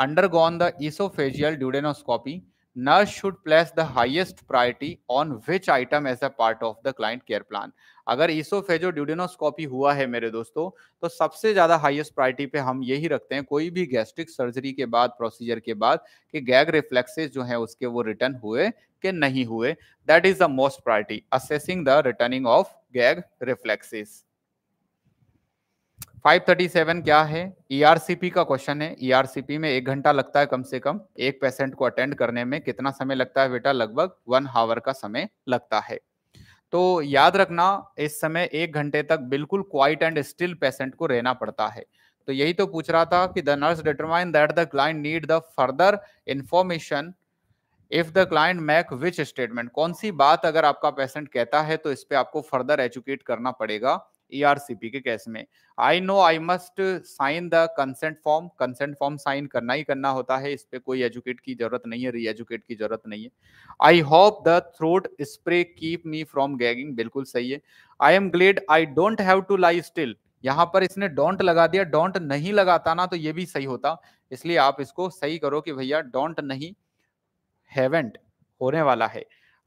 undergone the oesophageal duodenoscopy nurse should place the highest priority on which item as a part of the client care plan अगर oesophago ड्यूडेनोस्कोपी हुआ है मेरे दोस्तों तो सबसे ज़्यादा हाइएस्ट प्रायोरिटी पे हम यही रखते हैं कोई भी गैस्ट्रिक सर्जरी के बाद प्रोसीजर के बाद कि गैग रिफ्लेक्सेस जो है उसके वो रिटर्न हुए कि नहीं हुए that is the most priority assessing the returning of gag reflexes 537 क्या है ईआरसीपी e का क्वेश्चन है ईआरसीपी e में एक घंटा लगता है कम से कम एक पेशेंट को अटेंड करने में कितना समय लगता है बेटा लगभग वन हावर का समय लगता है तो याद रखना इस समय एक घंटे तक बिल्कुल क्वाइट एंड स्टिल पेशेंट को रहना पड़ता है तो यही तो पूछ रहा था कि the nurse determine that the client need the further information if the client make which statement कौन सी बात अगर आपका पेशेंट कहता है तो इस पर आपको फर्दर एजुकेट करना पड़ेगा ईआरसीपी e के केस में I know I must sign the consent form consent form sign करना ही करना होता है इस पर कोई एजुकेट की जरूरत नहीं है री एजुकेट की जरूरत नहीं है I hope the throat spray keep me from gagging बिल्कुल सही है I am glad I don't have to lie still यहाँ पर इसने डोंट लगा दिया डोंट नहीं लगाता ना तो ये भी सही होता इसलिए आप इसको सही करो कि भैया डोंट नहीं हैवेंट होने वाला है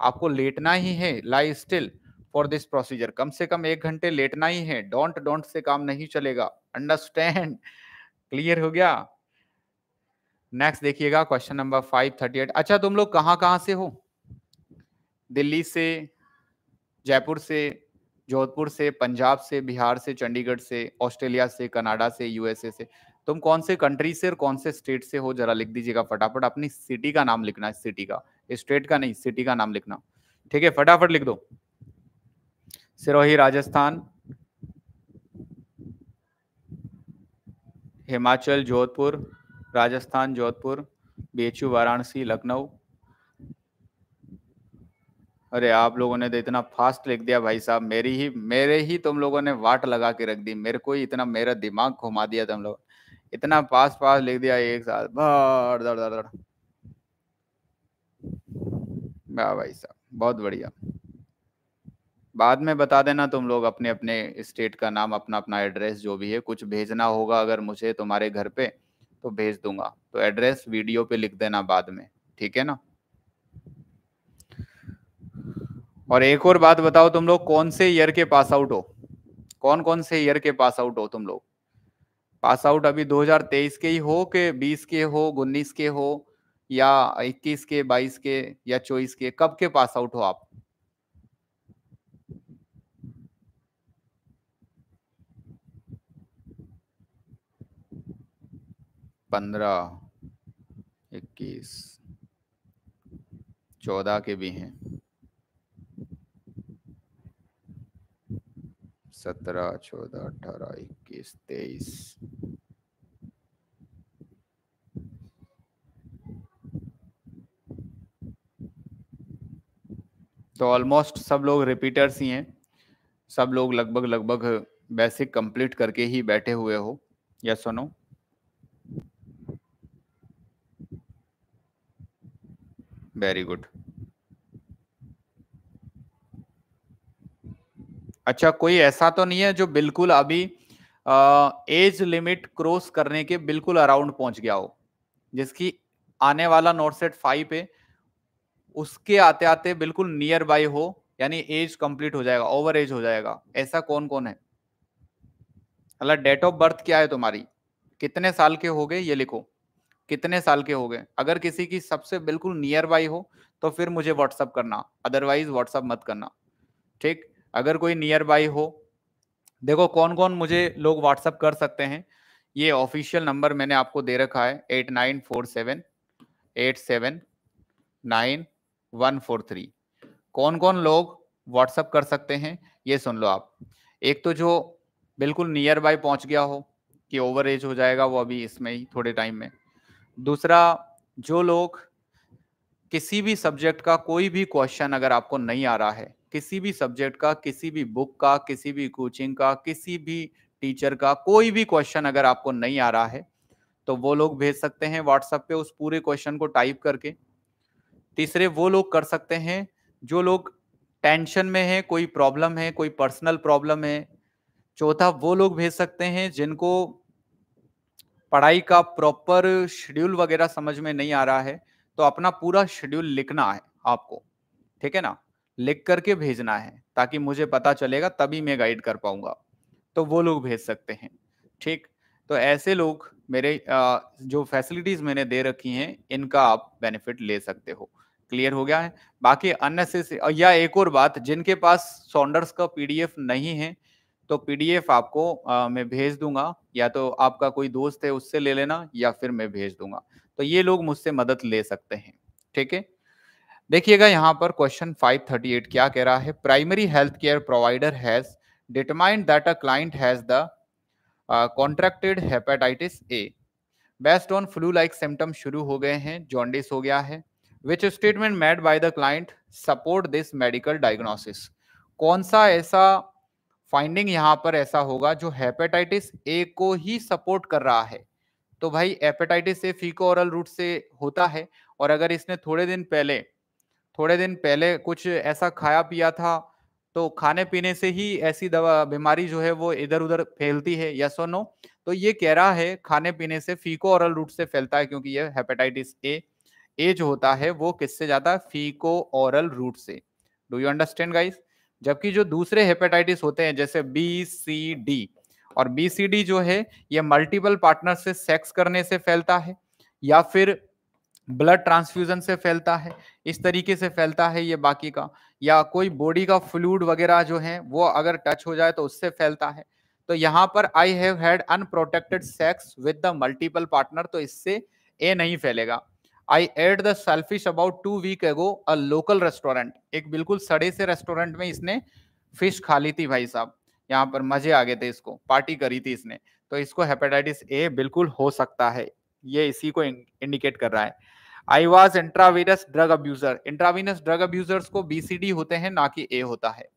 आपको लेटना ही है lie still for this procedure कम से कम एक घंटे लेटना ही है डोंट डोंट से काम नहीं चलेगा अंडरस्टैंड क्लियर हो गया नेक्स्ट देखिएगा question number five thirty eight अच्छा तुम लोग कहाँ कहाँ से हो दिल्ली से जयपुर से जोधपुर से पंजाब से बिहार से चंडीगढ़ से ऑस्ट्रेलिया से कनाडा से यूएसए से तुम कौन से कंट्री से और कौन से स्टेट से हो जरा लिख दीजिएगा फटाफट अपनी सिटी का नाम लिखना है सिटी का स्टेट का नहीं सिटी का नाम लिखना ठीक है फटाफट लिख दो सिरोही राजस्थान हिमाचल जोधपुर राजस्थान जोधपुर बीएचयू वाराणसी लखनऊ अरे आप लोगों ने तो इतना फास्ट लिख दिया भाई साहब मेरी ही मेरे ही तुम लोगों ने वाट लगा के रख दी मेरे को ही इतना मेरा दिमाग घुमा दिया तुम लोग इतना पास पास लिख दिया एक साथ बड़ दड़ दड़ दड़ वाह भाई साहब बहुत बढ़िया बाद में बता देना तुम लोग अपने अपने स्टेट का नाम अपना अपना एड्रेस जो भी है कुछ भेजना होगा अगर मुझे तुम्हारे घर पे तो भेज दूंगा तो एड्रेस वीडियो पे लिख देना बाद में ठीक है ना और एक और बात बताओ तुम लोग कौन से ईयर के पास आउट हो कौन कौन से ईयर के पास आउट हो तुम लोग पास आउट अभी 2023 के ही हो के 20 के हो उन्नीस के हो या 21 के 22 के या 24 के कब के पास आउट हो आप पंद्रह इक्कीस चौदह के भी हैं सत्रह चौदह अठारह इक्कीस तेईस तो ऑलमोस्ट सब लोग रिपीटर्स ही हैं सब लोग लगभग लगभग बेसिक कंप्लीट करके ही बैठे हुए हो या सुनो वेरी गुड अच्छा कोई ऐसा तो नहीं है जो बिल्कुल अभी एज लिमिट क्रॉस करने के बिल्कुल अराउंड पहुंच गया हो जिसकी आने वाला नोट सेट फाइव पे उसके आते आते बिल्कुल नियर बाय हो यानी एज कंप्लीट हो जाएगा ओवर एज हो जाएगा ऐसा कौन कौन है अल्लाह डेट ऑफ बर्थ क्या है तुम्हारी कितने साल के हो गए ये लिखो कितने साल के हो गए अगर किसी की सबसे बिल्कुल नियर बाई हो तो फिर मुझे व्हाट्सअप करना अदरवाइज व्हाट्सअप मत करना ठीक अगर कोई नियर बाई हो देखो कौन कौन मुझे लोग व्हाट्सअप कर सकते हैं ये ऑफिशियल नंबर मैंने आपको दे रखा है eight nine four seven eight seven nine one four three कौन कौन लोग व्हाट्सअप कर सकते हैं ये सुन लो आप एक तो जो बिल्कुल नियर बाय पहुंच गया हो कि ओवर एज हो जाएगा वो अभी इसमें ही थोड़े टाइम में दूसरा जो लोग किसी भी सब्जेक्ट का कोई भी क्वेश्चन अगर आपको नहीं आ रहा है किसी भी सब्जेक्ट का किसी भी बुक का किसी भी कोचिंग का किसी भी टीचर का कोई भी क्वेश्चन अगर आपको नहीं आ रहा है तो वो लोग भेज सकते हैं व्हाट्सएप पे उस पूरे क्वेश्चन को टाइप करके तीसरे वो लोग कर सकते हैं जो लोग टेंशन में है कोई प्रॉब्लम है कोई पर्सनल प्रॉब्लम है चौथा वो लोग भेज सकते हैं जिनको पढ़ाई का प्रॉपर शेड्यूल वगैरह समझ में नहीं आ रहा है तो अपना पूरा शेड्यूल लिखना है आपको ठीक है ना लिख करके भेजना है ताकि मुझे पता चलेगा तभी मैं गाइड कर पाऊंगा तो वो लोग भेज सकते हैं ठीक तो ऐसे लोग मेरे जो फैसिलिटीज मैंने दे रखी हैं इनका आप बेनिफिट ले सकते हो क्लियर हो गया है बाकी से या एक और बात जिनके पास सॉन्डर्स का पीडीएफ नहीं है तो पीडीएफ आपको आ, मैं भेज दूंगा या तो आपका कोई दोस्त है उससे ले लेना या फिर मैं भेज दूंगा तो ये लोग मुझसे मदद ले सकते हैं ठीक है देखिएगा यहाँ पर क्वेश्चन 538 क्या कह रहा है primary health care provider has determined that a client has the contracted hepatitis A based on flu like symptom शुरू हो गए हैं जॉन्डिस हो गया है which statement made by the client support this medical diagnosis कौन सा ऐसा फाइंडिंग यहाँ पर ऐसा होगा जो हेपेटाइटिस ए को ही सपोर्ट कर रहा है तो भाई हेपेटाइटिस ए फीको औरल रूट से होता है और अगर इसने थोड़े दिन पहले थोड़े दिन पहले कुछ ऐसा खाया पिया था तो खाने पीने से ही ऐसी दवा बीमारी जो है वो इधर उधर फैलती है यस और नो तो ये कह रहा है खाने पीने से फीको औरल रूट से फैलता है क्योंकि ये हेपेटाइटिस ए ए जो होता है वो किससे जाता है फीको औरल रूट से डू यू अंडरस्टैंड गाइस जबकि जो दूसरे हेपेटाइटिस होते हैं जैसे बी सी डी और बी सी डी जो है ये मल्टीपल पार्टनर से सेक्स करने से फैलता है या फिर ब्लड ट्रांसफ्यूजन से फैलता है इस तरीके से फैलता है ये बाकी का या कोई बॉडी का फ्लूड वगैरह जो है वो अगर टच हो जाए तो उससे फैलता है तो यहाँ पर I have had unprotected sex with the multiple partner तो इससे ए नहीं फैलेगा I ate the shellfish about two weeks ago a local restaurant एक बिल्कुल सड़े से रेस्टोरेंट में इसने फिश खा ली थी भाई साहब यहाँ पर मजे आ गए थे इसको पार्टी करी थी इसने तो इसको हेपेटाइटिस ए बिल्कुल हो सकता है ये इसी को इंडिकेट कर रहा है I was intravenous drug abuser intravenous drug abusers को बीसीडी होते हैं ना कि ए होता है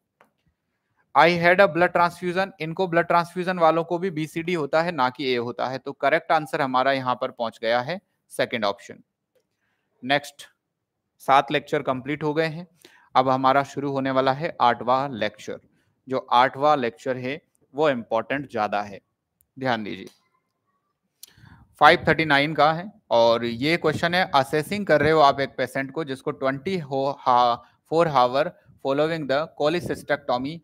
I had a blood transfusion इनको ब्लड ट्रांसफ्यूजन वालों को भी बीसीडी होता है ना कि ए होता है तो करेक्ट आंसर हमारा यहाँ पर पहुंच गया है सेकेंड ऑप्शन नेक्स्ट सात लेक्चर कंप्लीट हो गए हैं अब हमारा शुरू होने वाला है आठवां लेक्चर जो आठवां लेक्चर है वो इम्पोर्टेंट ज़्यादा है ध्यान दीजिए 539 का है और ये क्वेश्चन है असेसिंग कर रहे हो आप एक पेशेंट को जिसको 20 हो हा four hour following the cholecystectomy.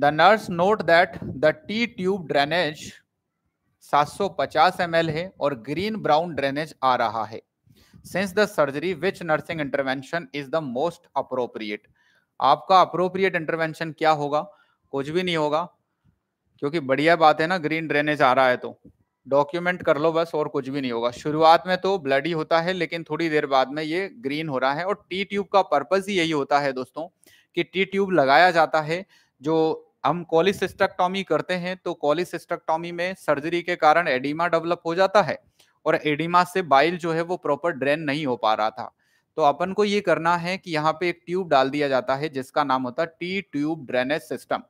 The nurse note that the T tube drainage 750 ml है और ग्रीन ब्राउन ड्रेनेज आ रहा है since the surgery which nursing intervention is the most appropriate आपका अप्रोप्रिएट इंटरवेंशन क्या होगा कुछ भी नहीं होगा क्योंकि बढ़िया बात है ना ग्रीन ड्रेनेज आ रहा है तो डॉक्यूमेंट कर लो बस और कुछ भी नहीं होगा शुरुआत में तो ब्लड ही होता है लेकिन थोड़ी देर बाद में ये ग्रीन हो रहा है और टी ट्यूब का पर्पज ही यही होता है दोस्तों कि टी ट्यूब लगाया जाता है जो हम कॉलिसिस्टक्टॉमी करते हैं तो कॉलिसिस्टक्टॉमी में सर्जरी के कारण एडिमा डेवलप हो जाता है और एडिमा से बाइल जो है वो प्रॉपर ड्रेन नहीं हो पा रहा था तो अपन को ये करना है कि यहाँ पे एक ट्यूब डाल दिया जाता है जिसका नाम होता है टी ट्यूब ड्रेनेज सिस्टम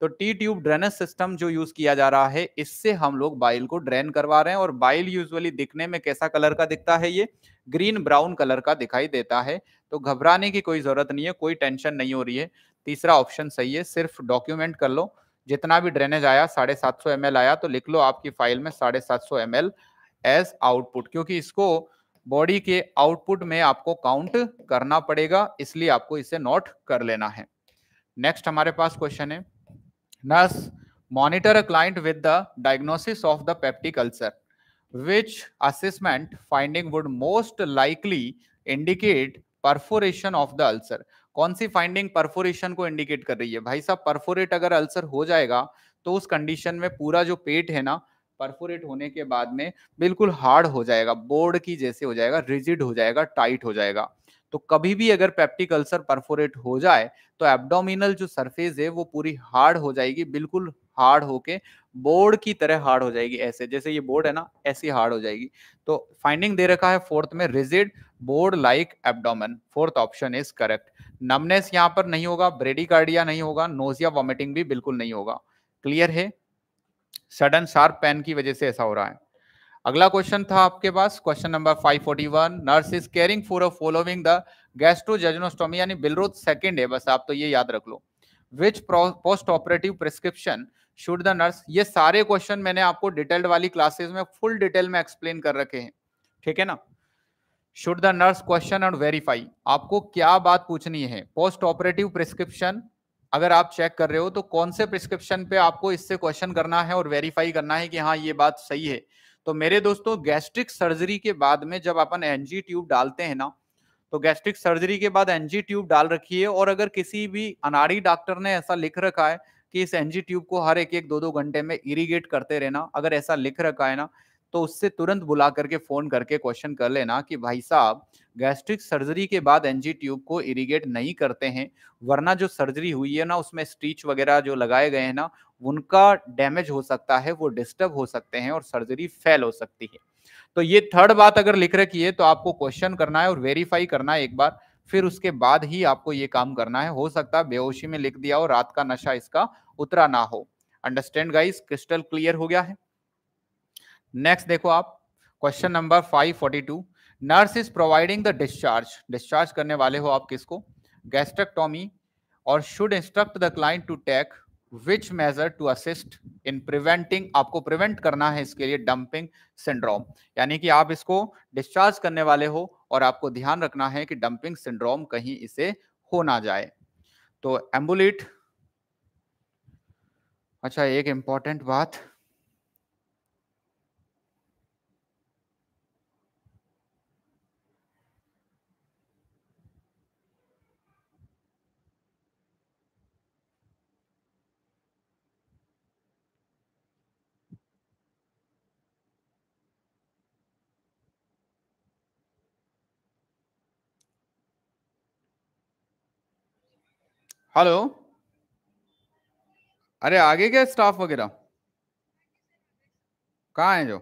तो टी ट्यूब ड्रेनेज सिस्टम जो यूज किया जा रहा है इससे हम लोग बाइल को ड्रेन करवा रहे हैं और बाइल यूजली दिखने में कैसा कलर का दिखता है ये ग्रीन ब्राउन कलर का दिखाई देता है तो घबराने की कोई जरूरत नहीं है कोई टेंशन नहीं हो रही है तीसरा ऑप्शन सही है सिर्फ डॉक्यूमेंट कर लो जितना भी ड्रेनेज आया साढ़े सात सौ आया तो लिख लो आपकी फाइल में साढ़े सात सौ एज आउटपुट क्योंकि इसको बॉडी के आउटपुट में आपको काउंट करना पड़ेगा इसलिए आपको इसे नोट कर लेना है नेक्स्ट हमारे पास क्वेश्चन है nurse monitor a client with the diagnosis of the peptic ulcer which assessment finding would most likely indicate perforation of the ulcer कौन सी फाइंडिंग परफोरेशन को इंडिकेट कर रही है भाई साहब परफोरेट अगर अल्सर हो जाएगा तो उस कंडीशन में पूरा जो पेट है ना परफोरेट होने के बाद में बिल्कुल हार्ड हो जाएगा बोर्ड की जैसे हो जाएगा रिजिड हो जाएगा टाइट हो जाएगा तो कभी भी अगर पेप्टिक अल्सर परफोरेट हो जाए तो एब्डोमिनल जो सरफेस है वो पूरी हार्ड हो जाएगी बिल्कुल हार्ड होके बोर्ड की तरह हार्ड हो जाएगी ऐसे जैसे ये बोर्ड है ना ऐसी हार्ड हो जाएगी तो फाइंडिंग दे रखा है फोर्थ में rigid board like abdomen fourth option is correct numbness यहाँ पर नहीं होगा ब्रेडिकार्डिया नहीं होगा नोजिया वॉमिटिंग भी बिल्कुल नहीं होगा क्लियर है सडन शार्प पेन की वजह से ऐसा हो रहा है अगला क्वेश्चन था आपके पास question number 541 nurse is caring for a following the gastrojejunostomy यानी बिलरोथ सेकंड है बस आप तो ये याद रख लो which post operative prescription should the nurse ये सारे क्वेश्चन मैंने आपको डिटेल्ड वाली क्लासेस में फुल डिटेल में एक्सप्लेन कर रखे हैं ठीक है ना should the nurse question and verify आपको क्या बात पूछनी है पोस्ट ऑपरेटिव प्रिस्क्रिप्शन अगर आप चेक कर रहे हो तो कौन से प्रिस्क्रिप्शन पे आपको इससे क्वेश्चन करना है और वेरीफाई करना है कि हाँ ये बात सही है तो मेरे दोस्तों गैस्ट्रिक सर्जरी के बाद में जब अपन एनजी ट्यूब डालते हैं ना तो गैस्ट्रिक सर्जरी के बाद एनजी ट्यूब डाल रखी है और अगर किसी भी अनाड़ी डॉक्टर ने ऐसा लिख रखा है कि इस एनजी ट्यूब को हर एक एक दो दो घंटे में इरीगेट करते रहना अगर ऐसा लिख रखा है ना तो उससे तुरंत बुला करके फोन करके क्वेश्चन कर लेना कि भाई साहब गैस्ट्रिक सर्जरी के बाद एनजी ट्यूब को इरिगेट नहीं करते हैं वरना जो सर्जरी हुई है ना उसमें स्टीच वगैरह जो लगाए गए हैं ना उनका डैमेज हो सकता है वो डिस्टर्ब हो सकते हैं और सर्जरी फेल हो सकती है तो ये थर्ड बात अगर लिख रखी है तो आपको क्वेश्चन करना है और वेरीफाई करना है एक बार फिर उसके बाद ही आपको ये काम करना है हो सकता है बेहोशी में लिख दिया हो रात का नशा इसका उतरा ना हो अंडरस्टैंड गाइस क्रिस्टल क्लियर हो गया है नेक्स्ट देखो आप question number 542 nurse is providing the discharge discharge करने वाले हो आप किसको गैस्ट्रेक्टोमी और should instruct the client to take which measure to assist in preventing आपको प्रिवेंट करना है इसके लिए डंपिंग सिंड्रोम यानी कि आप इसको डिस्चार्ज करने वाले हो और आपको ध्यान रखना है कि डंपिंग सिंड्रोम कहीं इसे हो ना जाए तो एम्बुलेट अच्छा एक इंपॉर्टेंट बात हेलो अरे आगे क्या स्टाफ वगैरह कहाँ है जो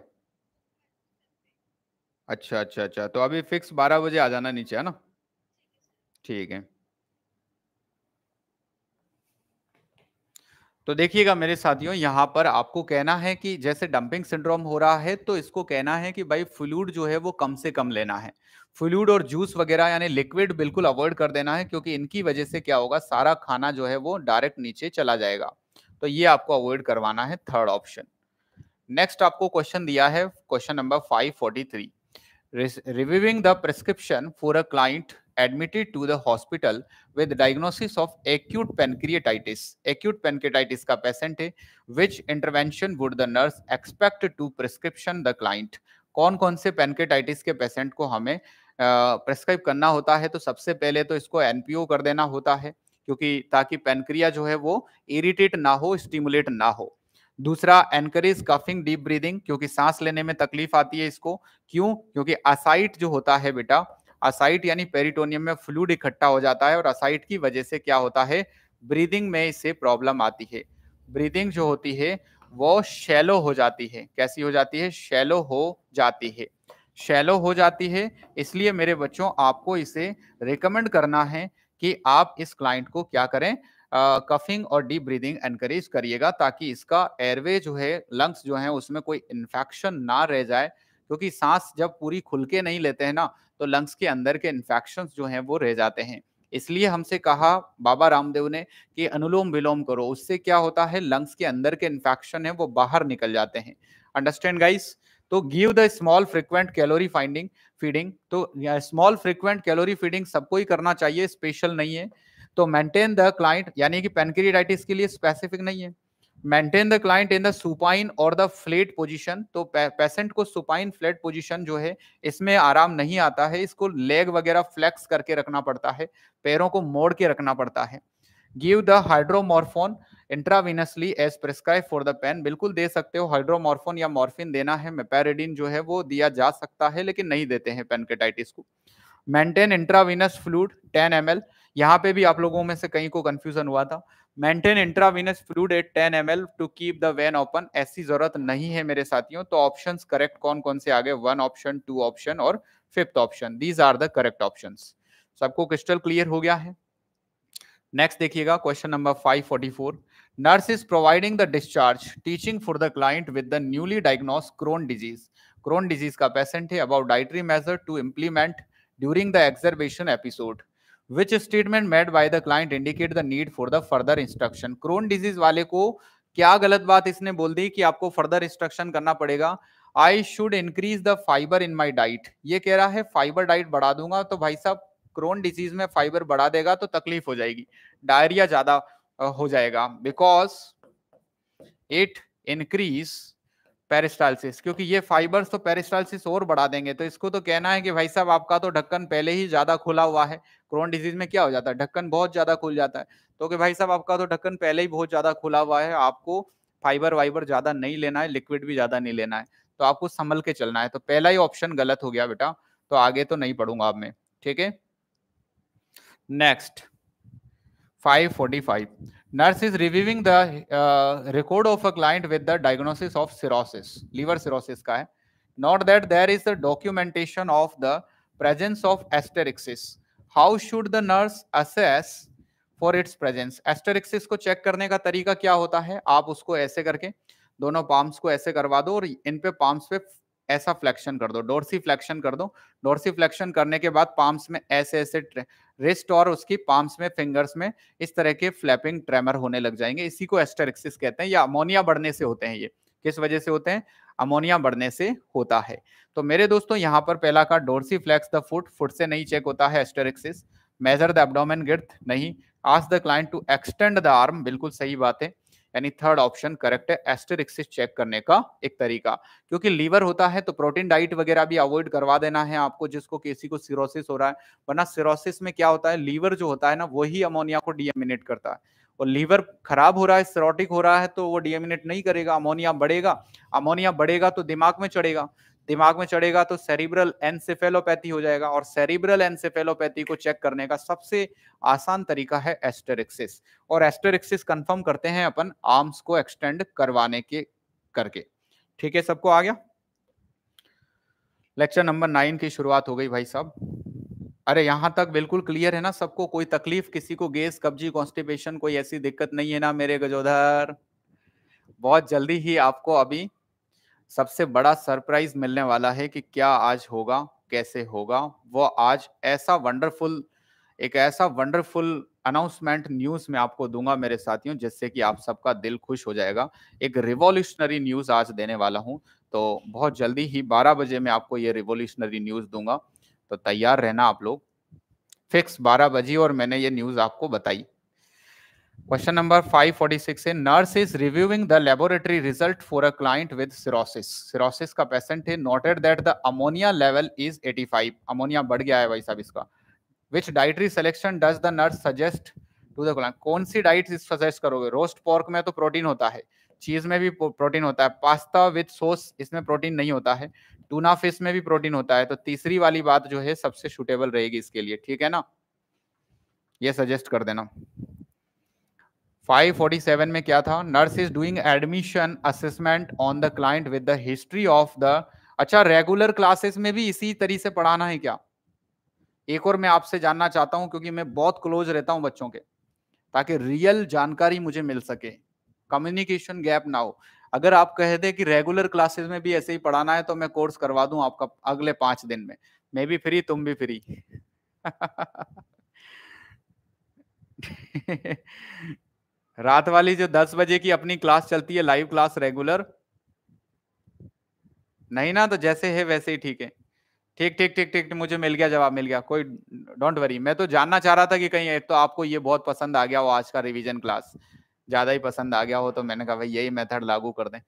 अच्छा अच्छा अच्छा तो अभी फिक्स बारह बजे आ जाना नीचे है ना ठीक है तो देखिएगा मेरे साथियों यहाँ पर आपको कहना है कि जैसे डंपिंग सिंड्रोम हो रहा है तो इसको कहना है कि भाई फ्लूड जो है वो कम से कम लेना है फ्लूड और जूस वगैरह यानी लिक्विड बिल्कुल अवॉइड कर देना है क्योंकि इनकी वजह से क्या होगा सारा खाना जो है वो डायरेक्ट नीचे चला जाएगा तो ये आपको अवॉइड करवाना है थर्ड ऑप्शन नेक्स्ट आपको क्वेश्चन दिया है question number three reviewing the prescription for a client admitted to the hospital with diagnosis of acute pancreatitis acute pancreatitis का पेशेंट है which intervention would the nurse expect to prescription the client कौन कौन से pancreatitis के patient को हमें prescribe करना होता है तो सबसे पहले तो इसको एनपीओ कर देना होता है क्योंकि ताकि पेनक्रिया जो है वो इरिटेट ना हो स्टिमुलेट ना हो दूसरा एनकरेज कफिंग डीप ब्रीदिंग क्योंकि सांस लेने में तकलीफ आती है इसको क्यों क्योंकि असाइट जो होता है बेटा असाइट यानी पेरिटोनियम में फ्लूड इकट्ठा हो जाता है और असाइट की वजह से क्या होता है ब्रीदिंग में इससे प्रॉब्लम आती है ब्रीदिंग जो होती है वो शैलो हो जाती है कैसी हो जाती है शैलो हो जाती है शैलो हो जाती है इसलिए मेरे बच्चों आपको इसे रिकमेंड करना है कि आप इस क्लाइंट को क्या करें कफिंग uh, और डीप ब्रीदिंग एनकरेज करिएगा ताकि इसका एयरवे जो है लंग्स जो है उसमें कोई इन्फेक्शन ना रह जाए क्योंकि सांस जब पूरी खुल के नहीं लेते हैं ना तो लंग्स के अंदर के इन्फेक्शन जो हैं वो रह जाते हैं इसलिए हमसे कहा बाबा रामदेव ने कि अनुलोम विलोम करो उससे क्या होता है लंग्स के अंदर के इन्फेक्शन है वो बाहर निकल जाते हैं अंडरस्टैंड गाइस तो give the small frequent calorie finding feeding तो स्मॉल फ्रिक्वेंट कैलोरी फीडिंग सबको ही करना चाहिए स्पेशल नहीं है तो मेंटेन द क्लाइंट यानी कि पेनक्रियाटाइटिस के लिए स्पेसिफिक नहीं है maintain the client in the supine और द फ्लेट पोजीशन तो पेशेंट को सुपाइन फ्लेट पोजीशन जो है इसमें आराम नहीं आता है इसको लेग वगैरह फ्लेक्स करके रखना पड़ता है पैरों को मोड़ के रखना पड़ता है give the hydromorphone intravenously as prescribe for the pain बिल्कुल दे सकते हो हाइड्रोमोरफोन या मॉर्फिन देना है मेपेरेडिन जो है वो दिया जा सकता है लेकिन नहीं देते हैं पेनकेटाइटिस को maintain intravenous fluid 10 M L यहाँ पे भी आप लोगों में से कहीं को कंफ्यूजन हुआ था maintain intravenous fluid at 10 ml to keep the vein open ऐसी जरूरत नहीं है मेरे साथियों तो ऑप्शंस करेक्ट कौन कौन से आ गए वन ऑप्शन टू ऑप्शन और fifth option these are the correct option सबको क्रिस्टल क्लियर हो गया है नेक्स्ट देखिएगा question number 544 nurse is providing the discharge teaching for the client with the newly diagnose Crohn disease Crohn disease का patient है about dietary measure to implement during the exacerbation episode which statement made by the client indicate the need for the further instruction crown disease वाले को क्या गलत बात इसने बोल दी कि आपको फर्दर इंस्ट्रक्शन करना पड़ेगा I should increase the fibre in my diet ये कह रहा है फाइबर डाइट बढ़ा दूंगा तो भाई साहब क्रोन डिजीज में फाइबर बढ़ा देगा तो तकलीफ हो जाएगी डायरिया ज्यादा हो जाएगा बिकॉज इट इंक्रीज पेरिस्टालसिस क्योंकि ये फाइबर्स तो पेरिस्टालसिस और बढ़ा देंगे तो इसको तो कहना है कि भाई साहब आपका तो ढक्कन पहले ही ज्यादा खुला हुआ है क्रोन डिजीज में क्या हो जाता है ढक्कन बहुत ज्यादा खुल जाता है तो कि भाई साहब आपका तो ढक्कन पहले ही बहुत ज्यादा खुला हुआ है आपको फाइबर वाइबर ज्यादा नहीं लेना है लिक्विड भी ज्यादा नहीं लेना है तो आपको संभल के चलना है तो पहला ही ऑप्शन गलत हो गया बेटा तो आगे तो नहीं पढ़ूंगा आप में ठीक है next five nurse is reviewing the uh, record of a client with the diagnosis of cirrhosis liver cirrhosis ka hai not that there is a documentation of the presence of asterixis how should the nurse assess for its presence asterixis को check करने का तरीका क्या होता है आप उसको ऐसे करके दोनों पाम्स को ऐसे करवा दो और इन पे पाम्स पे ऐसा फ्लेक्शन कर दो डोर्सी फ्लेक्शन कर दो डोर्सी फ्लेक्शन करने के बाद पाम्स में ऐसे ऐसे रिस्ट और उसकी पाम्स में फिंगर्स में इस तरह के फ्लैपिंग ट्रेमर होने लग जाएंगे इसी को एस्टेरिक्सिस कहते हैं या अमोनिया बढ़ने से होते हैं ये किस वजह से होते हैं अमोनिया बढ़ने से होता है तो मेरे दोस्तों यहाँ पर पहला का dorsiflex the foot foot से नहीं चेक होता है asterixis measure the abdomen girth नहीं ask the client to extend the arm बिल्कुल सही बात है यानी थर्ड ऑप्शन करेक्ट है एस्टेरिक से चेक करने का एक तरीका क्योंकि लीवर होता है तो प्रोटीन डाइट वगैरह भी अवॉइड करवा देना है आपको जिसको किसी को सिरोसिस हो रहा है वरना सिरोसिस में क्या होता है लीवर जो होता है ना वही अमोनिया को डिएमिनेट करता है और लीवर खराब हो रहा है सिरोटिक हो रहा है तो वो डिएमिनेट नहीं करेगा अमोनिया बढ़ेगा अमोनिया बढ़ेगा तो दिमाग में चढ़ेगा दिमाग में चढ़ेगा तो सेरिब्रल एनसेफेलोपैथी हो जाएगा और सेरिब्रल एनसेफेलोपैथी को चेक करने का सबसे आसान तरीका है एस्टेरिक्सिस और एस्टेरिक्सिस कंफर्म करते हैं अपन आर्म्स को एक्सटेंड करवाने के करके ठीक है सबको आ गया लेक्चर नंबर नाइन की शुरुआत हो गई भाई साहब अरे यहाँ तक बिल्कुल क्लियर है ना सबको कोई तकलीफ किसी को गैस कब्जी कॉन्स्टिपेशन कोई ऐसी दिक्कत नहीं है ना मेरे गजोधर बहुत जल्दी ही आपको अभी सबसे बड़ा सरप्राइज मिलने वाला है कि क्या आज होगा कैसे होगा वो आज ऐसा वंडरफुल एक ऐसा वंडरफुल अनाउंसमेंट न्यूज में आपको दूंगा मेरे साथियों जिससे कि आप सबका दिल खुश हो जाएगा एक रिवॉल्यूशनरी न्यूज आज देने वाला हूं तो बहुत जल्दी ही 12 बजे मैं आपको ये रिवॉल्यूशनरी न्यूज दूंगा तो तैयार रहना आप लोग फिक्स 12 बजे और मैंने ये न्यूज आपको बताई क्वेश्चन नंबर 546 है nurse is reviewing the laboratory result for a client with cirrhosis cirrhosis का पेशेंट है noted that the ammonia level is 85 ammonia बढ़ गया है भाई साहब इसका which dietary selection does the nurse suggest to the client कौन सी डाइट सजेस्ट करोगे रोस्ट पोर्क में तो प्रोटीन होता है चीज में भी प्रोटीन होता है पास्ता विथ सोस इसमें प्रोटीन नहीं होता है टूना फिश में भी प्रोटीन होता है तो तीसरी वाली बात जो है सबसे सुटेबल रहेगी इसके लिए ठीक है ना ये सजेस्ट कर देना 547 में क्या था nurse is doing admission assessment on the client with the history of the अच्छा रेगुलर क्लासेस में भी इसी तरीके से पढ़ाना है क्या एक और मैं आपसे जानना चाहता हूं क्योंकि मैं बहुत क्लोज रहता हूं बच्चों के ताकि रियल जानकारी मुझे मिल सके कम्युनिकेशन गैप ना हो अगर आप कह दे कि रेगुलर क्लासेस में भी ऐसे ही पढ़ाना है तो मैं कोर्स करवा दूं आपका अगले पांच दिन में मैं भी फ्री तुम भी फ्री (laughs) रात वाली जो दस बजे की अपनी क्लास चलती है लाइव क्लास रेगुलर नहीं ना तो जैसे है वैसे ही ठीक है ठीक ठीक ठीक ठीक मुझे मिल गया जवाब मिल गया कोई डोंट वरी मैं तो जानना चाह रहा था कि कहीं एक तो आपको ये बहुत पसंद आ गया हो आज का रिवीजन क्लास ज़्यादा ही पसंद आ गया हो तो मैंने कहा भाई यही मेथड लागू कर दें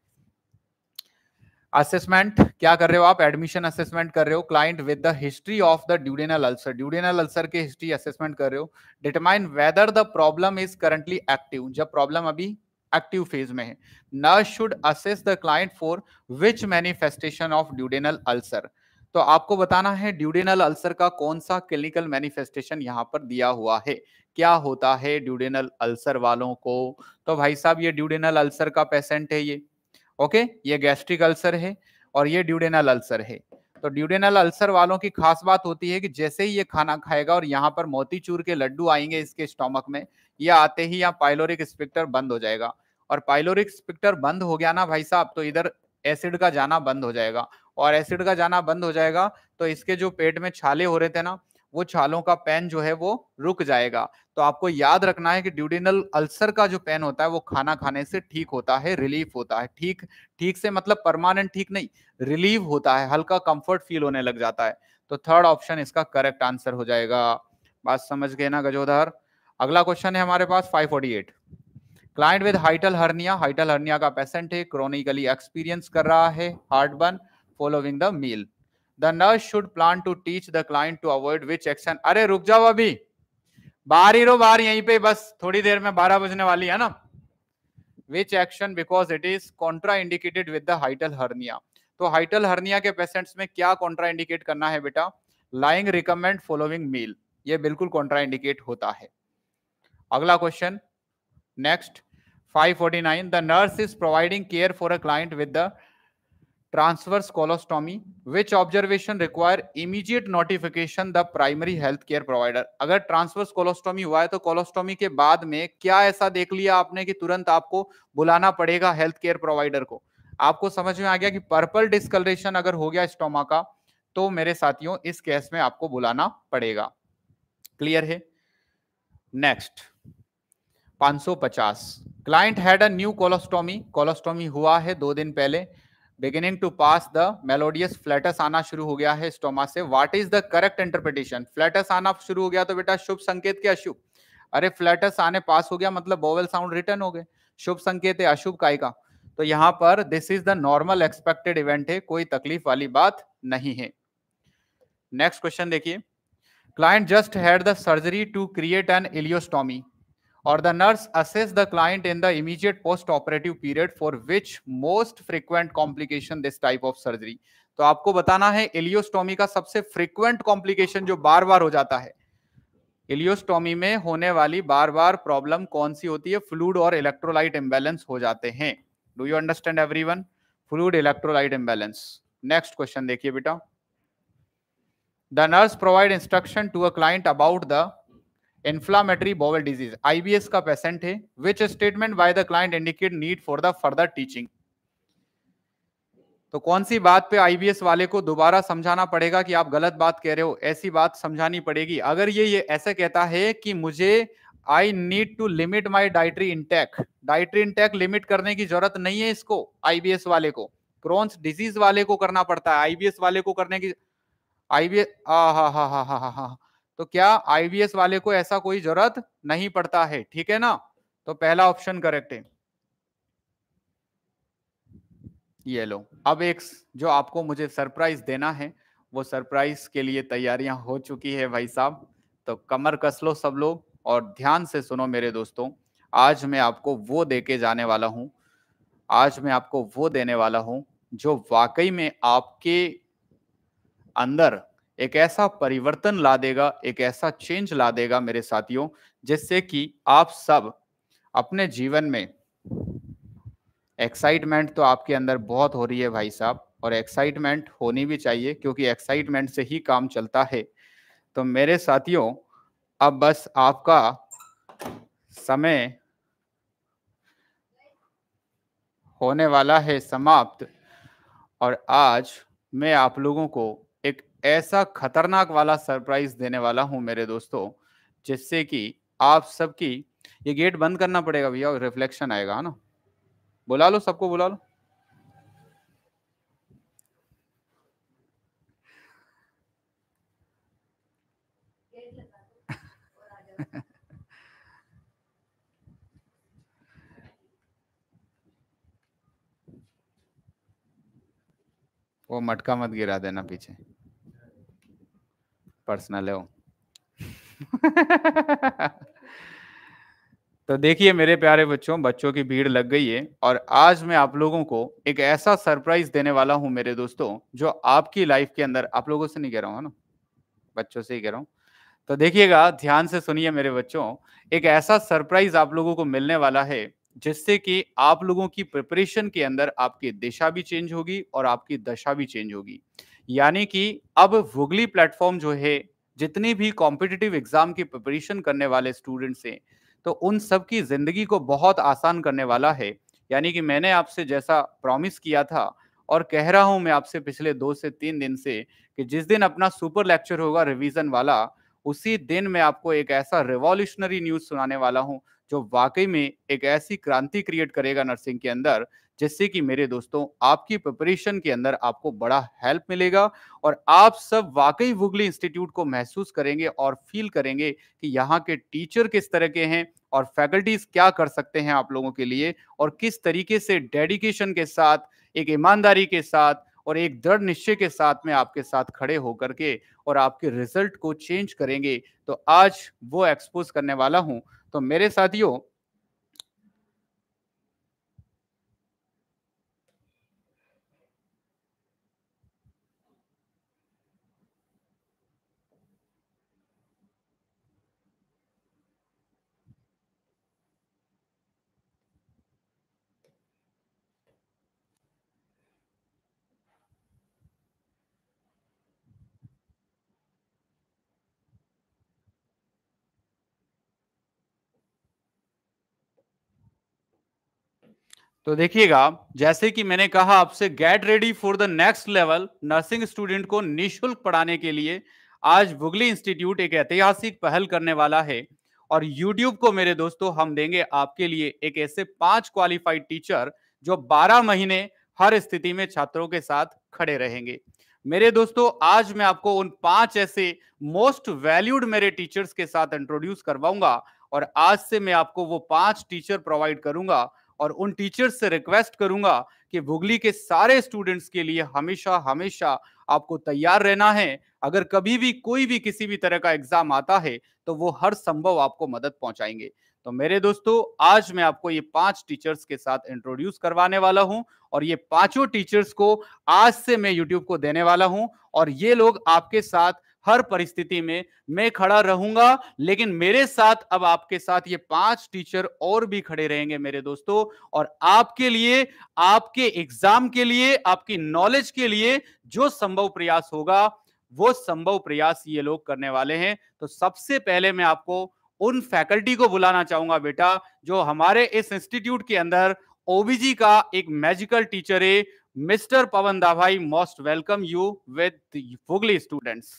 असेसमेंट क्या कर रहे हो आप एडमिशन असेसमेंट कर रहे हो client with the history of the duodenal ulcer duodenal ulcer के हिस्ट्री असेसमेंट कर रहे हो determine whether the problem is currently active जब प्रॉब्लम अभी एक्टिव फेज में है nurse should assess the client for which manifestation of duodenal ulcer तो आपको बताना है ड्यूडेनल अल्सर का कौन सा क्लिनिकल मैनिफेस्टेशन यहाँ पर दिया हुआ है क्या होता है ड्यूडेनल अल्सर वालों को तो भाई साहब ये ड्यूडेनल अल्सर का पेशेंट है ये ओके ये गैस्ट्रिक अल्सर है और ये ड्यूडेनल अल्सर है तो ड्यूडेनल अल्सर वालों की खास बात होती है कि जैसे ही ये खाना खाएगा और यहाँ पर मोतीचूर के लड्डू आएंगे इसके स्टोमक में ये आते ही यहाँ पाइलोरिक स्पेक्टर बंद हो जाएगा और पाइलोरिक स्पेक्टर बंद हो गया ना भाई साहब तो इधर एसिड का जाना बंद हो जाएगा और एसिड का जाना बंद हो जाएगा तो इसके जो पेट में छाले हो रहे थे ना वो छालों का पेन जो है वो रुक जाएगा तो आपको याद रखना है कि ड्यूडिनल अल्सर का जो पेन होता है वो खाना खाने से ठीक होता है रिलीफ होता है ठीक ठीक से मतलब परमानेंट ठीक नहीं रिलीव होता है हल्का कंफर्ट फील होने लग जाता है तो थर्ड ऑप्शन इसका करेक्ट आंसर हो जाएगा बात समझ गए ना गजोधर अगला क्वेश्चन है हमारे पास 548 client with hiatal hernia hiatal hernia का पेशेंट है क्रोनिकली एक्सपीरियंस कर रहा है heartburn following the meal the nurse should plan to teach the client to avoid which action अरे रुक जाओ अभी बाहर ही रो बाहर यहीं पे बस थोड़ी देर में बारह बजने वाली है ना which action because it is contraindicated with the hiatal hernia तो हाइटल हर्निया के पेशेंट्स में क्या कॉन्ट्रा इंडिकेट करना है बेटा लाइंग रिकमेंड फॉलोइंग मील ये बिल्कुल कॉन्ट्रा इंडिकेट होता है अगला question next 549 the nurse is providing care for a client with the transverse colostomy which observation require immediate notification the primary health care provider अगर transverse colostomy हुआ है तो colostomy के बाद में क्या ऐसा देख लिया आपने कि तुरंत आपको बुलाना पड़ेगा हेल्थ केयर प्रोवाइडर को आपको समझ में आ गया कि पर्पल डिस्कलरेशन अगर हो गया स्टोमा का तो मेरे साथियों इस केस में आपको बुलाना पड़ेगा क्लियर है next 550 client had a new colostomy colostomy हुआ है दो दिन पहले beginning to pass the melodious flatus आना शुरू हो गया है स्टोमा से what is the correct interpretation flatus आना शुरू हो गया तो बेटा शुभ संकेत के अशुभ अरे फ्लैटस आने पास हो गया मतलब बोवेल साउंड रिटर्न हो गए शुभ संकेत है अशुभ काय का तो यहाँ पर this is the normal expected event है कोई तकलीफ वाली बात नहीं है नेक्स्ट क्वेश्चन देखिए client just had the surgery to create an ileostomy or the nurse assess the client in the immediate post-operative period for which most frequent complication this type of surgery. तो आपको बताना है एलियोस्टोमी का सबसे frequent complication जो बार बार हो जाता है एलियोस्टोमी में होने वाली बार बार प्रॉब्लम कौन सी होती है फ्लूड और इलेक्ट्रोलाइट इम्बेलेंस हो जाते हैं do you understand every everyone fluid electrolyte imbalance next question देखिए बेटा the nurse provide instruction to a client about the inflammatory bowel disease IBS का पेशेंट है which statement by the client indicate need for the further teaching तो कौन सी बात पे IBS वाले को दोबारा समझाना पड़ेगा कि आप गलत बात कह रहे हो ऐसी बात समझानी पड़ेगी अगर ये ये ऐसे कहता है कि मुझे I need to limit my dietary intake dietary intake limit करने की जरूरत नहीं है इसको आईबीएस वाले को क्रोन्स डिजीज वाले को करना पड़ता है आईबीएस वाले को करने की आईबीएस हा हा हा हा हा हा तो क्या आईवीएस वाले को ऐसा कोई जरूरत नहीं पड़ता है ठीक है ना तो पहला ऑप्शन करेक्ट है ये लो अब एक जो आपको मुझे सरप्राइज देना है वो सरप्राइज के लिए तैयारियां हो चुकी है भाई साहब तो कमर कस लो सब लोग और ध्यान से सुनो मेरे दोस्तों आज मैं आपको वो दे के जाने वाला हूं आज मैं आपको वो देने वाला हूं जो वाकई में आपके अंदर एक ऐसा परिवर्तन ला देगा एक ऐसा चेंज ला देगा मेरे साथियों जिससे कि आप सब अपने जीवन में एक्साइटमेंट तो आपके अंदर बहुत हो रही है भाई साहब और एक्साइटमेंट होनी भी चाहिए क्योंकि एक्साइटमेंट से ही काम चलता है तो मेरे साथियों अब बस आपका समय होने वाला है समाप्त और आज मैं आप लोगों को ऐसा खतरनाक वाला सरप्राइज देने वाला हूं मेरे दोस्तों जिससे कि आप सबकी ये गेट बंद करना पड़ेगा भैया रिफ्लेक्शन आएगा है ना बुला लो सबको बुला लो (laughs) वो मटका मत गिरा देना पीछे पर्सनल है वो तो देखिए मेरे प्यारे बच्चों बच्चों की भीड़ लग गई है और आज मैं आप लोगों को एक ऐसा सरप्राइज देने वाला हूं मेरे दोस्तों जो आपकी लाइफ के अंदर आप लोगों से नहीं कह रहा हूँ ना बच्चों से ही कह रहा हूँ तो देखिएगा ध्यान से सुनिए मेरे बच्चों एक ऐसा सरप्राइज आप लोगों को मिलने वाला है जिससे कि आप लोगों की प्रिपरेशन के अंदर आपकी दिशा भी चेंज होगी और आपकी दशा भी चेंज होगी यानी कि अब वुगली प्लेटफॉर्म जो है जितनी भी कॉम्पिटिटिव एग्जाम की प्रिपरेशन करने वाले स्टूडेंट्स हैं तो उन सब की जिंदगी को बहुत आसान करने वाला है यानी कि मैंने आपसे जैसा प्रॉमिस किया था और कह रहा हूं मैं आपसे पिछले दो से तीन दिन से कि जिस दिन अपना सुपर लेक्चर होगा रिवीजन वाला उसी दिन मैं आपको एक ऐसा रिवॉल्यूशनरी न्यूज सुनाने वाला हूं जो वाकई में एक ऐसी क्रांति क्रिएट करेगा नर्सिंग के अंदर जिससे कि मेरे दोस्तों आपकी प्रिपरेशन के अंदर आपको बड़ा हेल्प मिलेगा और आप सब वाकई वुगली इंस्टीट्यूट को महसूस करेंगे और फील करेंगे कि यहाँ के टीचर किस तरह के हैं और फैकल्टीज क्या कर सकते हैं आप लोगों के लिए और किस तरीके से डेडिकेशन के साथ एक ईमानदारी के साथ और एक दृढ़ निश्चय के साथ में आपके साथ खड़े होकर के और आपके रिजल्ट को चेंज करेंगे तो आज वो एक्सपोज करने वाला हूं तो मेरे साथियों तो देखिएगा जैसे कि मैंने कहा आपसे get ready for the next level nursing student को निशुल्क पढ़ाने के लिए आज भुगली इंस्टीट्यूट एक ऐतिहासिक पहल करने वाला है और यूट्यूब को मेरे दोस्तों हम देंगे आपके लिए एक ऐसे पांच क्वालिफाइड टीचर जो 12 महीने हर स्थिति में छात्रों के साथ खड़े रहेंगे मेरे दोस्तों आज मैं आपको उन पांच ऐसे मोस्ट वैल्यूड मेरे टीचर्स के साथ इंट्रोड्यूस करवाऊंगा और आज से मैं आपको वो पांच टीचर प्रोवाइड करूंगा और उन टीचर्स से रिक्वेस्ट करूंगा कि भुगली के सारे स्टूडेंट्स के लिए हमेशा हमेशा आपको तैयार रहना है अगर कभी भी कोई भी किसी भी तरह का एग्जाम आता है तो वो हर संभव आपको मदद पहुंचाएंगे तो मेरे दोस्तों आज मैं आपको ये पांच टीचर्स के साथ इंट्रोड्यूस करवाने वाला हूं और ये पांचों टीचर्स को आज से मैं यूट्यूब को देने वाला हूं और ये लोग आपके साथ हर परिस्थिति में मैं खड़ा रहूंगा लेकिन मेरे साथ अब आपके साथ ये पांच टीचर और भी खड़े रहेंगे मेरे दोस्तों और आपके लिए आपके एग्जाम के लिए आपकी नॉलेज के लिए जो संभव प्रयास होगा वो संभव प्रयास ये लोग करने वाले हैं तो सबसे पहले मैं आपको उन फैकल्टी को बुलाना चाहूंगा बेटा जो हमारे इस इंस्टीट्यूट के अंदर ओबीजी का एक मैजिकल टीचर है mister Pawan Dabhai most welcome you with फुगली स्टूडेंट्स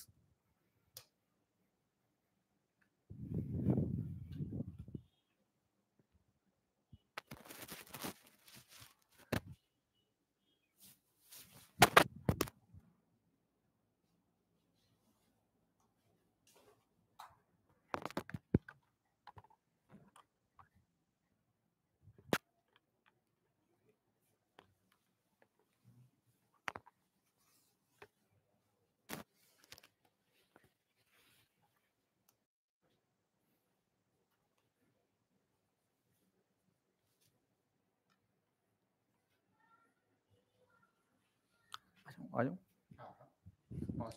आ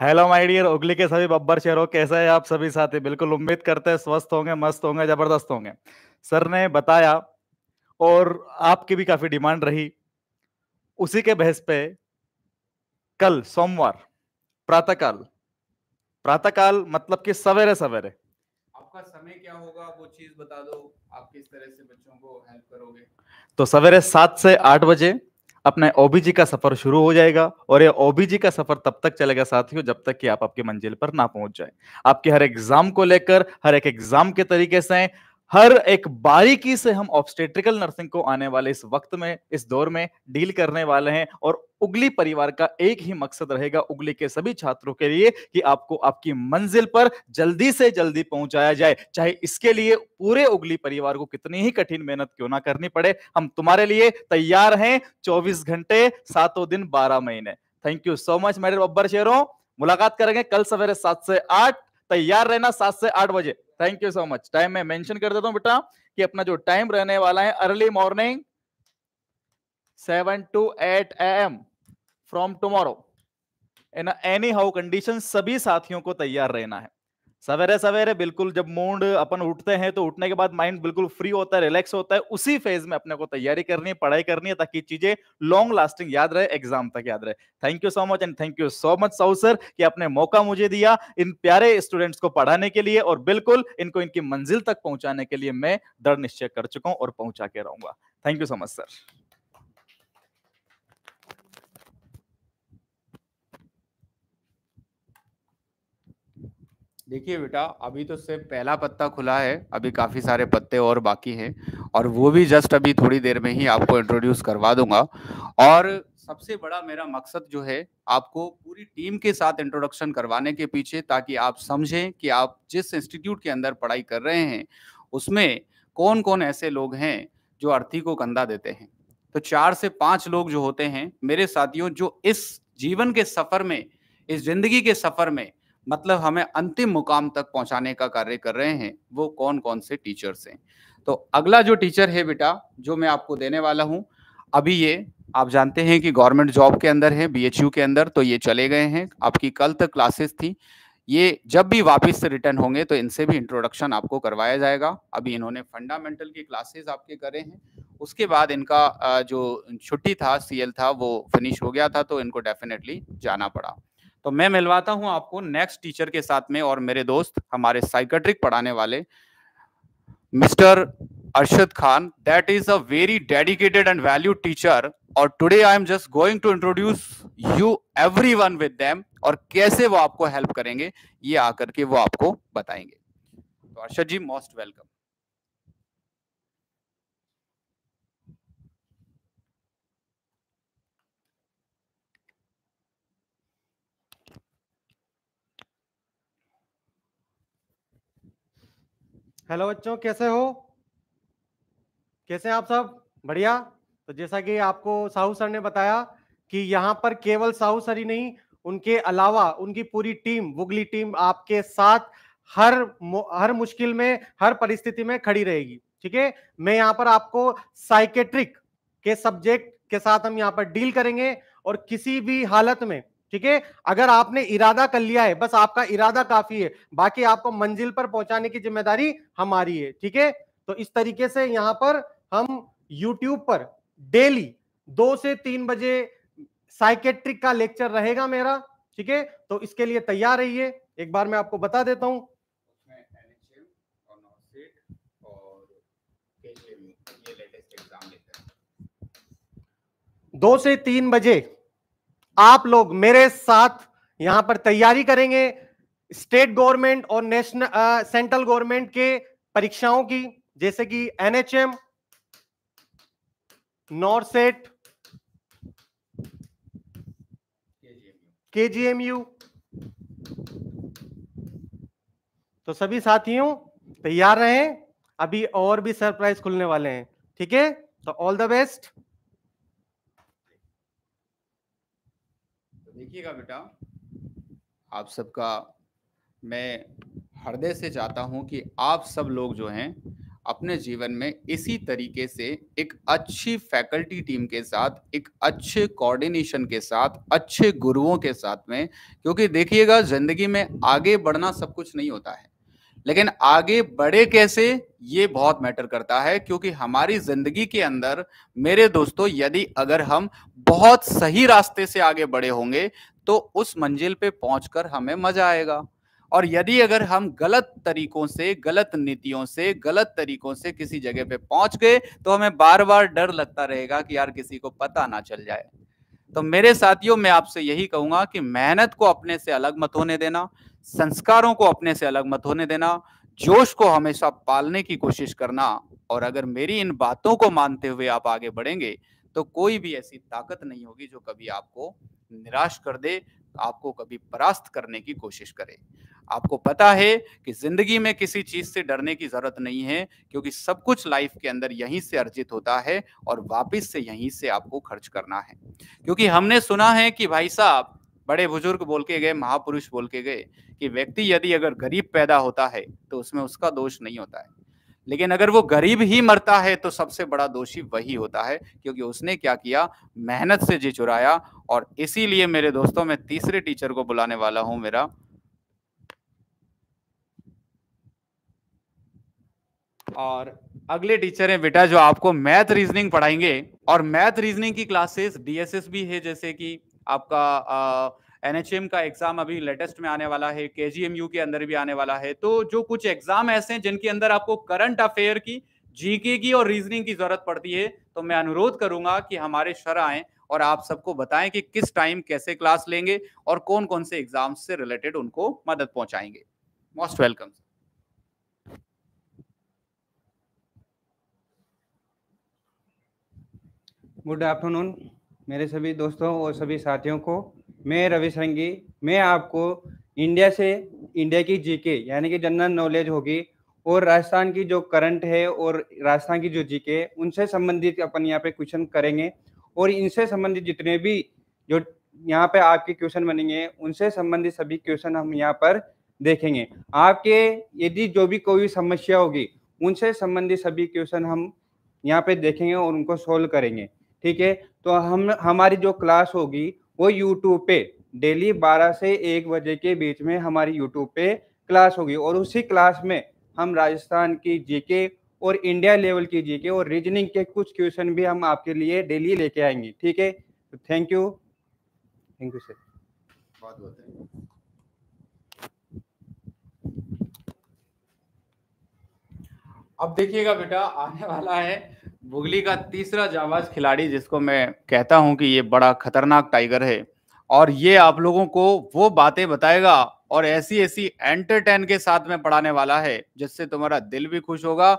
हेलो माय डियर उगली के सभी बब्बर शेरों कैसे हैं आप सभी साथी बिल्कुल उम्मीद करते हैं स्वस्थ होंगे मस्त होंगे जबरदस्त होंगे सर ने बताया और आपकी भी काफी डिमांड रही उसी के बहस पे कल सोमवार प्रातःकाल प्रातःकाल मतलब कि सवेरे सवेरे आपका समय क्या होगा वो चीज बता दो आप किस तरह से बच्चों को हेल्प करोगे तो सवेरे सात से आठ बजे अपना ओबीजी का सफर शुरू हो जाएगा और ये ओबीजी का सफर तब तक चलेगा साथियों जब तक कि आप आपकी मंजिल पर ना पहुंच जाए आपके हर एग्जाम को लेकर हर एक एग्जाम के तरीके से हर एक बारीकी से हम ऑब्स्टेट्रिकल नर्सिंग को आने वाले इस वक्त में इस दौर में डील करने वाले हैं और उगली परिवार का एक ही मकसद रहेगा उगली के सभी छात्रों के लिए कि आपको आपकी मंजिल पर जल्दी से जल्दी पहुंचाया जाए चाहे इसके लिए पूरे उगली परिवार को कितनी ही कठिन मेहनत क्यों ना करनी पड़े हम तुम्हारे लिए तैयार हैं चौबीस घंटे सातों दिन बारह महीने थैंक यू सो मच मेरे बब्बर शेरों मुलाकात करेंगे कल सवेरे सात से आठ तैयार रहना सात से आठ बजे thank you so much time मैं मेंशन कर देता हूं बेटा कि अपना जो टाइम रहने वाला है early morning seven to eight AM from tomorrow anyhow condition सभी साथियों को तैयार रहना है सवेरे सवेरे बिल्कुल जब मूड अपन उठते हैं तो उठने के बाद माइंड बिल्कुल फ्री होता है रिलैक्स होता है उसी फेज में अपने को तैयारी करनी है पढ़ाई करनी है ताकि चीजें लॉन्ग लास्टिंग याद रहे एग्जाम तक याद रहे thank you so much and thank you so much Sahu sir कि आपने मौका मुझे दिया इन प्यारे स्टूडेंट्स को पढ़ाने के लिए और बिल्कुल इनको इनकी मंजिल तक पहुंचाने के लिए मैं दृढ़ निश्चय कर चुका हूँ और पहुंचा के रहूंगा thank you so much sir देखिए बेटा अभी तो सिर्फ पहला पत्ता खुला है अभी काफ़ी सारे पत्ते और बाकी हैं और वो भी जस्ट अभी थोड़ी देर में ही आपको इंट्रोड्यूस करवा दूंगा और सबसे बड़ा मेरा मकसद जो है आपको पूरी टीम के साथ इंट्रोडक्शन करवाने के पीछे ताकि आप समझें कि आप जिस इंस्टीट्यूट के अंदर पढ़ाई कर रहे हैं उसमें कौन कौन ऐसे लोग हैं जो अर्थी को कंधा देते हैं तो चार से पांच लोग जो होते हैं मेरे साथियों जो इस जीवन के सफर में इस जिंदगी के सफर में मतलब हमें अंतिम मुकाम तक पहुंचाने का कार्य कर रहे हैं वो कौन कौन से टीचर्स हैं तो अगला जो टीचर है बेटा जो मैं आपको देने वाला हूं अभी ये आप जानते हैं कि गवर्नमेंट जॉब के अंदर है बी के अंदर तो ये चले गए हैं आपकी कल तक क्लासेस थी ये जब भी वापस से रिटर्न होंगे तो इनसे भी इंट्रोडक्शन आपको करवाया जाएगा अभी इन्होंने फंडामेंटल की क्लासेस आपके करे हैं उसके बाद इनका जो छुट्टी था सीएल था वो फिनिश हो गया था तो इनको डेफिनेटली जाना पड़ा तो मैं मिलवाता हूं आपको नेक्स्ट टीचर के साथ में और मेरे दोस्त हमारे साइकेट्रिक पढ़ाने वाले mister Arshad Khan that is a very dedicated and value teacher और today I am just going to introduce you everyone with और कैसे वो आपको हेल्प करेंगे ये आकर के वो आपको बताएंगे तो Arshad ji most welcome hello बच्चों कैसे हो कैसे आप सब बढ़िया तो जैसा कि आपको साहू सर ने बताया कि यहाँ पर केवल साहू सर ही नहीं उनके अलावा उनकी पूरी टीम बुगली टीम आपके साथ हर हर मुश्किल में हर परिस्थिति में खड़ी रहेगी ठीक है मैं यहाँ पर आपको साइकेट्रिक के सब्जेक्ट के साथ हम यहाँ पर डील करेंगे और किसी भी हालत में ठीक है अगर आपने इरादा कर लिया है बस आपका इरादा काफी है बाकी आपको मंजिल पर पहुंचाने की जिम्मेदारी हमारी है ठीक है तो इस तरीके से यहां पर हम यूट्यूब पर डेली दो से तीन बजे साइकेट्रिक का लेक्चर रहेगा मेरा ठीक है तो इसके लिए तैयार रहिए एक बार मैं आपको बता देता हूं e, दो से तीन बजे आप लोग मेरे साथ यहां पर तैयारी करेंगे स्टेट गवर्नमेंट और नेशनल सेंट्रल गवर्नमेंट के परीक्षाओं की जैसे कि एनएचएम नॉर्सेट केजीएमयू तो सभी साथियों तैयार रहें अभी और भी सरप्राइज खुलने वाले हैं ठीक है तो ऑल द बेस्ट तो देखिएगा बेटा आप सबका मैं हृदय से चाहता हूं कि आप सब लोग जो हैं अपने जीवन में इसी तरीके से एक अच्छी फैकल्टी टीम के साथ एक अच्छे कोऑर्डिनेशन के साथ अच्छे गुरुओं के साथ में क्योंकि देखिएगा जिंदगी में आगे बढ़ना सब कुछ नहीं होता है लेकिन आगे बढ़े कैसे ये बहुत मैटर करता है क्योंकि हमारी जिंदगी के अंदर मेरे दोस्तों यदि अगर हम बहुत सही रास्ते से आगे बढ़े होंगे तो उस मंजिल पे पहुंचकर हमें मजा आएगा और यदि अगर हम गलत तरीकों से गलत नीतियों से गलत तरीकों से किसी जगह पे पहुंच गए तो हमें बार बार डर लगता रहेगा कि यार किसी को पता ना चल जाए तो मेरे साथियों मैं आपसे यही कहूंगा कि मेहनत को अपने से अलग मत होने देना संस्कारों को अपने से अलग मत होने देना जोश को हमेशा पालने की कोशिश करना और अगर मेरी इन बातों को मानते हुए आप आगे बढ़ेंगे तो कोई भी ऐसी ताकत नहीं होगी जो कभी आपको निराश कर दे आपको कभी परास्त करने की कोशिश करे आपको पता है कि जिंदगी में किसी चीज से डरने की जरूरत नहीं है क्योंकि सब कुछ लाइफ के अंदर यहीं से अर्जित होता है और वापस से यहीं से आपको खर्च करना है क्योंकि हमने सुना है कि भाई साहब बड़े बुजुर्ग बोल के गए महापुरुष बोल के गए कि व्यक्ति यदि अगर गरीब पैदा होता है तो उसमें उसका दोष नहीं होता है लेकिन अगर वो गरीब ही मरता है तो सबसे बड़ा दोषी वही होता है क्योंकि उसने क्या किया मेहनत से जी चुराया और इसीलिए मेरे दोस्तों मैं तीसरे टीचर को बुलाने वाला हूं मेरा और अगले टीचर हैं बेटा जो आपको मैथ रीजनिंग पढ़ाएंगे और मैथ रीजनिंग की क्लासेस डीएसएस भी है जैसे कि आपका एनएचएम का एग्जाम अभी लेटेस्ट में आने वाला है के के अंदर भी आने वाला है तो जो कुछ एग्जाम ऐसे हैं जिनके अंदर आपको करंट अफेयर की जीके की और रीजनिंग की जरूरत पड़ती है तो मैं अनुरोध करूंगा कि हमारे शर आए और आप सबको बताएं कि किस टाइम कैसे क्लास लेंगे और कौन कौन से एग्जाम से रिलेटेड उनको मदद पहुंचाएंगे मोस्ट वेलकम गुड आफ्टरनून मेरे सभी दोस्तों और सभी साथियों को मैं रवि संगी मैं आपको इंडिया से इंडिया की जीके यानी कि जनरल नॉलेज होगी और राजस्थान की जो करंट है और राजस्थान की जो जीके उनसे संबंधित अपन यहाँ पे क्वेश्चन करेंगे और इनसे संबंधित जितने भी जो यहाँ पे आपके क्वेश्चन बनेंगे उनसे संबंधित सभी क्वेश्चन हम यहाँ पर देखेंगे आपके यदि जो भी कोई समस्या होगी उनसे संबंधित सभी क्वेश्चन हम यहाँ पे देखेंगे और उनको सोल्व करेंगे ठीक है तो हम हमारी जो क्लास होगी वो यूट्यूब पे डेली 12 से 1 बजे के बीच में हमारी यूट्यूब पे क्लास होगी और उसी क्लास में हम राजस्थान की जीके और इंडिया लेवल की जीके और रीजनिंग के कुछ क्वेश्चन भी हम आपके लिए डेली लेके आएंगे ठीक है तो thank you thank you sir बहुत बहुत अब देखिएगा बेटा आने वाला है बुगली का तीसरा जाबाज खिलाड़ी जिसको मैं कहता हूं कि ये बड़ा खतरनाक टाइगर है और ये आप लोगों को वो बातें बताएगा और ऐसी ऐसी एंटरटेन के साथ में पढ़ाने वाला है जिससे तुम्हारा दिल भी खुश होगा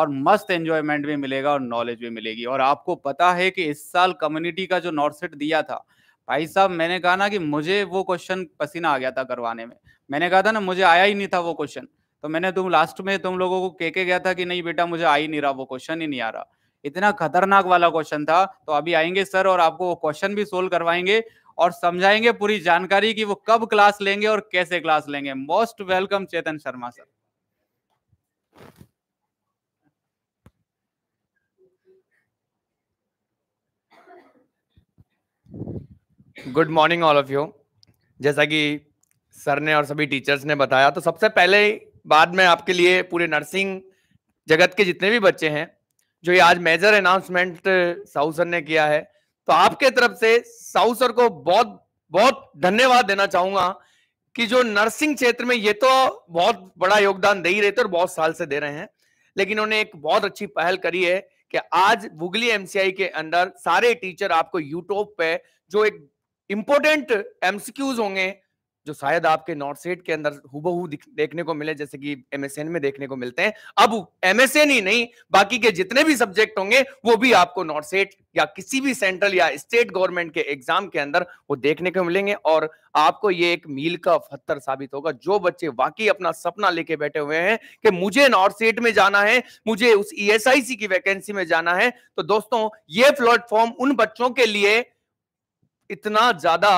और मस्त एंजॉयमेंट भी मिलेगा और नॉलेज भी मिलेगी और आपको पता है कि इस साल कम्युनिटी का जो नॉर्थ सेट दिया था भाई साहब मैंने कहा ना कि मुझे वो क्वेश्चन पसीना आ गया था करवाने में मैंने कहा था ना मुझे आया ही नहीं था वो क्वेश्चन तो मैंने तुम लास्ट में तुम लोगों को के के गया था कि नहीं बेटा मुझे आ ही नहीं रहा वो क्वेश्चन ही नहीं आ रहा इतना खतरनाक वाला क्वेश्चन था तो अभी आएंगे सर और आपको वो क्वेश्चन भी सोल्व करवाएंगे और समझाएंगे पूरी जानकारी कि वो कब क्लास लेंगे और कैसे क्लास लेंगे most welcome Chetan Sharma sir good morning all of you जैसा कि सर ने और सभी टीचर्स ने बताया तो सबसे पहले बाद में आपके लिए पूरे नर्सिंग जगत के जितने भी बच्चे हैं जो ये आज मेजर अनाउंसमेंट साउसर ने किया है तो आपके तरफ से साउसर को बहुत बहुत धन्यवाद देना चाहूंगा कि जो नर्सिंग क्षेत्र में ये तो बहुत बड़ा योगदान दे ही रहे थे और बहुत साल से दे रहे हैं लेकिन उन्होंने एक बहुत अच्छी पहल करी है कि आज बुगली एमसीआई के अंदर सारे टीचर आपको यूट्यूब पे जो एक इंपोर्टेंट एमसीक्यूज होंगे जो शायद आपके नॉर्थ सेट के अंदर हुबहू देखने को मिले जैसे कि एमएसएन में देखने को मिलते हैं अब एमएसएन ही नहीं बाकी के जितने भी सब्जेक्ट होंगे वो भी आपको नॉर्थ सेट या किसी भी सेंट्रल या स्टेट गवर्नमेंट के एग्जाम के अंदर वो देखने को मिलेंगे और आपको ये एक मील का पत्थर साबित होगा जो बच्चे वाकई अपना सपना लेके बैठे हुए हैं कि मुझे नॉर्थ सेट में जाना है मुझे उस ईएसआईसी e की वैकेंसी में जाना है तो दोस्तों ये प्लेटफॉर्म उन बच्चों के लिए इतना ज्यादा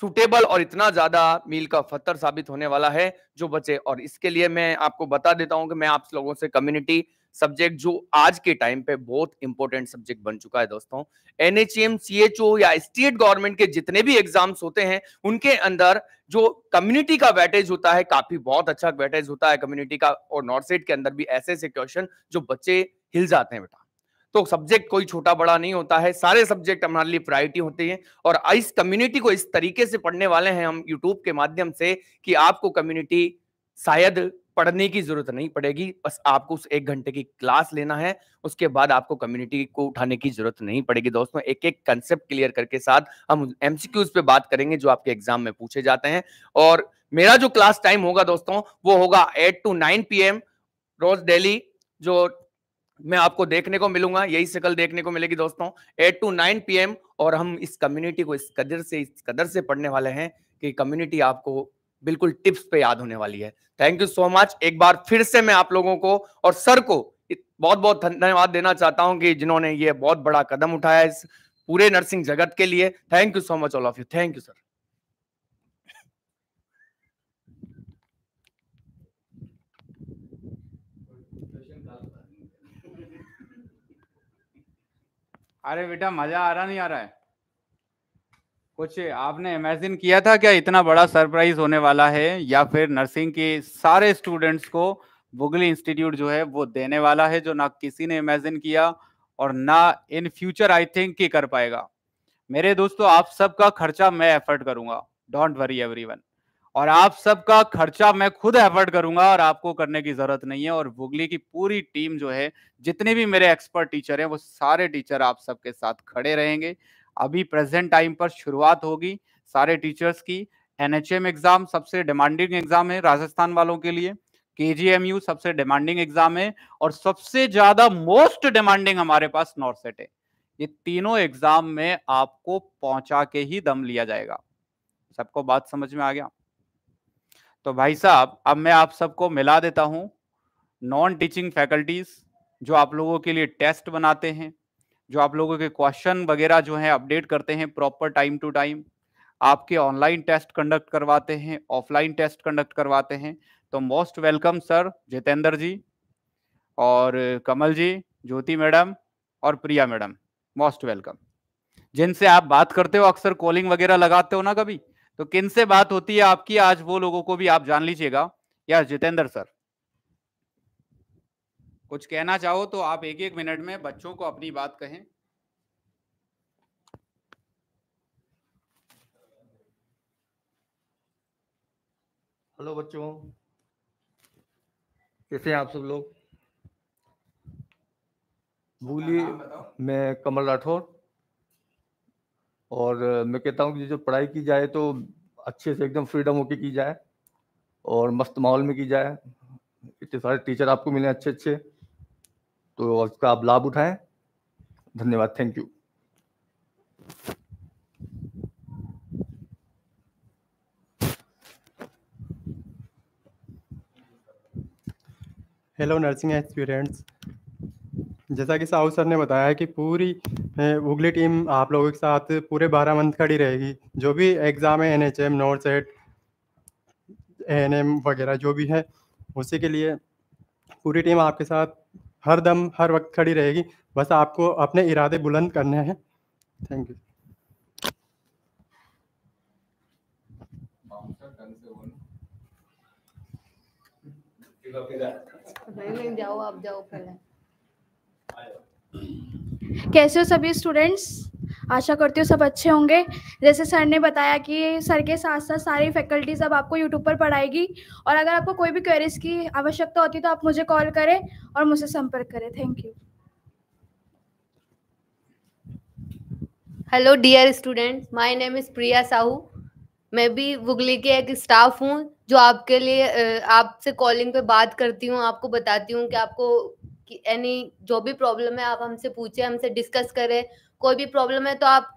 सुटेबल और इतना ज्यादा मील का फत्तर साबित होने वाला है जो बचे और इसके लिए मैं आपको बता देता हूं कि मैं आप लोगों से कम्युनिटी सब्जेक्ट जो आज के टाइम पे बहुत इंपॉर्टेंट सब्जेक्ट बन चुका है दोस्तों एनएचएम सीएचओ या स्टेट गवर्नमेंट के जितने भी एग्जाम्स होते हैं उनके अंदर जो कम्युनिटी का वेटेज होता है काफी बहुत अच्छा वेटेज होता है कम्युनिटी का और नॉर्थ सेट के अंदर भी ऐसे ऐसे क्वेश्चन जो बच्चे हिल जाते हैं बेटा तो सब्जेक्ट कोई छोटा बड़ा नहीं होता है सारे सब्जेक्ट हमारे लिए प्रायोरिटी होते हैं और इस कम्युनिटी को इस तरीके से पढ़ने वाले हैं हम यूट्यूब के माध्यम से कि आपको कम्युनिटी शायद पढ़ने की जरूरत नहीं पड़ेगी बस आपको उस एक घंटे की क्लास लेना है उसके बाद आपको कम्युनिटी को उठाने की जरूरत नहीं पड़ेगी दोस्तों एक एक कंसेप्ट क्लियर करके साथ हम एमसीक्यूज पे बात करेंगे जो आपके एग्जाम में पूछे जाते हैं और मेरा जो क्लास टाइम होगा दोस्तों वो होगा एट टू नाइन पी रोज डेली जो मैं आपको देखने को मिलूंगा यही शकल देखने को मिलेगी दोस्तों एट टू नाइन पी और हम इस कम्युनिटी को इस कदर से इस कदर से पढ़ने वाले हैं कि कम्युनिटी आपको बिल्कुल टिप्स पे याद होने वाली है थैंक यू सो मच एक बार फिर से मैं आप लोगों को और सर को बहुत बहुत धन्यवाद देना चाहता हूं कि जिन्होंने ये बहुत बड़ा कदम उठाया इस पूरे नर्सिंग जगत के लिए thank you so much all of you thank you sir अरे बेटा मजा आ रहा नहीं आ रहा है कुछ आपने इमेजिन किया था क्या इतना बड़ा सरप्राइज होने वाला है या फिर नर्सिंग के सारे स्टूडेंट्स को बुगली इंस्टीट्यूट जो है वो देने वाला है जो ना किसी ने इमेजिन किया और ना इन फ्यूचर आई थिंक की कर पाएगा मेरे दोस्तों आप सबका खर्चा मैं एफर्ट करूंगा डोंट वरी एवरीवन और आप सबका खर्चा मैं खुद एफर्ट करूंगा और आपको करने की जरूरत नहीं है और बुगली की पूरी टीम जो है जितने भी मेरे एक्सपर्ट टीचर हैं वो सारे टीचर आप सबके साथ खड़े रहेंगे अभी प्रेजेंट टाइम पर शुरुआत होगी सारे टीचर्स की एनएचएम एग्जाम सबसे डिमांडिंग एग्जाम है राजस्थान वालों के लिए के सबसे डिमांडिंग एग्जाम है और सबसे ज्यादा मोस्ट डिमांडिंग हमारे पास नॉर्थ सेट है ये तीनों एग्जाम में आपको पहुंचा के ही दम लिया जाएगा सबको बात समझ में आ गया तो भाई साहब अब मैं आप सबको मिला देता हूँ नॉन टीचिंग फैकल्टीज जो आप लोगों के लिए टेस्ट बनाते हैं जो आप लोगों के क्वेश्चन वगैरह जो है अपडेट करते हैं प्रॉपर टाइम टू टाइम आपके ऑनलाइन टेस्ट कंडक्ट करवाते हैं ऑफलाइन टेस्ट कंडक्ट करवाते हैं तो most welcome sir Jitendra ji और कमल जी ज्योति मैडम और प्रिया मैडम मोस्ट वेलकम जिनसे आप बात करते हो अक्सर कॉलिंग वगैरह लगाते हो ना कभी तो किन से बात होती है आपकी आज वो लोगों को भी आप जान लीजिएगा या जितेंद्र सर कुछ कहना चाहो तो आप एक एक मिनट में बच्चों को अपनी बात कहें हेलो बच्चों कैसे हैं आप सब लोग बोलिए मैं कमल राठौर और मैं कहता हूँ कि जो पढ़ाई की जाए तो अच्छे से एकदम फ्रीडम होके की जाए और मस्त माहौल में की जाए इतने सारे टीचर आपको मिले अच्छे अच्छे तो उसका आप लाभ उठाएं धन्यवाद thank you hello nursing experiences जैसा कि साहू सर ने बताया कि पूरी उगली टीम आप लोगों के साथ पूरे बारह मंथ खड़ी रहेगी जो भी एग्ज़ाम है N H M NORCET N M वगैरह जो भी है उसी के लिए पूरी टीम आपके साथ हर दम हर वक्त खड़ी रहेगी बस आपको अपने इरादे बुलंद करने हैं थैंक यू नहीं नहीं जाओ आप जाओ पहले कैसे हो सभी स्टूडेंट्स आशा करती हूँ सब अच्छे होंगे जैसे सर ने बताया कि सर के साथ साथ सारी फैकल्टीज अब आपको यूट्यूब पर पढ़ाएगी और अगर आपको कोई भी क्वेरीज की आवश्यकता होती तो आप मुझे कॉल करें और मुझसे संपर्क करें thank you hello dear student my name is Priya Sahu मैं भी वुगली के एक स्टाफ हूँ जो आपके लिए आपसे कॉलिंग पे बात करती हूँ आपको बताती हूँ कि आपको कि एनी जो भी प्रॉब्लम है आप हमसे पूछे हमसे डिस्कस करें कोई भी प्रॉब्लम है तो आप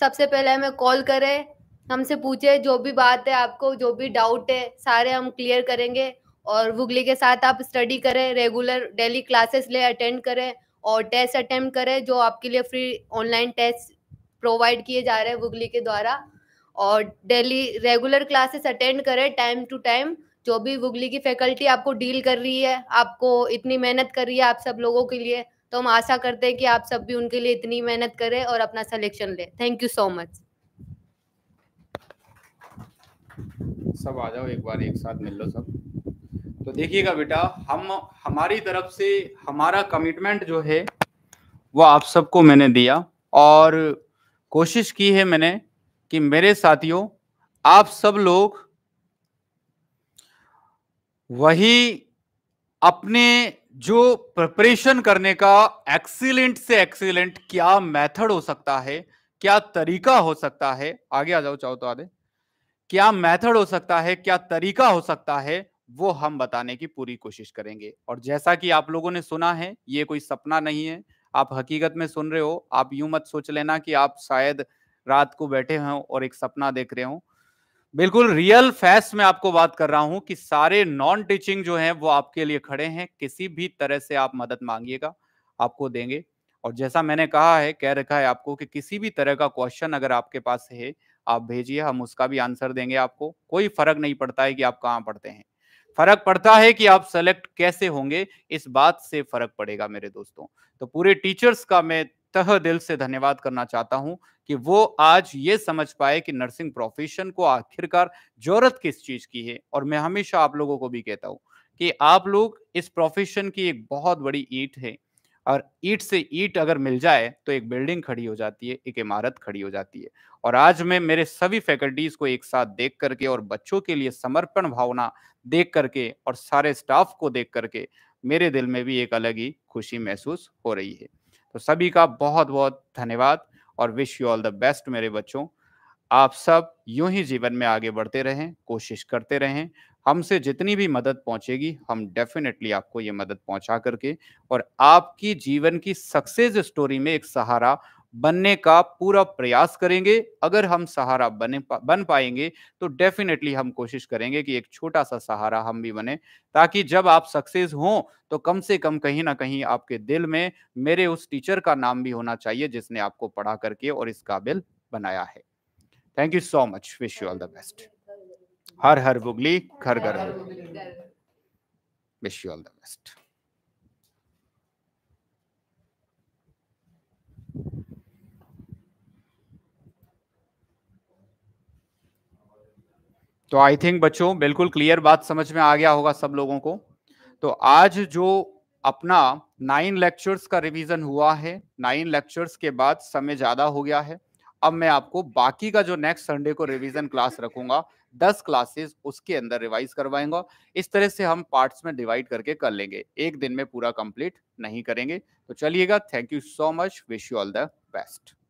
सबसे पहले हमें कॉल करें हमसे पूछे जो भी बात है आपको जो भी डाउट है सारे हम क्लियर करेंगे और वुगली के साथ आप स्टडी करें रेगुलर डेली क्लासेस ले अटेंड करें और टेस्ट अटेम्प्ट करें जो आपके लिए फ्री ऑनलाइन टेस्ट प्रोवाइड किए जा रहे हैं वुगली के द्वारा और डेली रेगुलर क्लासेस अटेंड करें टाइम टू टाइम जो भी वुगली की फैकल्टी आपको डील कर रही है आपको इतनी मेहनत कर रही है आप सब लोगों के लिए तो हम आशा करते हैं कि आप सब भी उनके लिए इतनी मेहनत करें और अपना सिलेक्शन लें थैंक यू सो मच सब आ जाओ एक बार एक साथ मिल लो सब तो देखिएगा बेटा हम हमारी तरफ से हमारा कमिटमेंट जो है वो आप सबको मैंने दिया और कोशिश की है मैंने कि मेरे साथियों आप सब लोग वही अपने जो प्रिपरेशन करने का एक्सीलेंट से एक्सीलेंट क्या मेथड हो सकता है क्या तरीका हो सकता है आगे आ जाओ चाहो तो आदे क्या मेथड हो सकता है क्या तरीका हो सकता है वो हम बताने की पूरी कोशिश करेंगे और जैसा कि आप लोगों ने सुना है ये कोई सपना नहीं है आप हकीकत में सुन रहे हो आप यूं मत सोच लेना कि आप शायद रात को बैठे हों और एक सपना देख रहे हो बिल्कुल रियल फैस में आपको बात कर रहा हूं कि सारे नॉन टीचिंग जो हैं वो आपके लिए खड़े हैं किसी भी तरह से आप मदद मांगिएगा आपको देंगे और जैसा मैंने कहा है कह रखा है आपको कि किसी भी तरह का क्वेश्चन अगर आपके पास है आप भेजिए हम उसका भी आंसर देंगे आपको कोई फर्क नहीं पड़ता है कि आप कहाँ पढ़ते हैं फर्क पड़ता है कि आप सेलेक्ट कैसे होंगे इस बात से फर्क पड़ेगा मेरे दोस्तों तो पूरे टीचर्स का मैं तह दिल से धन्यवाद करना चाहता हूं कि वो आज ये समझ पाए कि नर्सिंग प्रोफेशन को आखिरकार जरूरत किस चीज की है और मैं हमेशा आप लोगों को भी कहता हूँ कि आप लोग इस प्रोफेशन की एक बहुत बड़ी ईट है और ईट से ईट अगर मिल जाए तो एक बिल्डिंग खड़ी हो जाती है एक इमारत खड़ी हो जाती है और आज मैं मेरे सभी फैकल्टीज को एक साथ देख करके और बच्चों के लिए समर्पण भावना देख करके और सारे स्टाफ को देख करके मेरे दिल में भी एक अलग ही खुशी महसूस हो रही है तो सभी का बहुत बहुत धन्यवाद और wish you all the best मेरे बच्चों आप सब यूं ही जीवन में आगे बढ़ते रहें कोशिश करते रहें हमसे जितनी भी मदद पहुंचेगी हम डेफिनेटली आपको ये मदद पहुंचा करके और आपकी जीवन की सक्सेस स्टोरी में एक सहारा बनने का पूरा प्रयास करेंगे अगर हम सहारा बने बन पाएंगे तो डेफिनेटली हम कोशिश करेंगे कि एक छोटा सा सहारा हम भी बने ताकि जब आप सक्सेस हो तो कम से कम कहीं ना कहीं आपके दिल में मेरे उस टीचर का नाम भी होना चाहिए जिसने आपको पढ़ा करके और इस काबिल बनाया है thank you so much wish you all the best हर हर बुगली घर घर wish you all the best तो आई थिंक बच्चों बिल्कुल क्लियर बात समझ में आ गया होगा सब लोगों को तो आज जो अपना नाइन लेक्चर्स का रिवीजन हुआ है नाइन लेक्चर्स के बाद समय ज्यादा हो गया है अब मैं आपको बाकी का जो नेक्स्ट संडे को रिवीजन क्लास रखूंगा दस क्लासेस उसके अंदर रिवाइज करवाएंगा इस तरह से हम पार्ट्स में डिवाइड करके कर लेंगे एक दिन में पूरा कंप्लीट नहीं करेंगे तो चलिएगा thank you so much wish you all the best